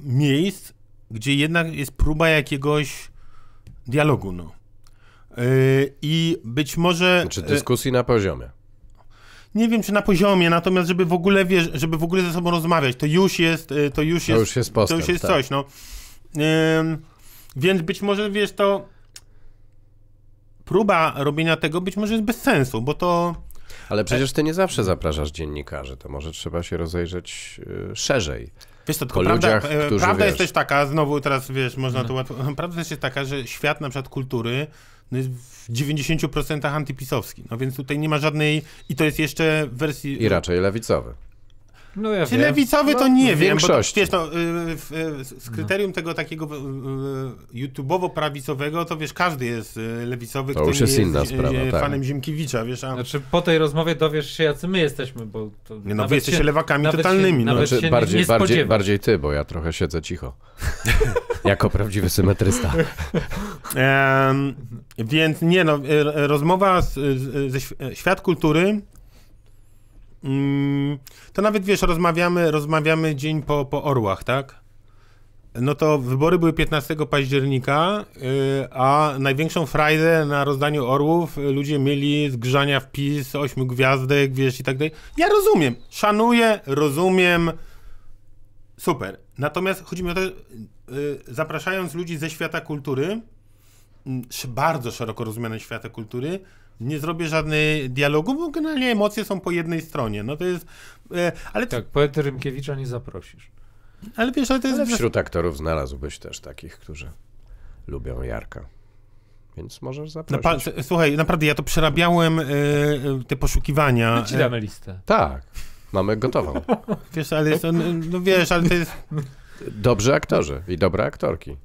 miejsc, gdzie jednak jest próba jakiegoś dialogu, no. Y, I być może. Czy y, dyskusji na poziomie? Nie wiem, czy na poziomie, natomiast żeby w ogóle, wiesz, żeby w ogóle ze sobą rozmawiać, to już jest, y, to już to jest, już jest postęp, to już jest tak. coś, no. Więc być może, wiesz, to próba robienia tego być może jest bez sensu, bo to... Ale przecież ty nie zawsze zapraszasz dziennikarzy, to może trzeba się rozejrzeć szerzej. Wiesz to tylko prawda, ludziach, e, prawda wiesz... jest też taka, znowu teraz wiesz, można no. to łatwo, <laughs> prawda jest taka, że świat na przykład kultury no jest w 90% antypisowski. No więc tutaj nie ma żadnej, i to jest jeszcze wersji... I raczej lewicowy. No ja Czy wiem. lewicowy to no, nie no, wiem, większość. bo wiesz, no, y, y, z kryterium no. tego takiego y, YouTube'owo-prawicowego, to wiesz, każdy jest lewicowy, to kto już jest, inna jest sprawa, tak. fanem tak. Ziemkiewicza, wiesz. A... Znaczy po tej rozmowie dowiesz się, jacy my jesteśmy, bo... To no wy jesteście się, lewakami totalnymi. Się, no. Znaczy, się bardziej, nie bardziej, bardziej ty, bo ja trochę siedzę cicho. <laughs> jako prawdziwy symetrysta. um, więc nie, no, rozmowa z, z, ze e, świat kultury Mm, to nawet wiesz, rozmawiamy, rozmawiamy dzień po, po orłach, tak? No to wybory były 15 października, y, a największą frajdę na rozdaniu orłów ludzie mieli zgrzania w PiS, ośmiu gwiazdek, wiesz i tak dalej. Ja rozumiem, szanuję, rozumiem. Super. Natomiast chodzi mi o to, y, zapraszając ludzi ze świata kultury, bardzo szeroko rozumianej świata kultury, nie zrobię żadnej dialogu, bo generalnie emocje są po jednej stronie. No to jest. E, ale tak, poety Rymkiewicza nie zaprosisz. Ale wiesz, ale to jest. Ale wśród aktorów znalazłbyś też takich, którzy lubią Jarka. Więc możesz no zaprosić. Napa Słuchaj, naprawdę ja to przerabiałem e, e, te poszukiwania. My ci damy listę. Tak, mamy gotową. <laughs> wiesz, ale jest, no, no, wiesz, ale to jest. Dobrzy aktorzy i dobre aktorki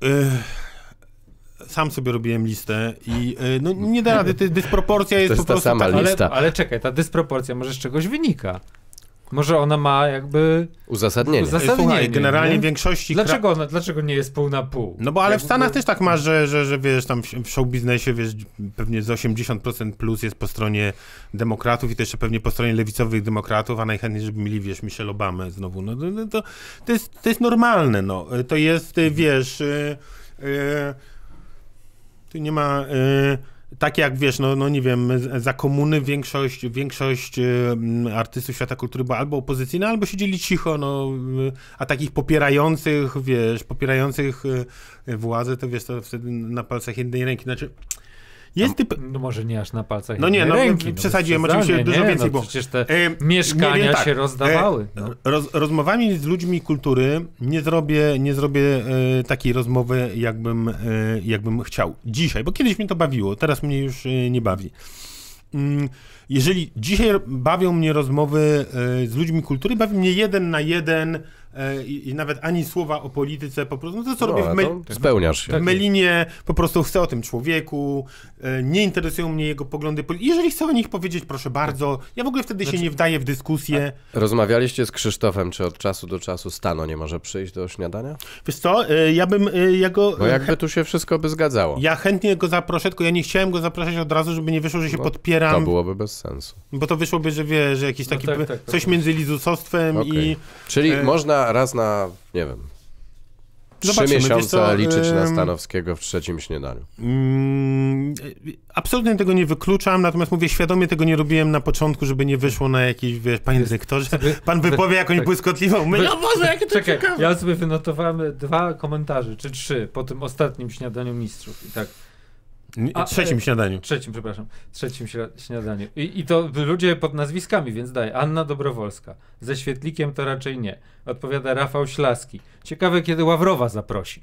sam sobie robiłem listę i y, no, nie da rady, ty, dysproporcja jest, to jest po prostu... Tak. Ta ale, ale czekaj, ta dysproporcja może z czegoś wynika. Może ona ma jakby. Uzasadnienie. Uzasadnienie Słuchaj, generalnie nie? większości. Dlaczego, ona, dlaczego nie jest pół na pół? No bo ale w Stanach też tak ma, że, że, że wiesz, tam w show biznesie wiesz, pewnie z 80% plus jest po stronie demokratów i też jeszcze pewnie po stronie lewicowych demokratów, a najchętniej, żeby mieli, wiesz, Michelle Obamę znowu. No to, to, to, jest, to jest normalne, no. To jest, y, wiesz. Yy, yy, tu nie ma... Yy, tak jak wiesz, no, no nie wiem, za komuny większość, większość y, mm, artystów świata kultury była albo opozycyjna, albo siedzieli cicho, no, y, a takich popierających, wiesz, popierających y, władzę, to wiesz, to wtedy na palcach jednej ręki, znaczy jest typ... No może nie aż na palcach. No nie, no, ręki, no przesadziłem oczywiście nie, dużo nie, więcej, no, bo... Przecież te e, mieszkania wiem, tak, się rozdawały. E, no. roz, rozmowami z ludźmi kultury nie zrobię, nie zrobię e, takiej rozmowy, jakbym, e, jakbym chciał. Dzisiaj, bo kiedyś mnie to bawiło, teraz mnie już e, nie bawi. Mm, jeżeli dzisiaj bawią mnie rozmowy e, z ludźmi kultury, bawi mnie jeden na jeden E, i, i, nawet ani słowa o polityce, po prostu no to, co no, robię w, no, spełniasz się. w Melinie, po prostu chcę o tym człowieku, e, nie interesują mnie jego poglądy. Jeżeli chcę o nich powiedzieć, proszę bardzo, ja w ogóle wtedy znaczy, się nie wdaję w dyskusję. Rozmawialiście z Krzysztofem, czy od czasu do czasu Stano nie może przyjść do śniadania? Wiesz co, e, ja bym ja Bo jakby tu się wszystko by zgadzało. Ja chętnie go zaproszę, tylko ja nie chciałem go zapraszać od razu, żeby nie wyszło, że się no, podpieram. To byłoby bez sensu. Bo to wyszłoby, że wie, że jakiś no taki... No tak, tak, coś tak. między lizusostwem okay. i... Czyli e... można raz na, nie wiem, trzy miesiące liczyć na Stanowskiego w trzecim śniadaniu. Mm, absolutnie tego nie wykluczam, natomiast mówię, świadomie tego nie robiłem na początku, żeby nie wyszło na jakiś, wiesz, panie dyrektorze, pan wypowie jakąś tak. błyskotliwą myśl. No może jakie to Czekaj, ciekawe. ja sobie wynotowałem dwa komentarze, czy trzy, po tym ostatnim śniadaniu mistrzów i tak... A, trzecim e, śniadaniu. Trzecim, przepraszam. Trzecim śniadaniu. I, I, to ludzie pod nazwiskami, więc daj. Anna Dobrowolska. Ze świetlikiem to raczej nie. Odpowiada Rafał Ślaski. Ciekawe, kiedy Ławrowa zaprosi.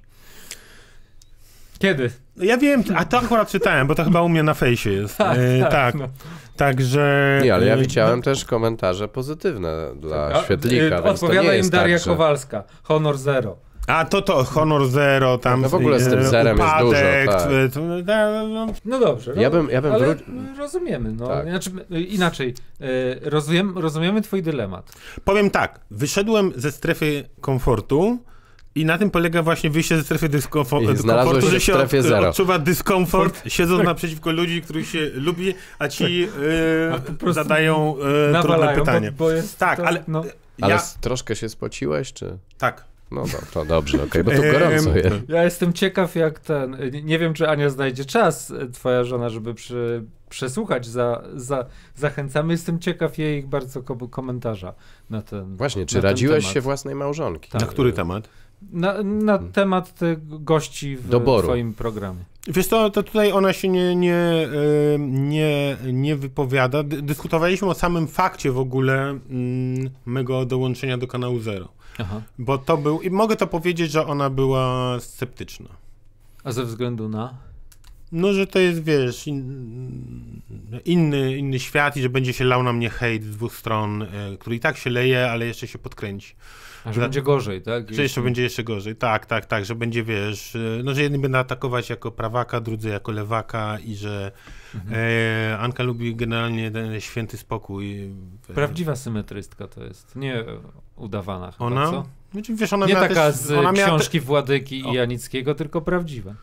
Kiedy? No ja wiem, a to akurat czytałem, bo to chyba u mnie na fejsie jest. <laughs> tak. E, tak, tak, No. Także. Nie, ale ja e, widziałem no. też komentarze pozytywne dla a, świetlika. E, odpowiada im Daria tak, że... Kowalska. Honor zero. A to to, Honor Zero, tam... No w ogóle z tym e, zerem upadek, jest dużo, tak. E, e, no, no dobrze, no, ja bym, ja bym ale rozumiemy, no. Tak. Znaczy, inaczej, rozumiem, rozumiemy twój dylemat. Powiem tak, wyszedłem ze strefy komfortu, i na tym polega właśnie wyjście ze strefy dyskomfortu, dyskomfortu że się od, zero. odczuwa dyskomfort, <laughs> siedząc tak. naprzeciwko ludzi, których się lubi, a ci yy, a zadają yy, trudne pytanie. Bo, bo tak, to, ale... No. Ale ja... troszkę się spociłeś, czy...? Tak. No, no to dobrze, okej, okay, bo tu gorąco jest. Ja jestem ciekaw, jak ten. Nie wiem, czy Ania znajdzie czas, e, twoja żona, żeby przy, przesłuchać. Za, za, zachęcamy. Jestem ciekaw jej bardzo komentarza na ten. Właśnie, czy radziłeś temat. się własnej małżonki? Tak. Na który temat? Na, na hmm. temat gości w Doboru. twoim programie. Wiesz to, to tutaj ona się nie, nie, nie, nie wypowiada. Dyskutowaliśmy o samym fakcie w ogóle mm, mego dołączenia do kanału Zero. Aha. Bo to był, i mogę to powiedzieć, że ona była sceptyczna. A ze względu na? No, że to jest, wiesz, in, inny, inny świat i że będzie się lał na mnie hejt z dwóch stron, e, który i tak się leje, ale jeszcze się podkręci. A że Dla... będzie gorzej, tak? Że jeszcze będzie jeszcze gorzej, tak, tak, tak, że będzie, wiesz, e, no, że jedni będą atakować jako prawaka, drudzy jako lewaka i że E, Anka lubi generalnie ten święty spokój. Prawdziwa symetrystka to jest, nie udawana chyba, Ona? Co? Znaczy, wiesz, ona nie taka też, z ona książki te... Władyki o. Janickiego, tylko prawdziwa.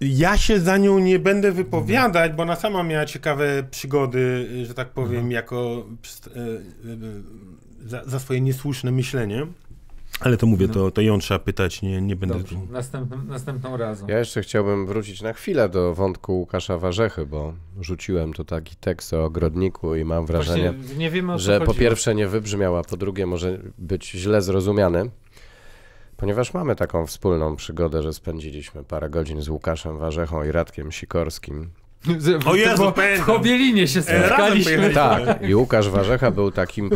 Ja się za nią nie będę wypowiadać, bo ona sama miała ciekawe przygody, że tak powiem, mhm. jako e, e, za, za swoje niesłuszne myślenie. Ale to mówię, no. to, to ją trzeba pytać, nie, nie będę... Dobrze, następnym, następną razem. Ja jeszcze chciałbym wrócić na chwilę do wątku Łukasza Warzechy, bo rzuciłem tu taki tekst o ogrodniku i mam wrażenie, wiemy, że po pierwsze nie wybrzmiał, a po drugie może być źle zrozumiany, ponieważ mamy taką wspólną przygodę, że spędziliśmy parę godzin z Łukaszem Warzechą i Radkiem Sikorskim w, o Jezu, w Chobielinie się e, spotkaliśmy. Tak, i Łukasz Warzecha był takim,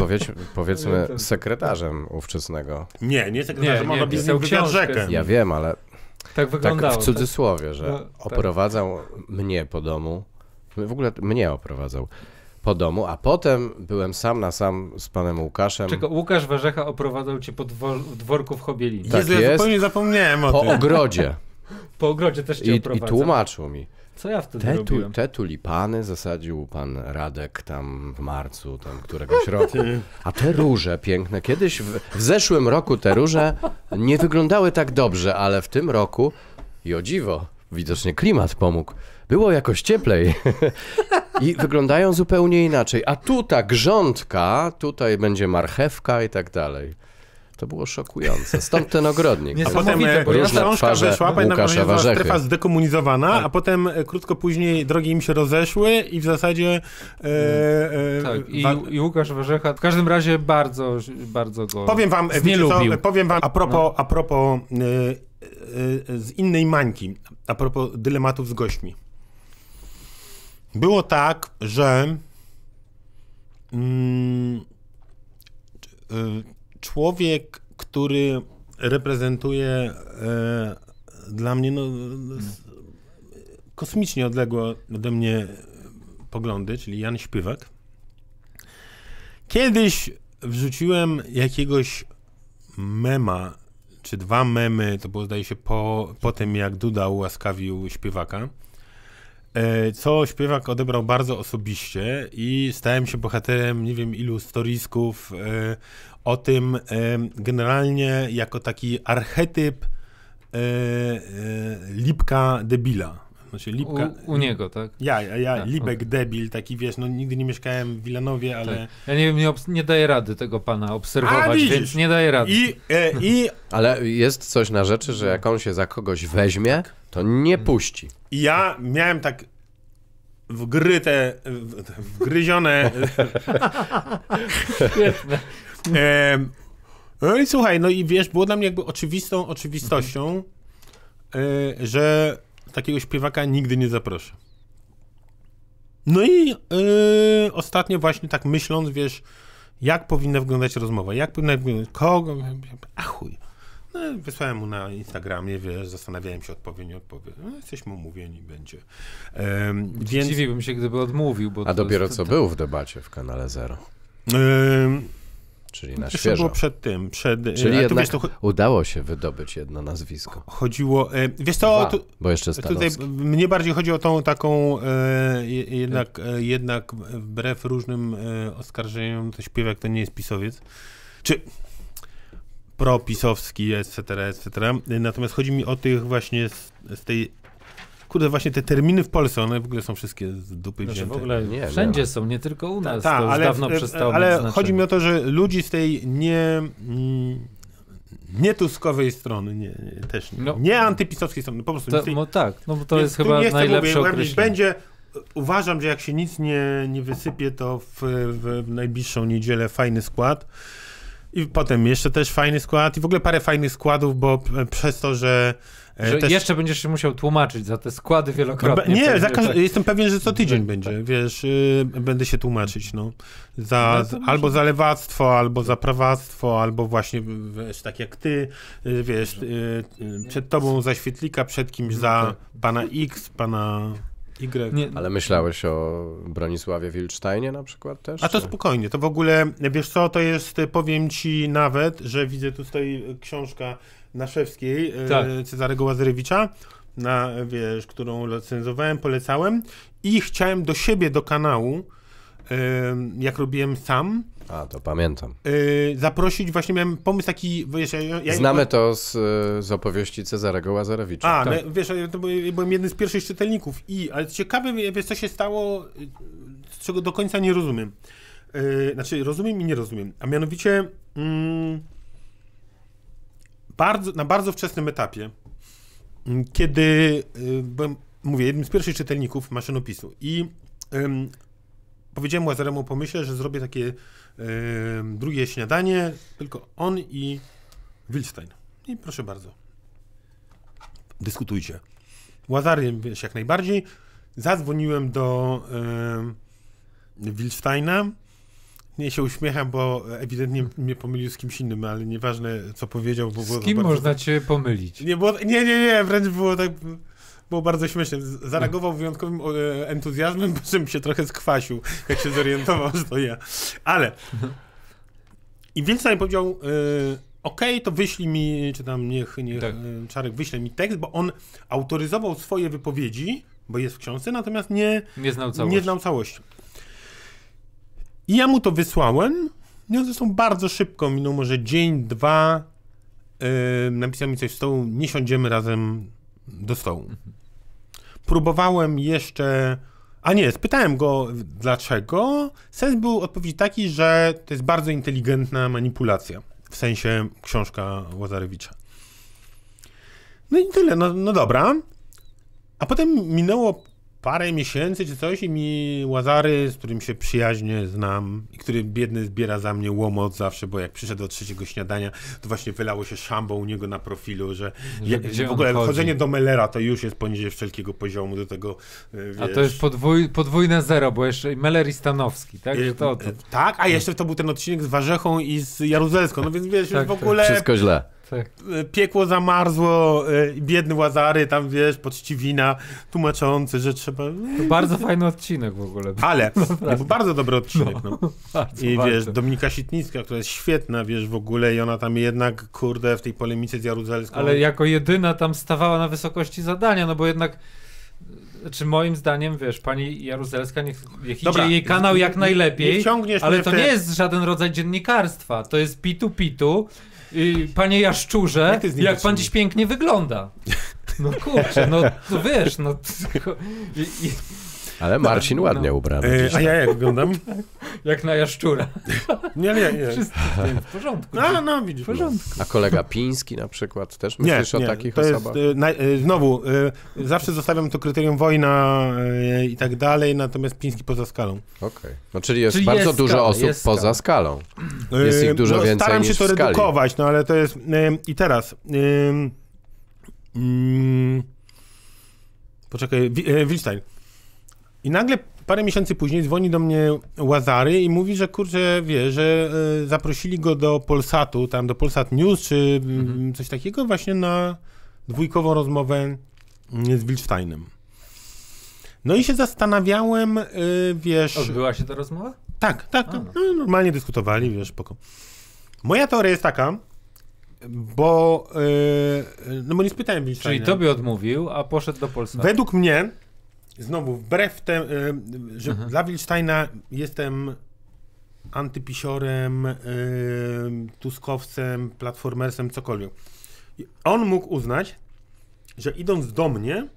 powiedzmy, sekretarzem ówczesnego. Nie, nie sekretarzem, nie, on robił książkę. Ja wiem, ale tak, tak wyglądało. Tak w cudzysłowie, że no, tak. oprowadzał mnie po domu, w ogóle mnie oprowadzał po domu, a potem byłem sam na sam z panem Łukaszem. Czeka, Łukasz Warzecha oprowadzał cię po dwor dworku w Chobielinie. Tak Jezu, ja tak zupełnie zapomniałem o po tym. Po ogrodzie. Po ogrodzie też cię I, I tłumaczył mi. Co ja wtedy te, tu, te tulipany zasadził pan Radek tam w marcu, tam któregoś roku. A te róże piękne, kiedyś w, w zeszłym roku te róże nie wyglądały tak dobrze, ale w tym roku, i o dziwo, widocznie klimat pomógł, było jakoś cieplej i wyglądają zupełnie inaczej. A tu ta grządka, tutaj będzie marchewka i tak dalej. To było szokujące. Stąd ten ogrodnik. A potem e, różne książka wyszła, pamiętam, Łukasza Warzechy. strefa zdekomunizowana, tak. a potem e, krótko później drogi im się rozeszły i w zasadzie... E, e, tak, I, wa- i Łukasz Warzecha w każdym razie bardzo, bardzo go Powiem wam, nie lubił. powiem wam a no. propos, a propos e, e, z innej mańki, a propos dylematów z gośćmi. Było tak, że mm, człowiek, który reprezentuje e, dla mnie no, kosmicznie odległe ode mnie poglądy, czyli Jan Śpiewak. Kiedyś wrzuciłem jakiegoś mema, czy dwa memy, to było zdaje się po, po tym, jak Duda ułaskawił śpiewaka, e, co śpiewak odebrał bardzo osobiście i stałem się bohaterem nie wiem ilu storisków e, o tym generalnie jako taki archetyp e, e, lipka debila. Znaczy, lipka, u, u niego, tak? Ja, ja, ja A, tak, Libek okay. debil, taki wiesz, no nigdy nie mieszkałem w Wilanowie, tak. ale... Tak. Ja nie wiem, nie, nie daję rady tego pana obserwować, A, więc nie daję rady. I, e, i... <laughs> ale jest coś na rzeczy, że jak on się za kogoś weźmie, tak. to nie puści. I ja miałem tak wgryte, wgryzione... <laughs> no i słuchaj, no i wiesz, było dla mnie jakby oczywistą oczywistością, mhm. że takiego śpiewaka nigdy nie zaproszę. No i e, ostatnio właśnie tak myśląc, wiesz, jak powinna wyglądać rozmowa, jak powinna wyglądać, kogo, a chuj. No, wysłałem mu na Instagramie, wiesz, zastanawiałem się, odpowie, nie odpowie. No, jesteśmy umówieni, będzie. Um, więc... Dziwiłbym się, gdyby odmówił. Bo a dopiero jest... co był w debacie w kanale Zero. Czyli na świeżo. świeżo. było przed tym. Przed, e, Czyli jednak to... udało się wydobyć jedno nazwisko. Chodziło, e, wiesz co, tu, bo jeszcze Stanowski. tutaj mnie bardziej chodzi o tą taką e, jednak, e, jednak wbrew różnym e, oskarżeniom to śpiewak to nie jest pisowiec. Czy propisowski, etc., etc. E, natomiast chodzi mi o tych właśnie z, z tej kurde, właśnie te terminy w Polsce, one w ogóle są wszystkie z dupy znaczy, wzięte. W ogóle nie, wszędzie nie są, nie tylko u nas. Ta, ta ale, dawno przestało Ale chodzi mi o to, że ludzi z tej nie... Mm, nie tuskowej strony, nie, nie też nie, no. nie antypisowskiej strony, po prostu. To, tej, no tak, no bo to jest chyba najlepsze Będzie, uważam, że jak się nic nie, nie wysypie, to w, w, w najbliższą niedzielę fajny skład. I potem jeszcze też fajny skład i w ogóle parę fajnych składów, bo przez to, że E, że Jeszcze będziesz się musiał tłumaczyć za te składy wielokrotnie. nie, tak. jestem pewien, że co tydzień będzie, wiesz, yy, będę się tłumaczyć, no. Za, no albo za lewactwo, albo za prawactwo, albo właśnie, wiesz, tak jak ty, y, wiesz, yy, przed tobą za świetlika, przed kimś za tak. pana X, pana... Y. Nie. Ale myślałeś o Bronisławie Wilcztajnie na przykład też? A to czy? spokojnie, to w ogóle, wiesz co, to jest, powiem ci nawet, że widzę, tu stoi książka Naszewskiej e, tak. Cezarego Łazarewicza, na, wiesz, którą recenzowałem, polecałem i chciałem do siebie, do kanału, jak robiłem sam. A, to pamiętam. E, zaprosić, właśnie miałem pomysł taki, wiesz, ja, ja Znamy to z, z opowieści Cezarego Łazarewicza. A, tak. no, wiesz, ja, byłem jednym z pierwszych czytelników i, ale ciekawe, wiesz, co się stało, czego do końca nie rozumiem. E, znaczy, rozumiem i nie rozumiem, a mianowicie... Mm, bardzo, na bardzo wczesnym etapie, mm, kiedy y, byłem, mówię, jednym z pierwszych czytelników maszynopisu i ym, powiedziałem Łazaremu o pomyśle, że zrobię takie y, drugie śniadanie, tylko on i Wilstein. I proszę bardzo, dyskutujcie. Łazary, wiesz, jak najbardziej. Zadzwoniłem do y, Wilsteina nie, się uśmiecham, bo ewidentnie mnie pomylił z kimś innym, ale nieważne co powiedział. Bo z kim bardzo... można cię pomylić? Nie, było... nie, nie, nie, wręcz było tak... Było bardzo śmieszne. Zareagował wyjątkowym e, entuzjazmem, po czym się trochę skwasił, jak się zorientował, <laughs> że to ja. Ale... Mhm. I Wilson powiedział... E, OK, to wyślij mi, czy tam niech, niech tak. E, Czarek wyśle mi tekst, bo on autoryzował swoje wypowiedzi, bo jest w książce, natomiast nie, nie, znał, całości. nie znał całości. I ja mu to wysłałem. No zresztą bardzo szybko, minął może dzień, dwa. Yy, napisał mi coś z stołu, nie siądziemy razem do stołu. Próbowałem jeszcze. A nie, spytałem go dlaczego. Sens był odpowiedzi taki, że to jest bardzo inteligentna manipulacja. W sensie książka Łazarewicza. No i tyle, no, no dobra. A potem minęło parę miesięcy czy coś i mi Łazary, z którym się przyjaźnie znam i który biedny zbiera za mnie łomot zawsze, bo jak przyszedł do trzeciego śniadania, to właśnie wylało się szambą u niego na profilu, że, że w ogóle wchodzenie do Mellera to już jest poniżej wszelkiego poziomu do tego, wiesz... A to jest podwój, podwójne zero, bo jeszcze Meller i Stanowski, tak? E, to, to... E, tak, a jeszcze to był ten odcinek z Warzechą i z Jaruzelską, no więc wiesz, tak, w tak. ogóle... Wszystko źle tak. E, piekło zamarzło, e, biedny Łazary tam, wiesz, poczciwina, tłumaczący, że trzeba... To bardzo fajny odcinek w ogóle. Ale, <laughs> no, był bardzo dobry odcinek, no. no. <laughs> Bardzo, I bardzo. wiesz, Dominika Sitnicka, która jest świetna, wiesz, w ogóle i ona tam jednak, kurde, w tej polemice z Jaruzelską... Ale jako jedyna tam stawała na wysokości zadania, no bo jednak znaczy moim zdaniem, wiesz, pani Jaruzelska, niech, niech Dobra, idzie jej kanał jak najlepiej, nie, ale to te... nie jest żaden rodzaj dziennikarstwa, to jest pitu-pitu. Y, panie Jaszczurze, jak, jak pan dziś pięknie wygląda. No kurczę, no to no wiesz, no... <laughs> I, i, ale tak, Marcin no, ładnie no. ubrany. E, a ja jak wyglądam? <laughs> Tak, jak na jaszczura. nie, nie, nie. w porządku. No, no, widzisz. W porządku. A kolega Piński na przykład też myślisz nie, nie, o takich to osobach? Jest, na, e, znowu, e, zawsze zostawiam to kryterium wojna i tak dalej, natomiast Piński poza skalą. Okej. Okay. No, czyli jest czyli bardzo jest dużo skala, osób poza skalą. Jest ich dużo no, więcej Staram się to redukować, no ale to jest... I teraz... Mm, poczekaj, Wilstein. I nagle parę miesięcy później dzwoni do mnie Łazary i mówi, że kurczę, wie, że y, zaprosili go do Polsatu, tam do Polsat News, czy mhm. mm, coś takiego właśnie na dwójkową rozmowę mm, z Wilcztajnem. No i się zastanawiałem, y, wiesz... Odbyła się ta rozmowa? Tak, tak. A, no. No, normalnie dyskutowali, wiesz, poko. Moja teoria jest taka, bo, y, no bo nie spytałem Wilcztajna. Czyli tobie odmówił, a poszedł do Polsatu. Według mnie znowu wbrew temu, e, że mhm. dla Wilsteina jestem antypisiorem, e, tuskowcem, platformersem, cokolwiek. On mógł uznać, że idąc do mnie,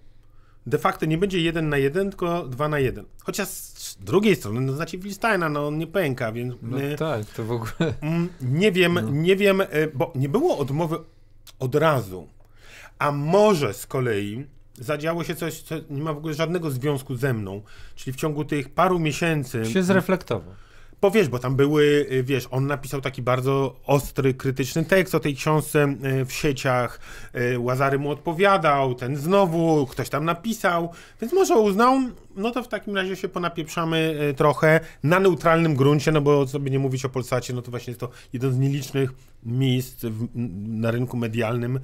de facto nie będzie jeden na jeden, tylko dwa na jeden. Chociaż z drugiej strony, no znacie Wilsteina, no on nie pęka, więc... No tak, to w ogóle... Mm, nie wiem, no. nie wiem, e, bo nie było odmowy od razu. A może z kolei zadziało się coś, co nie ma w ogóle żadnego związku ze mną. Czyli w ciągu tych paru miesięcy. Się zreflektował bo wiesz, bo tam były, y, wiesz, on napisał taki bardzo ostry, krytyczny tekst o tej książce y, w sieciach, y, Łazary mu odpowiadał, ten znowu, ktoś tam napisał, więc może uznał, no to w takim razie się ponapieprzamy trochę na neutralnym gruncie, no bo sobie nie mówić o Polsacie, no to właśnie jest to jeden z nielicznych miejsc w, na rynku medialnym,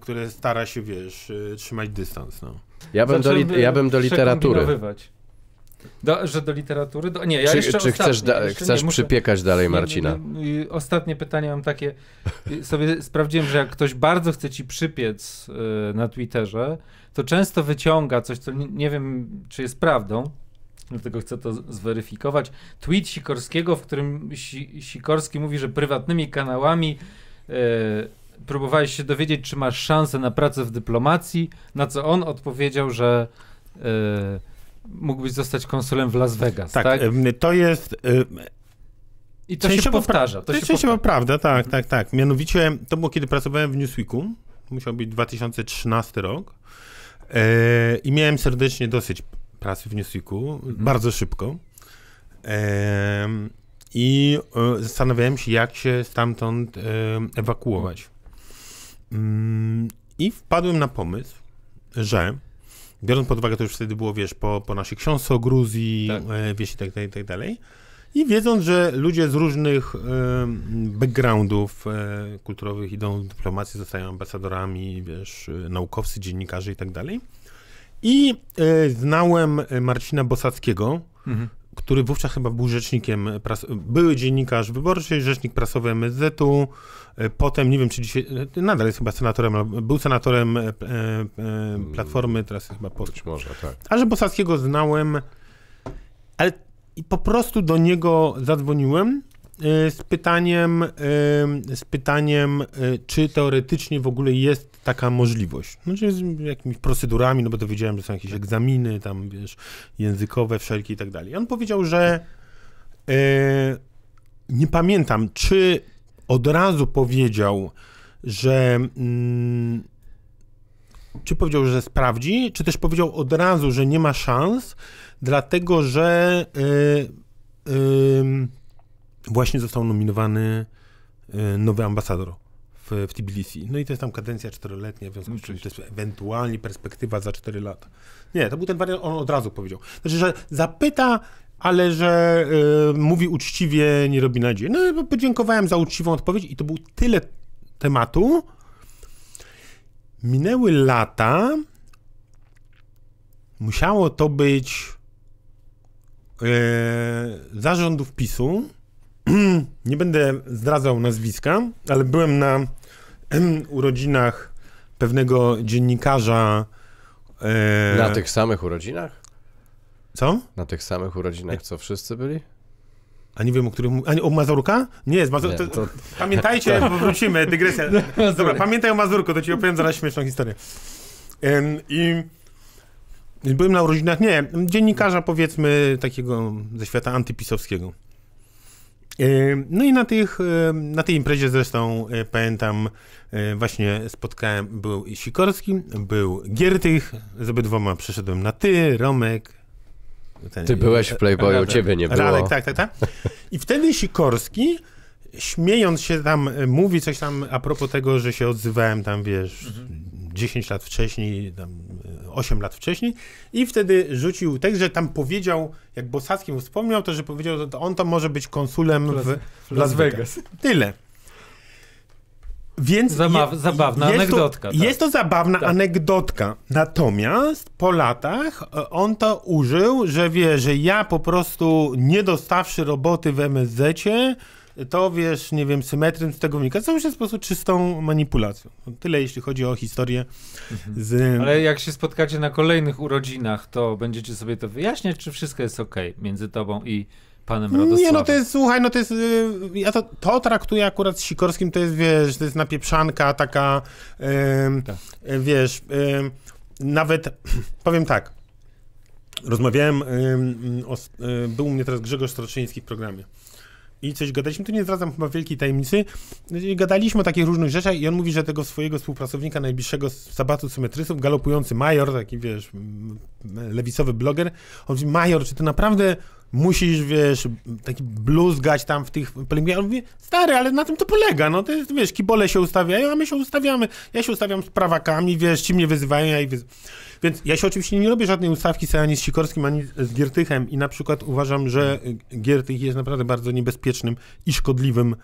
które stara się, wiesz, trzymać dystans, no. Ja bym, do, li- ja bym do literatury. Do, że do literatury? Do, nie, ja czy, jeszcze Czy chcesz, da, jeszcze chcesz nie, muszę, przypiekać dalej Marcina? Nie, nie, ostatnie pytanie mam takie. Sobie sprawdziłem, że jak ktoś bardzo chce ci przypiec y, na Twitterze, to często wyciąga coś, co nie, wiem, czy jest prawdą, dlatego chcę to zweryfikować. Tweet Sikorskiego, w którym si, Sikorski mówi, że prywatnymi kanałami y, próbowałeś się dowiedzieć, czy masz szansę na pracę w dyplomacji, na co on odpowiedział, że... Y, mógłbyś zostać konsulem w Las Vegas, tak? tak? To jest... I to się powtarza. To, jest częściowo prawda, tak, mhm. tak, tak. Mianowicie to było, kiedy pracowałem w Newsweeku, musiał być 2013 rok e, i miałem serdecznie dosyć pracy w Newsweeku, mhm. bardzo szybko. E, I e, zastanawiałem się, jak się stamtąd ewakuować. Mm, I wpadłem na pomysł, że Biorąc pod uwagę, to już wtedy było, wiesz, po, po naszej książce o Gruzji, tak. E, wiesz, i tak, tak, i tak dalej. I wiedząc, że ludzie z różnych e, backgroundów e, kulturowych idą w dyplomację, zostają ambasadorami, wiesz, naukowcy, dziennikarze i tak dalej. I znałem Marcina Bosackiego, mhm który wówczas chyba był rzecznikiem, pras- były dziennikarz wyborczy, rzecznik prasowy MSZ-u, e, potem, nie wiem czy dzisiaj, e, nadal jest chyba senatorem, był senatorem e, e, hmm. Platformy, teraz chyba posłem. Być może, tak. A że Bosackiego znałem, ale po prostu do niego zadzwoniłem e, z pytaniem, z pytaniem, czy teoretycznie w ogóle jest taka możliwość. no z jakimiś procedurami, no bo to wiedziałem, że są jakieś tak. egzaminy tam, wiesz, językowe wszelkie i tak dalej. I on powiedział, że tak. e, nie pamiętam, czy od razu powiedział, że mm, czy powiedział, że sprawdzi, czy też powiedział od razu, że nie ma szans, dlatego że e, e, właśnie został nominowany e, nowy ambasador w, Tbilisi. No i to jest tam kadencja czteroletnia, w związku z no czym to jest ewentualnie perspektywa za 4 lata. Nie, to był ten wariant, on od razu powiedział. Znaczy, że zapyta, ale że y, mówi uczciwie, nie robi nadziei. No podziękowałem za uczciwą odpowiedź i to był tyle tematu. Minęły lata. Musiało to być yy, zarządów PiSu. <clears throat> nie będę zdradzał nazwiska, ale byłem na urodzinach pewnego dziennikarza. E... Na tych samych urodzinach? Co? Na tych samych urodzinach, co wszyscy byli? A nie wiem, o których. A nie, o Mazurka? Nie, z Mazurka. to... Pamiętajcie, to... wrócimy, dygresja. <laughs> No, Dobra, pamiętaj o Mazurku, to ci opowiem zaraz śmieszną historię. I. Byłem na urodzinach, nie, dziennikarza powiedzmy takiego ze świata antypisowskiego. E, no i na, tych, e, na tej imprezie zresztą e, pamiętam, właśnie spotkałem, był Sikorski, był Giertych, z obydwoma przeszedłem na ty, Romek. Ten, ty byłeś w Playboyu, Radek, ciebie nie było. Radek, tak, tak, tak. I wtedy Sikorski śmiejąc się tam mówi coś tam a propos tego, że się odzywałem tam, wiesz, mhm. 10 lat wcześniej, tam 8 e, lat wcześniej i wtedy rzucił tekst, że tam powiedział, jak Bosackim wspomniał, to że powiedział, że on to może być konsulem w, w Las Vegas. Tyle. Więc je, zabawna jest anegdotka. To, tak. Jest to zabawna tak. anegdotka. Natomiast po latach e, on to użył, że wie, że ja po prostu nie dostawszy roboty w MSZ-cie, to wiesz, nie wiem, symetrym z tego wynika. już jest po prostu czystą manipulacją. No, tyle jeśli chodzi o historię mhm. z... Ale jak się spotkacie na kolejnych urodzinach, to będziecie sobie to wyjaśniać, czy wszystko jest ok między tobą i panem Radosławem? Nie, no to jest, słuchaj, no to jest, y, ja to, to traktuję akurat z Sikorskim, to jest, wiesz, to jest napieprzanka taka, tak. wiesz, nawet, <clears throat> powiem tak, rozmawiałem, o, y, był u mnie teraz Grzegorz Stroczyński w programie i coś gadaliśmy, tu nie zdradzam chyba wielkiej tajemnicy, gadaliśmy o takich różnych rzeczach i on mówi, że tego swojego współpracownika najbliższego z sabatu Symetrysów, galopujący major, taki wiesz, lewicowy bloger, on mówi, major, czy ty naprawdę musisz, wiesz, taki bluzgać tam w tych polemikach. On mówi, stary, ale na tym to polega, no to jest, wiesz, kibole się ustawiają, a my się ustawiamy, ja się ustawiam z prawakami, wiesz, ci mnie wyzywają, ja i wyzywam. Więc ja się oczywiście nie robię żadnej ustawki sobie ani z Sikorskim, ani z Giertychem i na przykład uważam, że Giertych jest naprawdę bardzo niebezpiecznym i szkodliwym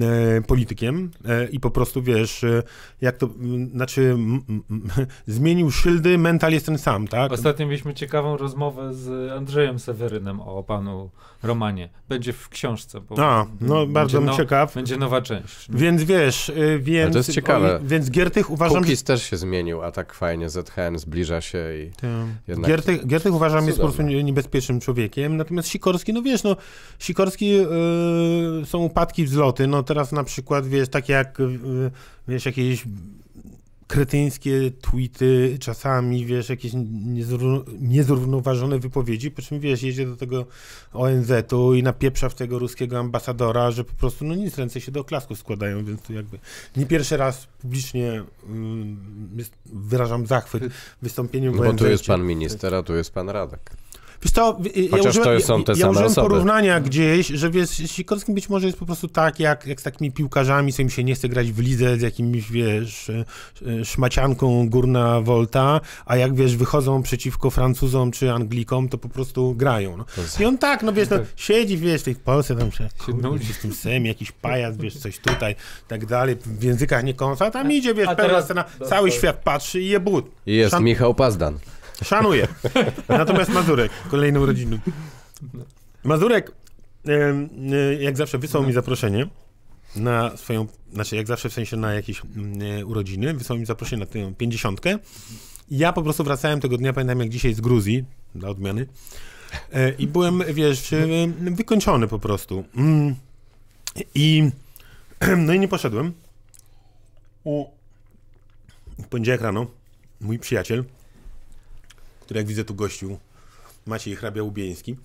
E, politykiem e, i po prostu wiesz, e, jak to, znaczy <laughs> zmienił szyldy, mental jest ten sam, tak? Ostatnio mieliśmy ciekawą rozmowę z Andrzejem Sewerynem o panu Romanie. Będzie w książce. Bo A, no bardzo no, ciekaw. Będzie nowa część. No. Więc wiesz, więc... Ale to jest ciekawe. O, więc Giertych uważam... Kukis też się zmienił, a tak fajnie ZHN zbliża się i tak. jednak... Giertych, Giertych uważam Cudowne. jest po prostu niebezpiecznym człowiekiem, natomiast Sikorski, no wiesz, no Sikorski są upadki, wzloty, no no teraz na przykład, wiesz, takie jak, y, y, wiesz, jakieś kretyńskie tweety czasami, wiesz, jakieś niezrównoważone wypowiedzi, po czym, wiesz, jedzie do tego ONZ-u i napieprza w tego ruskiego ambasadora, że po prostu, no nic, ręce się do klasku składają, więc tu jakby nie pierwszy raz publicznie y, wyrażam zachwyt wystąpieniem no, Bo tu jest pan minister, a tu jest pan Radek. Wiesz y, y, to, Chociaż ja użyłem, to są te ja, ja użyłem porównania gdzieś, że wiesz, Sikorskim być może jest po prostu tak, jak, jak z takimi piłkarzami, co im się nie chce grać w lidze z jakimś, wiesz, e, e, szmacianką górna volta, a jak, wiesz, wychodzą przeciwko Francuzom czy Anglikom, to po prostu grają. No. I on tak, no wiesz, no, tak. siedzi, wiesz, w tej Polsce tam się, kurde, się z tym sem, jakiś pajac, wiesz, coś tutaj, tak dalej, w językach nie kąsa, tam idzie, wiesz, pełna teraz, scena, no, cały świat patrzy i je but. I jest Szan... Michał Pazdan. Szanuję. Natomiast Mazurek, kolejny urodziny. Mazurek, e, jak zawsze, wysłał mi zaproszenie na swoją, znaczy jak zawsze w sensie na jakieś e, urodziny, wysłał mi zaproszenie na tę pięćdziesiątkę. Ja po prostu wracałem tego dnia, pamiętam jak dzisiaj z Gruzji, dla odmiany, e, i byłem, wiesz, wykończony po prostu. Mm. I <clears throat> no i nie poszedłem. W poniedziałek rano mój przyjaciel który jak widzę tu gościł, Maciej Hrabia-Ubieński,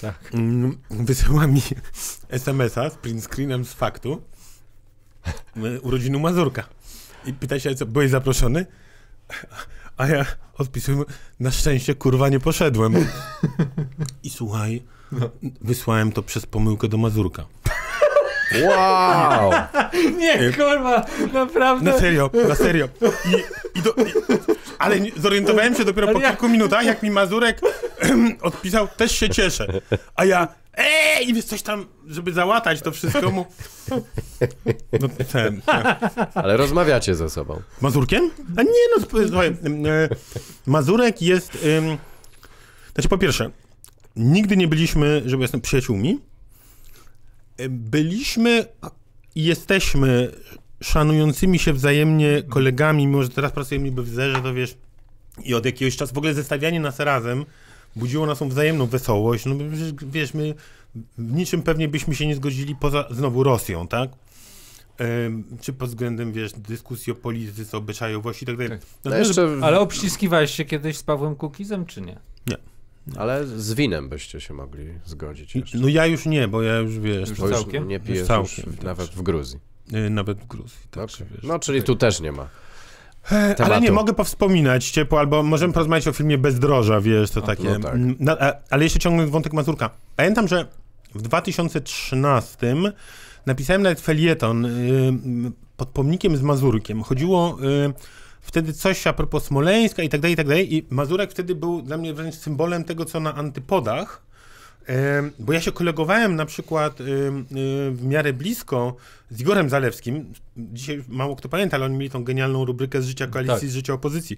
tak. Mm, wysyła mi SMS-a <laughs> z print screenem z faktu urodzinu Mazurka. I pyta się, co, byłeś zaproszony? A ja odpisuję, na szczęście kurwa nie poszedłem. <laughs> I słuchaj, no. wysłałem to przez pomyłkę do Mazurka. Wow! <laughs> Nie, y, kurwa, naprawdę. Na serio, na serio. I, i do, i, ale zorientowałem się dopiero ale po kilku minutach, jak mi Mazurek odpisał, też się cieszę. A ja, ej, wiesz, coś tam, żeby załatać to wszystko mu... No, ten, tak. Ale rozmawiacie ze sobą. Mazurkiem? A nie, no, słuchaj, e, Mazurek jest... Ym... Znaczy, po pierwsze, nigdy nie byliśmy, żeby jestem przyjaciółmi, Byliśmy i jesteśmy szanującymi się wzajemnie kolegami, mimo że teraz pracujemy niby w zerze, to wiesz, i od jakiegoś czasu w ogóle zestawianie nas razem budziło naszą wzajemną wesołość. No wiesz, my w niczym pewnie byśmy się nie zgodzili poza znowu Rosją, tak? czy pod względem, wiesz, dyskusji o polityce, obyczajowości i tak dalej. Tak. Jeszcze... Ale obciskiwałeś się kiedyś z Pawłem Kukizem, czy nie? Nie. Ale z winem byście się mogli zgodzić. Jeszcze. No ja już nie, bo ja już wiesz, już, całkiem? nie piję już całkiem, już, tak. nawet w Gruzji. E, nawet w Gruzji, tak. Okay. Wiesz, no czyli tak. tu też nie ma. Tematu. Ale nie, mogę powspominać ciepło, albo możemy porozmawiać o filmie Bezdroża, wiesz, to takie. No tak. no, ale jeszcze ciągnę wątek Mazurka. Pamiętam, że w 2013 napisałem nawet felieton y, pod pomnikiem z Mazurkiem. Chodziło... Y, wtedy coś a propos Smoleńska i tak dalej, i tak dalej. I Mazurek wtedy był dla mnie wręcz symbolem tego, co na antypodach, bo ja się kolegowałem na przykład w miarę blisko z Igorem Zalewskim. Dzisiaj mało kto pamięta, ale oni mieli tą genialną rubrykę z życia koalicji, tak. z życia opozycji.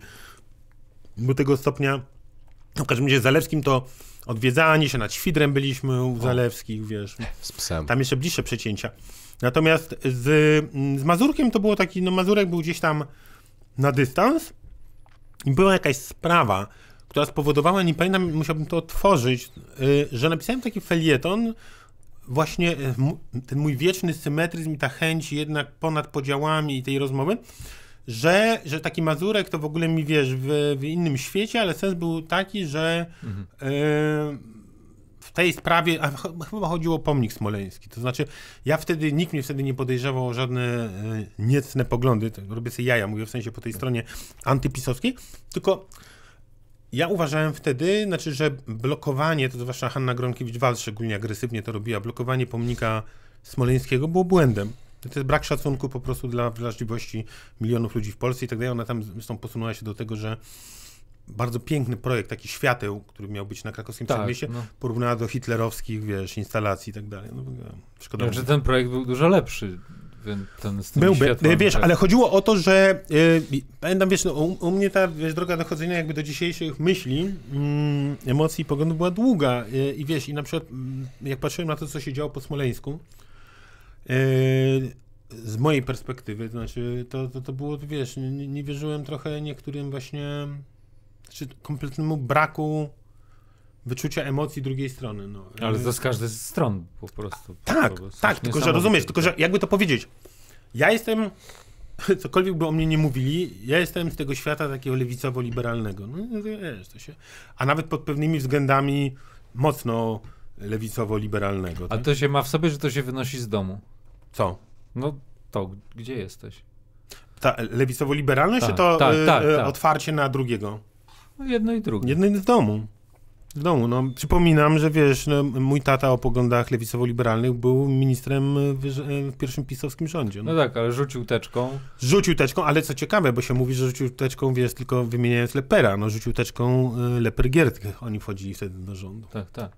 Do tego stopnia, no w każdym razie Zalewskim to odwiedzanie się nad Świdrem byliśmy u Zalewskich, wiesz. Z psem. Tam jeszcze bliższe przecięcia. Natomiast z, z Mazurkiem to było taki, no Mazurek był gdzieś tam na dystans i była jakaś sprawa, która spowodowała, nie pamiętam, musiałbym to otworzyć, y, że napisałem taki felieton, właśnie y, ten mój wieczny symetryzm i ta chęć jednak ponad podziałami i tej rozmowy, że, że taki Mazurek to w ogóle mi wiesz w, w innym świecie, ale sens był taki, że mhm. y, w tej sprawie, a chyba chodziło o pomnik smoleński, to znaczy ja wtedy, nikt mnie wtedy nie podejrzewał o żadne e, niecne poglądy, robię sobie jaja, mówię w sensie po tej stronie antypisowskiej, tylko ja uważałem wtedy, znaczy, że blokowanie, to zwłaszcza Hanna Gronkiewicz-Wal szczególnie agresywnie to robiła, blokowanie pomnika smoleńskiego było błędem. To jest brak szacunku po prostu dla wrażliwości milionów ludzi w Polsce i tak dalej. Ona tam zresztą posunęła się do tego, że bardzo piękny projekt, taki świateł, który miał być na krakowskim tak, przedmieście, no. porównała do hitlerowskich, wiesz, instalacji i tak dalej. No, szkoda. Wiem, że ten projekt był dużo lepszy. Ten, z Byłby, wiesz, tak. ale chodziło o to, że yy, pamiętam, wiesz, no, u, u, mnie ta wiesz, droga dochodzenia jakby do dzisiejszych myśli, mm, emocji i poglądów była długa y, i wiesz, i na przykład mm, jak patrzyłem na to, co się działo po Smoleńsku, y, z mojej perspektywy, to znaczy, to, to, to było, wiesz, nie, nie wierzyłem trochę niektórym właśnie czy kompletnemu braku wyczucia emocji drugiej strony. No. Ale to z każdej strony po prostu. A, tak, tak, tylko że rozumiesz, tylko że jakby to powiedzieć, ja jestem, <laughs> cokolwiek by o mnie nie mówili, ja jestem z tego świata takiego lewicowo-liberalnego. No, no wiesz, to się... A nawet pod pewnymi względami mocno lewicowo-liberalnego. Tak? A to się ma w sobie, że to się wynosi z domu. Co? No to, gdzie jesteś? Ta lewicowo-liberalność, tak, czy to tak, y, tak, y, tak, otwarcie na drugiego? Jedno i drugie. Jedno i w domu. W domu. No, przypominam, że wiesz, no, mój tata o poglądach lewicowo-liberalnych był ministrem w, w, pierwszym pisowskim rządzie. No. no. tak, ale rzucił teczką. Rzucił teczką, ale co ciekawe, bo się mówi, że rzucił teczką, wiesz, tylko wymieniając Lepera. No rzucił teczką y, Leper Giertych. Oni wchodzili wtedy do rządu. Tak, tak.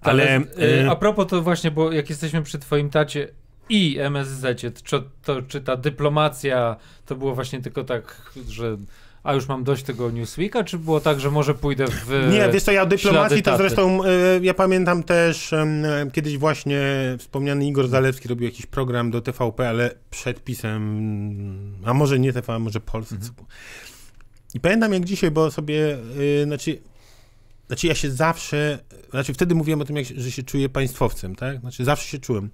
Ale, ale y, y, a propos to właśnie, bo jak jesteśmy przy twoim tacie, i MSZ, to, czy ta dyplomacja to było właśnie tylko tak, że a już mam dość tego Newsweeka, czy było tak, że może pójdę w Nie, wiesz co, ja o dyplomacji to zresztą, y, ja pamiętam też, e, kiedyś właśnie wspomniany Igor Zalewski robił jakiś program do TVP, ale przed pisem, a może nie TVP, a może Polsce. Mhm. I pamiętam jak dzisiaj, bo sobie, y, znaczy, znaczy ja się zawsze, znaczy wtedy mówiłem o tym, jak, że się czuję państwowcem, tak? Znaczy zawsze się czułem.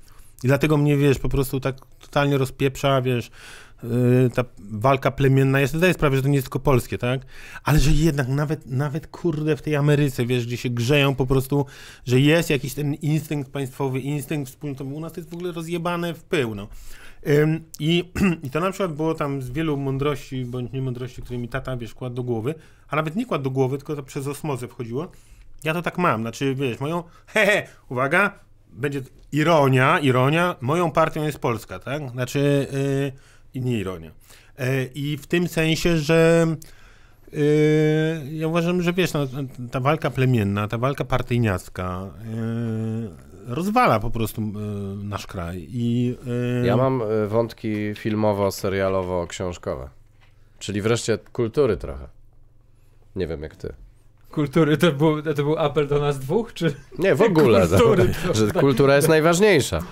I dlatego mnie, wiesz, po prostu tak totalnie rozpieprza, wiesz, Y, ta walka plemienna jest, zdaję sprawę, że to nie jest tylko polskie, tak? Ale że jednak nawet, nawet kurde w tej Ameryce, wiesz, gdzie się grzeją po prostu, że jest jakiś ten instynkt państwowy, instynkt wspólnotowy. u nas to jest w ogóle rozjebane w pył, no. I, <clears throat> I to na przykład było tam z wielu mądrości, bądź niemądrości, które mi tata, wiesz, kładł do głowy, a nawet nie kładł do głowy, tylko to przez osmozę wchodziło. Ja to tak mam, znaczy, wiesz, moją, hehe, <laughs> uwaga, będzie ironia, ironia, moją partią jest Polska, tak? Znaczy, yy, i nie ironia. E, I w tym sensie, że e, ja uważam, że wiesz, no, ta walka plemienna, ta walka partyjniacka e, rozwala po prostu nasz kraj. I, ja mam wątki filmowo, serialowo, książkowe. Czyli wreszcie kultury trochę. Nie wiem jak ty. Kultury to był, to był apel do nas dwóch, czy? Nie, w ogóle. <laughs> Kultury, tak, to, że kultura jest najważniejsza.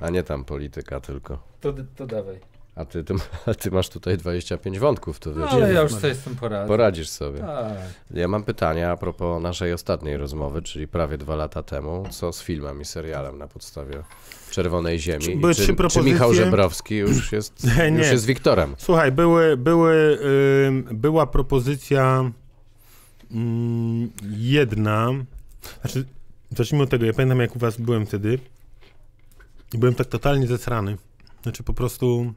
A nie tam polityka tylko. To, to dawaj a ty, ty, <laughs> a ty masz tutaj 25 wątków. To no, ale ja już sobie z tym poradzę. Poradzisz sobie. Tak. Ja mam pytanie a propos naszej ostatniej rozmowy, czyli prawie dwa lata temu. Co z filmem i serialem na podstawie Czerwonej Ziemi? Czy, czy, propozycje? czy Michał Żebrowski już jest, <clears throat> już jest Wiktorem? Słuchaj, były, były, yy, była propozycja yy, jedna. Znaczy, zacznijmy od tego. Ja pamiętam, jak u was byłem wtedy i byłem tak totalnie zesrany. Znaczy po prostu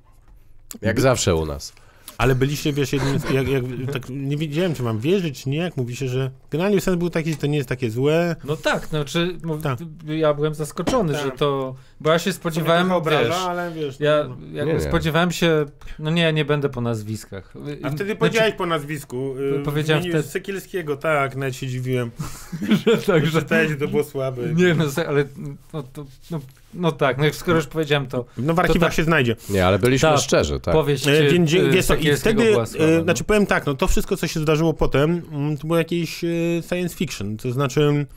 jak By... zawsze u nas. Ale byliście, wiesz, jednym, jak, jak, tak nie wiedziałem, czy mam wierzyć, czy nie, jak mówi się, że generalnie sens był taki, że to nie jest takie złe. No tak, znaczy, no, tak. ja byłem zaskoczony, tak. że to, bo ja się spodziewałem, obraża, wiesz, ale wiesz, no, ja, nie, spodziewałem nie. się, no nie, nie będę po nazwiskach. A wtedy znaczy, powiedziałeś po nazwisku, yy, powiedziałem wtedy... Sekielskiego, tak, nawet się dziwiłem, <laughs> że tak, że to było słabe. Nie, no, ale no, to, no, no tak, no skoro już powiedziałem to. No w archiwach tak. się znajdzie. Nie, ale byliśmy ta szczerzy, tak. Powieść e, więc, e, wiesz co, tak, i wtedy, Własława, e, no. znaczy powiem tak, no to wszystko, co się zdarzyło potem, mm, to było jakieś e, science fiction, to znaczy mm,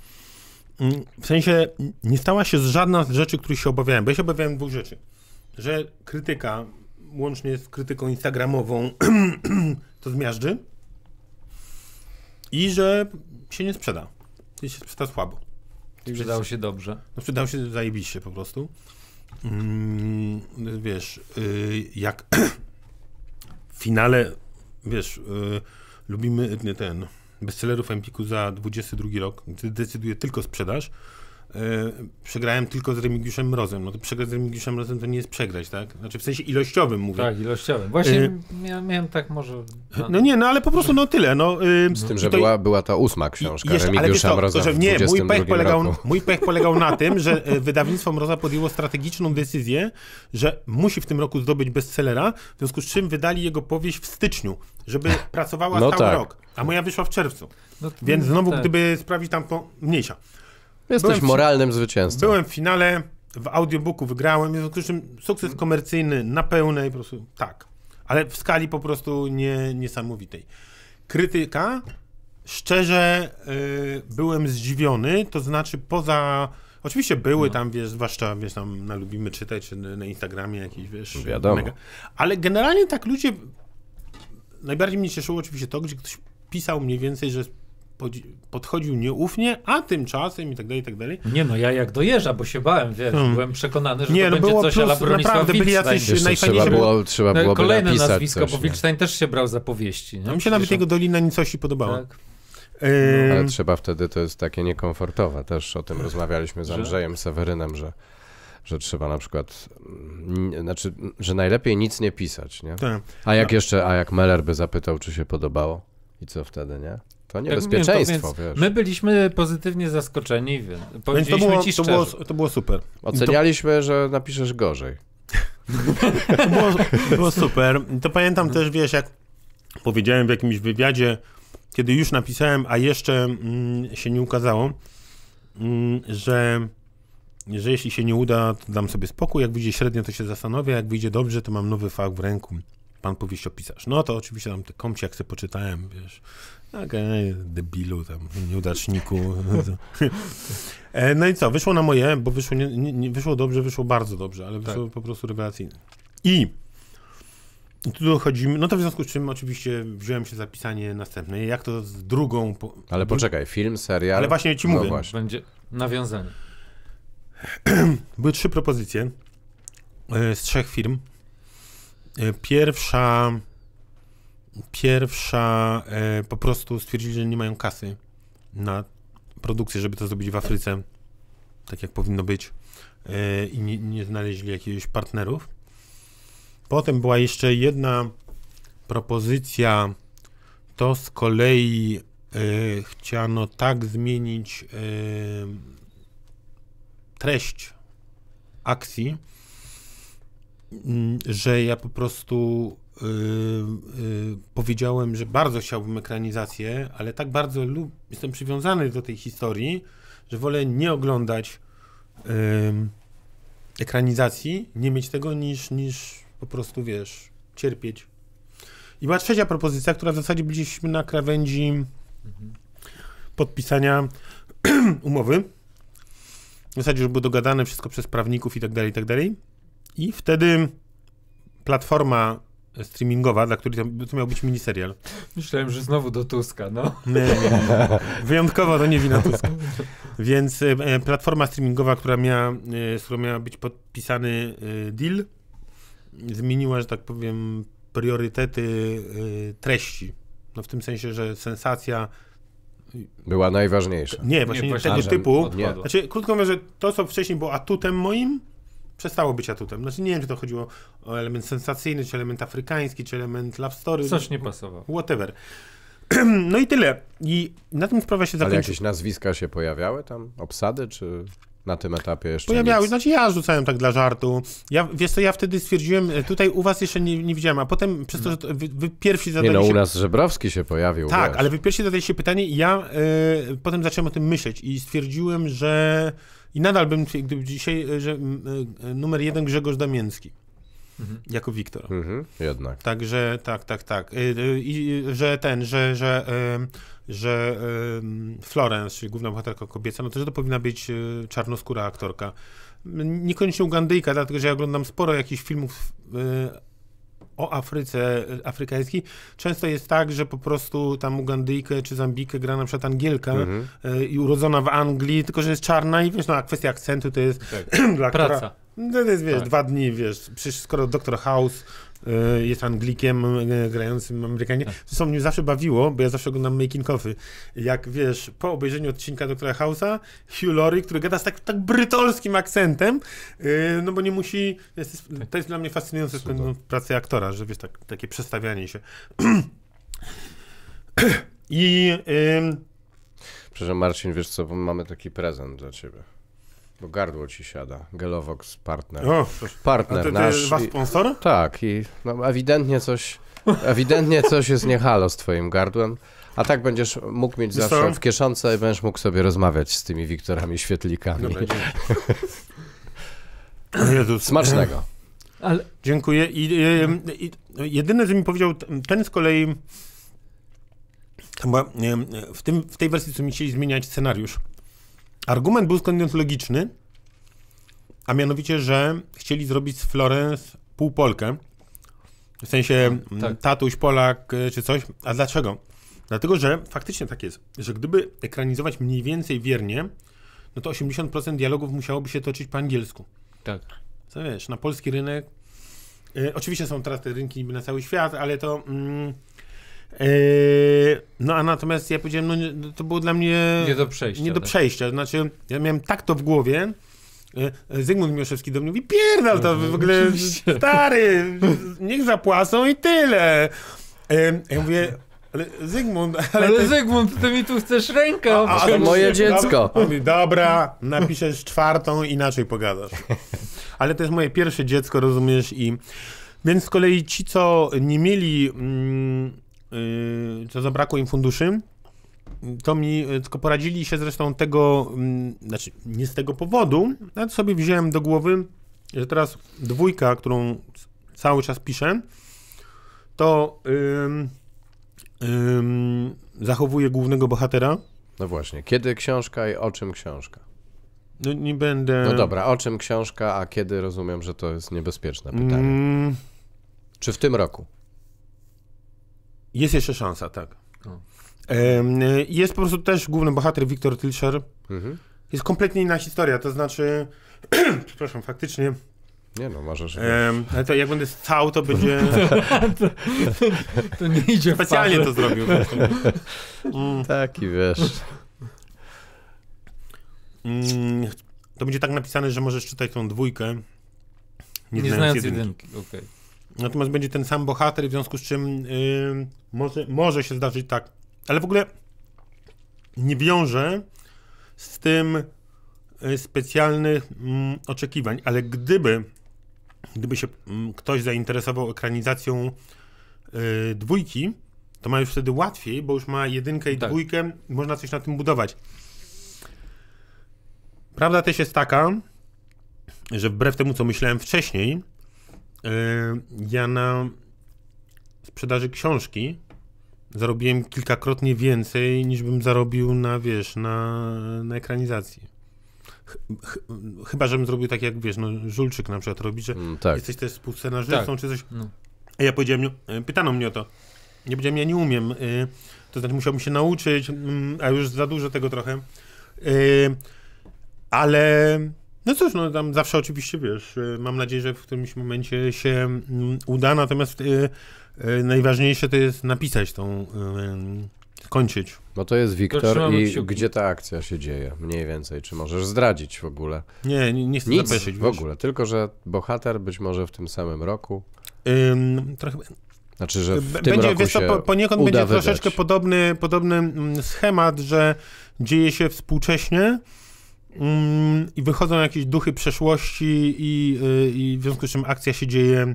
w sensie nie stała się żadna z rzeczy, których się obawiałem, bo ja się obawiałem dwóch rzeczy. Że krytyka, łącznie z krytyką instagramową, <clears throat> to zmiażdży i że się nie sprzeda, że się sprzeda słabo przydał się dobrze. No, przydało się zajebiście po prostu. Mm, wiesz, yy, jak <clears throat> w finale, wiesz, yy, lubimy ten bestsellerów Empiku za 22 rok, decyduje tylko sprzedaż, E, przegrałem tylko z Remigiuszem Mrozem. No to przegrać z Remigiuszem Mrozem to nie jest przegrać, tak? Znaczy w sensie ilościowym mówię. Tak, ilościowym. Właśnie y miałem, tak może... No, no nie, no ale po prostu no tyle. No, y z tym, że to... była, była ta ósma książka jeszcze, Remigiusza ale Mroza to, że Nie, mój pech, polegał, mój pech polegał na tym, że <laughs> y, wydawnictwo Mroza podjęło strategiczną decyzję, że musi w tym roku zdobyć bestsellera, w związku z czym wydali jego powieść w styczniu, żeby pracowała no cały tak. rok. A moja wyszła w czerwcu. No Więc znowu, tak. gdyby sprawić tam to mniejsza. Jesteś byłem moralnym w, zwycięzcą. Byłem w finale, w audiobooku wygrałem, w związku z czym sukces komercyjny na pełnej, po prostu tak. Ale w skali po prostu nie, niesamowitej. Krytyka, szczerze yy, byłem zdziwiony, to znaczy poza... Oczywiście były no. tam, wiesz, zwłaszcza, wiesz, tam na Lubimy Czytać, czy na Instagramie jakieś, wiesz... Wiadomo. Mega. Ale generalnie tak ludzie... Najbardziej mnie cieszyło oczywiście to, gdzie ktoś pisał mniej więcej, że podchodził nieufnie, a tymczasem i tak dalej, i tak dalej. Nie no, ja jak dojeżdża, bo się bałem, wiesz, hmm. byłem przekonany, że nie, to no, będzie coś ala Bronisław byli Trzeba, było, trzeba no Kolejne nazwisko, coś, bo Wilczstein też się brał za powieści. No, mi się nawet jego Dolina Nicosi podobała. Tak. Ale trzeba wtedy, to jest takie niekomfortowe, też o tym rozmawialiśmy z Andrzejem Sewerynem, że że trzeba na przykład, mm, znaczy, że najlepiej nic nie pisać, nie? Tak. A jak no. jeszcze, a jak Meller by zapytał, czy się podobało? I co wtedy, nie? To niebezpieczeństwo, to, wiesz. My byliśmy pozytywnie zaskoczeni, więc powiedzieliśmy to było, ci To było, to było super. Ocenialiśmy, że napiszesz gorzej. <laughs> to było, było super. To pamiętam mhm. też, wiesz, jak powiedziałem w jakimś wywiadzie, kiedy już napisałem, a jeszcze mm, się nie ukazało, mm, że, że jeśli się nie uda, to dam sobie spokój. Jak wyjdzie średnio, to się zastanowię. Jak wyjdzie dobrze, to mam nowy fach w ręku. Pan powieściopisarz. No to oczywiście tam te komci, jak sobie poczytałem, wiesz, Okej, okay, debilu tam, nieudaczniku. <laughs> E, no i co, wyszło na moje, bo wyszło, nie, nie, wyszło dobrze, wyszło bardzo dobrze, ale tak. wyszło po prostu rewelacyjne. I tu dochodzimy, no to w związku z czym oczywiście wziąłem się zapisanie następne. Jak to z drugą... Po... Ale poczekaj, film, serial... Ale właśnie ci no mówię. Właśnie. Będzie nawiązanie. <clears throat> Były trzy propozycje e, z trzech firm. E, pierwsza Pierwsza e, po prostu stwierdzili, że nie mają kasy na produkcję, żeby to zrobić w Afryce, tak jak powinno być, e, i nie, nie znaleźli jakichś partnerów. Potem była jeszcze jedna propozycja, to z kolei y, chciano tak zmienić e, treść akcji, że ja po prostu Y, y, powiedziałem, że bardzo chciałbym ekranizację, ale tak bardzo lub, jestem przywiązany do tej historii, że wolę nie oglądać yy, ekranizacji, nie mieć tego, niż, niż po prostu, wiesz, cierpieć. I była trzecia propozycja, która w zasadzie byliśmy na krawędzi mhm. podpisania <clears throat> umowy. W zasadzie już było dogadane wszystko przez prawników i tak dalej, i tak dalej. I wtedy platforma streamingowa, dla której to miał być miniserial. Myślałem, że znowu do Tuska, no. Nie, nie. Wyjątkowo to nie wina Tuska. Więc e, platforma streamingowa, która miała, e, z którą miał być podpisany e, deal, zmieniła, że tak powiem, priorytety e, treści. No w tym sensie, że sensacja e, była najważniejsza. Nie, właśnie nie, tego typu. Odpadło. Znaczy, krótko mówiąc, że to, co wcześniej było atutem moim, przestało być atutem. Znaczy nie wiem, czy to chodziło o element sensacyjny, czy element afrykański, czy element love story. Coś nie pasowało. Whatever. <clears throat> No i tyle. I na tym sprawa się zakończyła. Ale jakieś nazwiska się pojawiały tam? Obsady, czy na tym etapie jeszcze Pojawiały, nic. znaczy ja rzucałem tak dla żartu. Ja, wiesz co, ja wtedy stwierdziłem, e, tutaj u was jeszcze nie, nie widziałem, a potem przez to, że to, wy, wy pierwsi zadali nie no, się... u nas Żebrowski się pojawił. Tak, wiesz. ale wy pierwsi zadaliście pytanie i ja y, potem zacząłem o tym myśleć i stwierdziłem, że i nadal bym, gdyby dzisiaj, e, że e, e, numer jeden Grzegorz Damiński Mhm. Jako Wiktor. Mhm, jednak. Także tak, tak, tak. I że ten, że, że, że Florence, czyli główna bohaterka kobieca, no to, że to powinna być czarnoskóra aktorka. Niekoniecznie Ugandyjka, dlatego że ja oglądam sporo jakichś filmów o Afryce afrykańskiej, często jest tak, że po prostu tam Ugandyjkę czy Zambikę gra na przykład Angielka mhm. e, i urodzona w Anglii, tylko że jest czarna i wiesz, no a kwestia akcentu to jest tak. <clears throat> dla Praca. Która, no, to jest, wiesz, tak. dwa dni, wiesz, przecież skoro Dr. House E, jest Anglikiem e, grającym Amerykanie. To tak. mnie zawsze bawiło, bo ja zawsze oglądam making offy. Jak wiesz, po obejrzeniu odcinka Doktora House'a, Hugh Laurie, który gada z tak, tak brytolskim akcentem, e, no bo nie musi, jest, tak. to jest dla mnie fascynujące w no, pracy aktora, że wiesz, tak, takie przestawianie się. <clears throat> I... Ym... Przepraszam Marcin, wiesz co, mamy taki prezent dla ciebie. Bo gardło ci siada. Gelovox partner. O, partner a ty, ty nasz. sponsor? I, tak, i no, ewidentnie coś. Ewidentnie coś jest niehalo z twoim gardłem. A tak będziesz mógł mieć zawsze w kieszonce i będziesz mógł sobie rozmawiać z tymi Wiktorami Świetlikami. Dobra, <laughs> Smacznego. Ale... Dziękuję. I, i, i, jedyne, co mi powiedział ten z kolei, to w, tym, w tej wersji, co mi chcieli zmieniać scenariusz, Argument był skądinąd logiczny, a mianowicie, że chcieli zrobić z Florence półpolkę. W sensie mm, tak. tatuś, Polak y, czy coś. A dlaczego? Dlatego, że faktycznie tak jest, że gdyby ekranizować mniej więcej wiernie, no to 80% dialogów musiałoby się toczyć po angielsku. Tak. Co wiesz, na polski rynek. Y, oczywiście są teraz te rynki na cały świat, ale to. Mm, E, no a natomiast ja powiedziałem, no to było dla mnie... Nie do przejścia. Nie do tak. przejścia, znaczy ja miałem tak to w głowie, e, Zygmunt Mioszewski do mnie mówi, pierdal to w ogóle, stary, niech zapłacą i tyle. E, ja mówię, ale Zygmunt... Ale, ale ty... Zygmunt, ty mi tu chcesz rękę a, ale Moje dziecko. Dobra, mówi, dobra, napiszesz czwartą, inaczej pogadasz. Ale to jest moje pierwsze dziecko, rozumiesz, i... Więc z kolei ci, co nie mieli... Mm, Y, co zabrakło im funduszy, to mi y, tylko poradzili się zresztą tego, mm, znaczy nie z tego powodu, ale sobie wziąłem do głowy, że teraz dwójka, którą cały czas piszę, to zachowuje głównego bohatera. No właśnie, kiedy książka i o czym książka? No nie będę. No dobra, o czym książka, a kiedy rozumiem, że to jest niebezpieczne pytanie. Mm. Czy w tym roku? Jest jeszcze szansa, tak. No. Jest po prostu też główny bohater Wiktor Tilscher. Mhm. Jest kompletnie inna historia, to znaczy, <clears throat> przepraszam, faktycznie nie no, masz że. Ehm, ale to jak będę stał, to będzie... to, <laughs> to, to, nie idzie Specjalnie to zrobił. Mm. Taki, wiesz... Mm, to będzie tak napisane, że możesz czytać tą dwójkę, nie, nie znając, znając jedynki. jedynki. Okay. Natomiast będzie ten sam bohater, w związku z czym yy, może, może się zdarzyć tak. Ale w ogóle nie wiąże z tym y, specjalnych mm, oczekiwań, ale gdyby, gdyby się mm, ktoś zainteresował ekranizacją yy, dwójki, to ma już wtedy łatwiej, bo już ma jedynkę i tak. dwójkę, można coś na tym budować. Prawda też jest taka, że wbrew temu, co myślałem wcześniej, Y, ja na sprzedaży książki zarobiłem kilkakrotnie więcej niż bym zarobił na, wiesz, na, na ekranizacji. Ch ch chyba, żebym zrobił tak jak, wiesz, no, Żulczyk na przykład robi, że mm, tak. jesteś też współscenarzystą tak. czy coś. No. A ja powiedziałem, no, e, pytano mnie o to. Nie powiedziałem, ja nie umiem. Y, to znaczy musiałbym się nauczyć, mm, a już za dużo tego trochę. Y, ale no cóż, no tam zawsze oczywiście wiesz, y, mam nadzieję, że w którymś momencie się mm, uda, natomiast yy, yy, najważniejsze to jest napisać tą, yy, kończyć. No to jest Wiktor i kciuki. gdzie ta akcja się dzieje mniej więcej, czy możesz zdradzić w ogóle? Nie, nie, nie chcę Nic w ogóle, tylko że bohater być może w tym samym roku. trochę... Znaczy, że w będzie, tym roku wiesz, się poniekąd uda będzie troszeczkę podobny, podobny mm, schemat, że dzieje się współcześnie, Mm, I wychodzą jakieś duchy przeszłości, i, y, i w związku z czym akcja się dzieje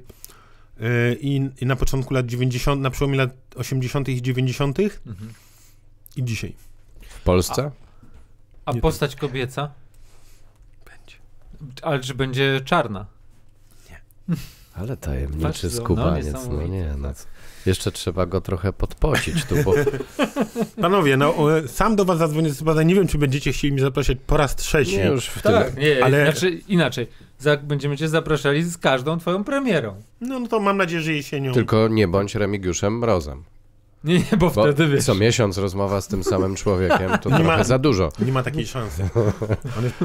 y, i, i, na początku lat 90., na przełomie lat 80. i 90. Mhm. i dzisiaj. W Polsce? A, a postać tak. kobieca? Będzie. Ale czy będzie czarna? Nie. Ale tajemniczy Patrz, no, skubaniec, no, no nie. No co. Jeszcze trzeba go trochę podpocić tu, bo... <laughs> Panowie, no e, sam do was zadzwonię, nie wiem, czy będziecie chcieli mi zaprosić po raz trzeci. Nie, już w tak, tym... nie, ale... Znaczy, inaczej, za, będziemy cię zapraszali z każdą twoją premierą. No, no to mam nadzieję, że jesienią. Tylko nie bądź Remigiuszem Mrozem. Nie, nie, bo, bo wtedy wiesz. Co miesiąc rozmowa z tym samym człowiekiem to nie trochę ma, za dużo. Nie ma takiej szansy. On jest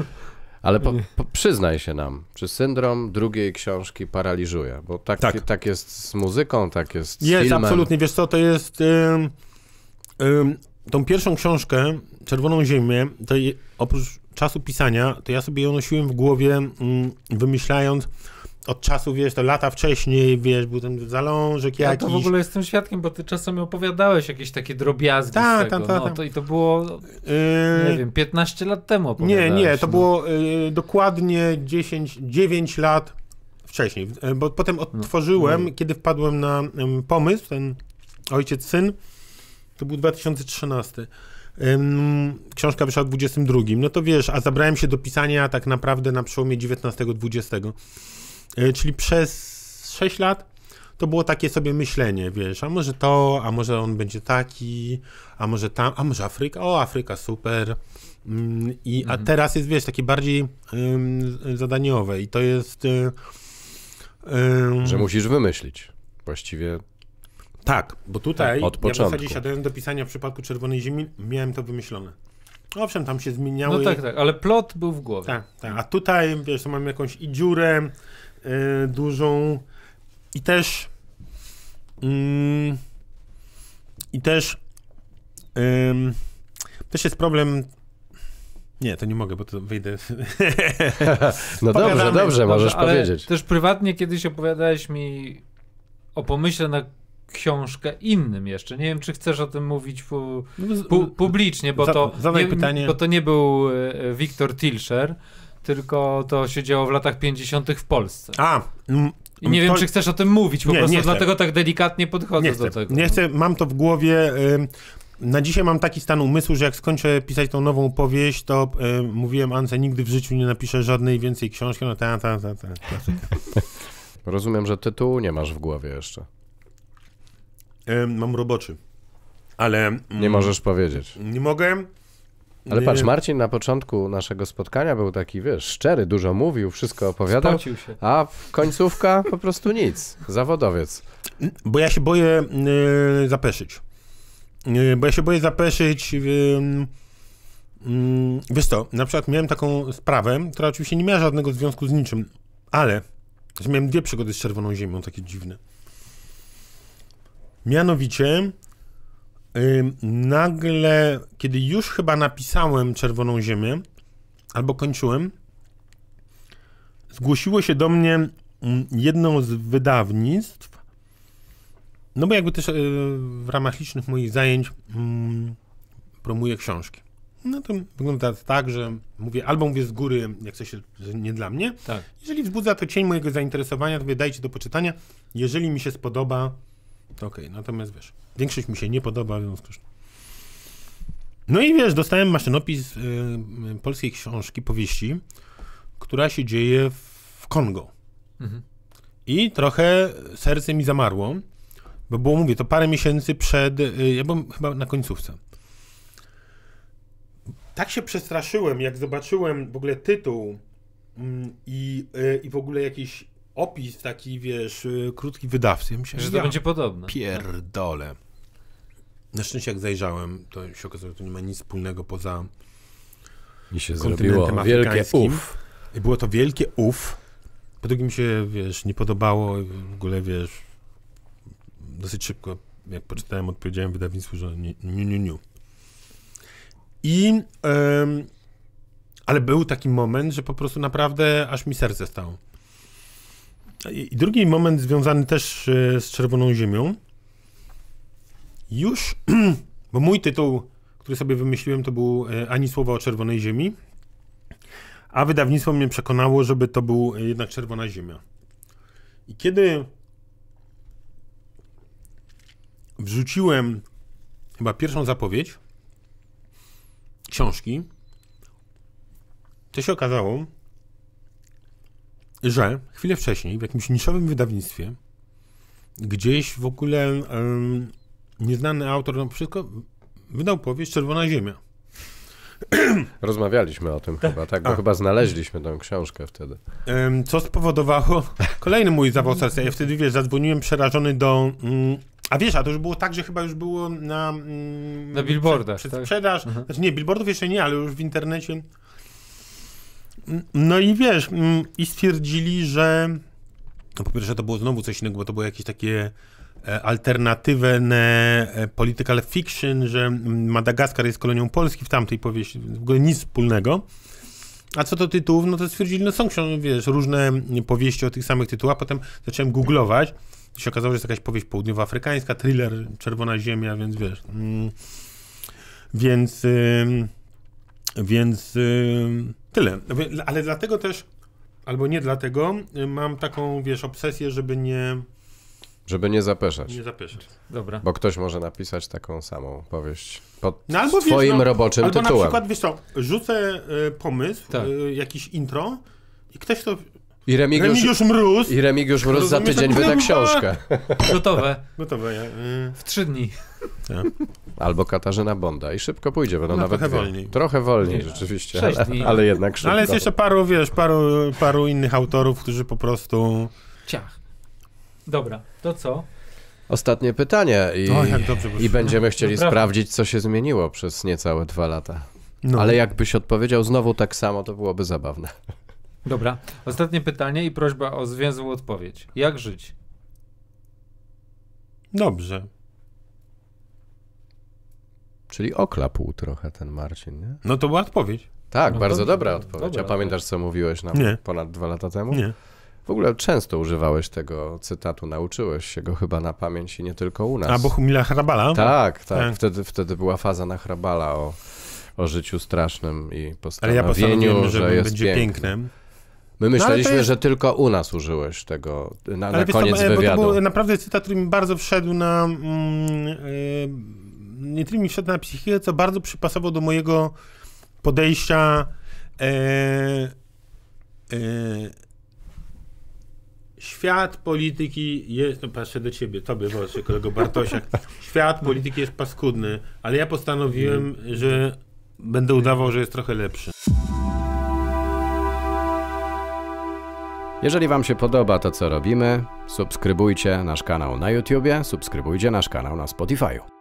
ale po, po, przyznaj się nam, czy syndrom drugiej książki paraliżuje? Bo tak, tak. tak jest z muzyką, tak jest z Jest, filmem. absolutnie. Wiesz co, to jest... tą pierwszą książkę, Czerwoną Ziemię, to je, oprócz czasu pisania, to ja sobie ją nosiłem w głowie, wymyślając od czasu, wiesz, to lata wcześniej, wiesz, był ten zalążek jakiś. Ja to w ogóle jestem świadkiem, bo ty czasem opowiadałeś jakieś takie drobiazgi ta, z tak, tego. Ta, ta, ta. No, to, I to było, yy... nie wiem, 15 lat temu Nie, nie, to no. było yy, dokładnie 10, 9 lat wcześniej, yy, bo potem no, odtworzyłem, no. kiedy wpadłem na pomysł, ten Ojciec Syn, to był 2013. książka wyszła w 22. No to wiesz, a zabrałem się do pisania tak naprawdę na przełomie 19-20. E, czyli przez 6 lat to było takie sobie myślenie, wiesz, a może to, a może on będzie taki, a może tam, a może Afryka, o Afryka super. Mm, I, mhm. A teraz jest, wiesz, takie bardziej zadaniowe i to jest... Y, Że musisz wymyślić właściwie. Tak, bo tutaj od początku. ja w zasadzie do pisania w przypadku Czerwonej Ziemi miałem to wymyślone. Owszem, tam się zmieniały. No tak, tak, ale plot był w głowie. Tak, tak. A tutaj, wiesz, to mam jakąś i dziurę, Y, dużą i też mm, i też też jest problem nie, to nie mogę, bo to wyjdę. <laughs> no dobrze, dobrze, możesz powiedzieć. Też prywatnie kiedyś opowiadałeś mi o pomyśle na książkę innym jeszcze. Nie wiem, czy chcesz o tym mówić pu no publicznie, bo, to, nie, bo to nie był e, e, Wiktor Tilscher, tylko to się działo w latach 50. w Polsce. A, mm, I nie to... wiem, czy chcesz o tym mówić, po nie, prostu nie dlatego tak delikatnie podchodzę nie do tego. Nie chcę, mam to w głowie. na dzisiaj mam taki stan umysłu, że jak skończę pisać tą nową powieść, to mówiłem Ance, nigdy w życiu nie napiszę żadnej więcej książki. No ta, ta, ta, ta, <laughs> Rozumiem, że tytułu nie masz w głowie jeszcze. mam roboczy. Ale. nie mm, możesz powiedzieć. Nie mogę. Ale patrz, Marcin na początku naszego spotkania był taki, wiesz, szczery, dużo mówił, wszystko opowiadał, Spocił się. a końcówka <laughs> po prostu nic, zawodowiec. Mm, bo ja się boję yy, zapeszyć. Yy, bo ja się boję zapeszyć... Yy, Wiesz co, na przykład miałem taką sprawę, która oczywiście nie miała żadnego związku z niczym, ale miałem dwie przygody z Czerwoną Ziemią, takie dziwne. Mianowicie nagle, kiedy już chyba napisałem Czerwoną Ziemię, albo kończyłem, zgłosiło się do mnie mm, jedno z wydawnictw, no bo jakby też y, w ramach licznych moich zajęć mm, promuję książki. No to wygląda tak, że mówię, albo mówię z góry, jak coś nie dla mnie. Tak. Jeżeli wzbudza to cień mojego zainteresowania, to wydajcie dajcie do poczytania. Jeżeli mi się spodoba, to okej, okay. natomiast wiesz, Większość mi się nie podoba, w związku z No i wiesz, dostałem maszynopis y, y polskiej książki, powieści, która się dzieje w Kongo. Mhm. I trochę serce mi zamarło, bo było, mówię, to parę miesięcy przed, y, ja byłem chyba na końcówce. Tak się przestraszyłem, jak zobaczyłem w ogóle tytuł mm, i, y, i w ogóle jakiś opis taki, wiesz, y, krótki wydawcy. Ja myślałem, że to ja będzie podobne. Pierdolę. Na szczęście jak zajrzałem, to się okazało, że to nie ma nic wspólnego poza I się zrobiło wielkie uf. I było to wielkie uf. Po drugie mi się, wiesz, nie podobało w ogóle, wiesz, dosyć szybko, jak poczytałem, odpowiedziałem wydawnictwu, że nie, nie, nie, nie. I, ym, ale był taki moment, że po prostu naprawdę aż mi serce stało. i drugi moment związany też e, z Czerwoną Ziemią, już, <clears throat> bo mój tytuł, który sobie wymyśliłem, to był e, Ani słowa o Czerwonej Ziemi, a wydawnictwo mnie przekonało, żeby to był e, jednak Czerwona Ziemia. I kiedy wrzuciłem chyba pierwszą zapowiedź książki, to się okazało, że chwilę wcześniej w jakimś niszowym wydawnictwie gdzieś w ogóle nieznany autor, no wszystko, wydał powieść Czerwona Ziemia. <clears throat> Rozmawialiśmy o tym chyba, tak? Bo A. chyba znaleźliśmy tę książkę wtedy. Co spowodowało <laughs> kolejny mój zawał serca. Ja wtedy, wiesz, zadzwoniłem przerażony do... Mm, a wiesz, a to już było tak, że chyba już było na... Mm, na billboardach, przed, przed tak? sprzedaż. Mhm. Znaczy nie, billboardów jeszcze nie, ale już w internecie. Mm, no i wiesz, mm, i stwierdzili, że... No po pierwsze to było znowu coś innego, bo to było jakieś takie E, alternatywne political fiction, że mm, Madagaskar jest kolonią Polski w tamtej powieści, w ogóle nic wspólnego. A co do tytułów, no to stwierdzili, no są wiesz, różne mm, powieści o tych samych tytułach, potem zacząłem googlować, i się okazało, że jest jakaś powieść południowoafrykańska, thriller Czerwona Ziemia, więc wiesz, mm, więc, więc tyle. Ale dlatego też, albo nie dlatego, mam taką, wiesz, obsesję, żeby nie żeby nie zapeszać. Nie zapeszać. Dobra. Bo ktoś może napisać taką samą powieść pod no, albo swoim wiesz, no, roboczym albo tytułem. na przykład, wiesz co, rzucę y, pomysł, tak. y, jakiś intro i ktoś to... I Remigiusz, Remigiusz Mróz. I Remigiusz Mróz za tydzień wyda książkę. <laughs> Gotowe. Gotowe, Y... W trzy dni. Tak. Albo Katarzyna Bonda i szybko pójdzie, będą no, nawet trochę wolniej. Trochę wolniej rzeczywiście, ale, ale, jednak szybko. No, ale jest jeszcze paru, wiesz, paru, paru innych autorów, którzy po prostu... Ciach. Dobra. To co? Ostatnie pytanie i, o, i będziemy chcieli sprawdzić, co się zmieniło przez niecałe dwa lata. No. Ale jakbyś odpowiedział znowu tak samo, to byłoby zabawne. Dobra. Ostatnie pytanie i prośba o zwięzłą odpowiedź. Jak żyć? Dobrze. Czyli oklapł trochę ten Marcin, nie? No to była odpowiedź. Tak, no bardzo dobra odpowiedź. Dobra, A pamiętasz, co mówiłeś nam nie. ponad dwa lata temu? Nie. W ogóle często używałeś tego cytatu, nauczyłeś się go chyba na pamięć i nie tylko u nas. A Bohumila Hrabala? Tak, tak. tak. Wtedy, wtedy była faza na Hrabala o, o życiu strasznym i postanowieniu, Ale ja postanowiłem, że, że jest będzie pięknym. My no, myśleliśmy, no, jest... że tylko u nas użyłeś tego na, na koniec to, wywiadu. to był naprawdę cytat, który mi bardzo wszedł na... yy, nie tyle mi wszedł na psychikę, co bardzo przypasował do mojego podejścia... Yy, yy, świat polityki jest, no patrzę do ciebie, tobie właśnie, kolego Bartosiak, świat polityki jest paskudny, ale ja postanowiłem, że będę udawał, że jest trochę lepszy. Jeżeli Wam się podoba to, co robimy, subskrybujcie nasz kanał na YouTubie, subskrybujcie nasz kanał na Spotify'u.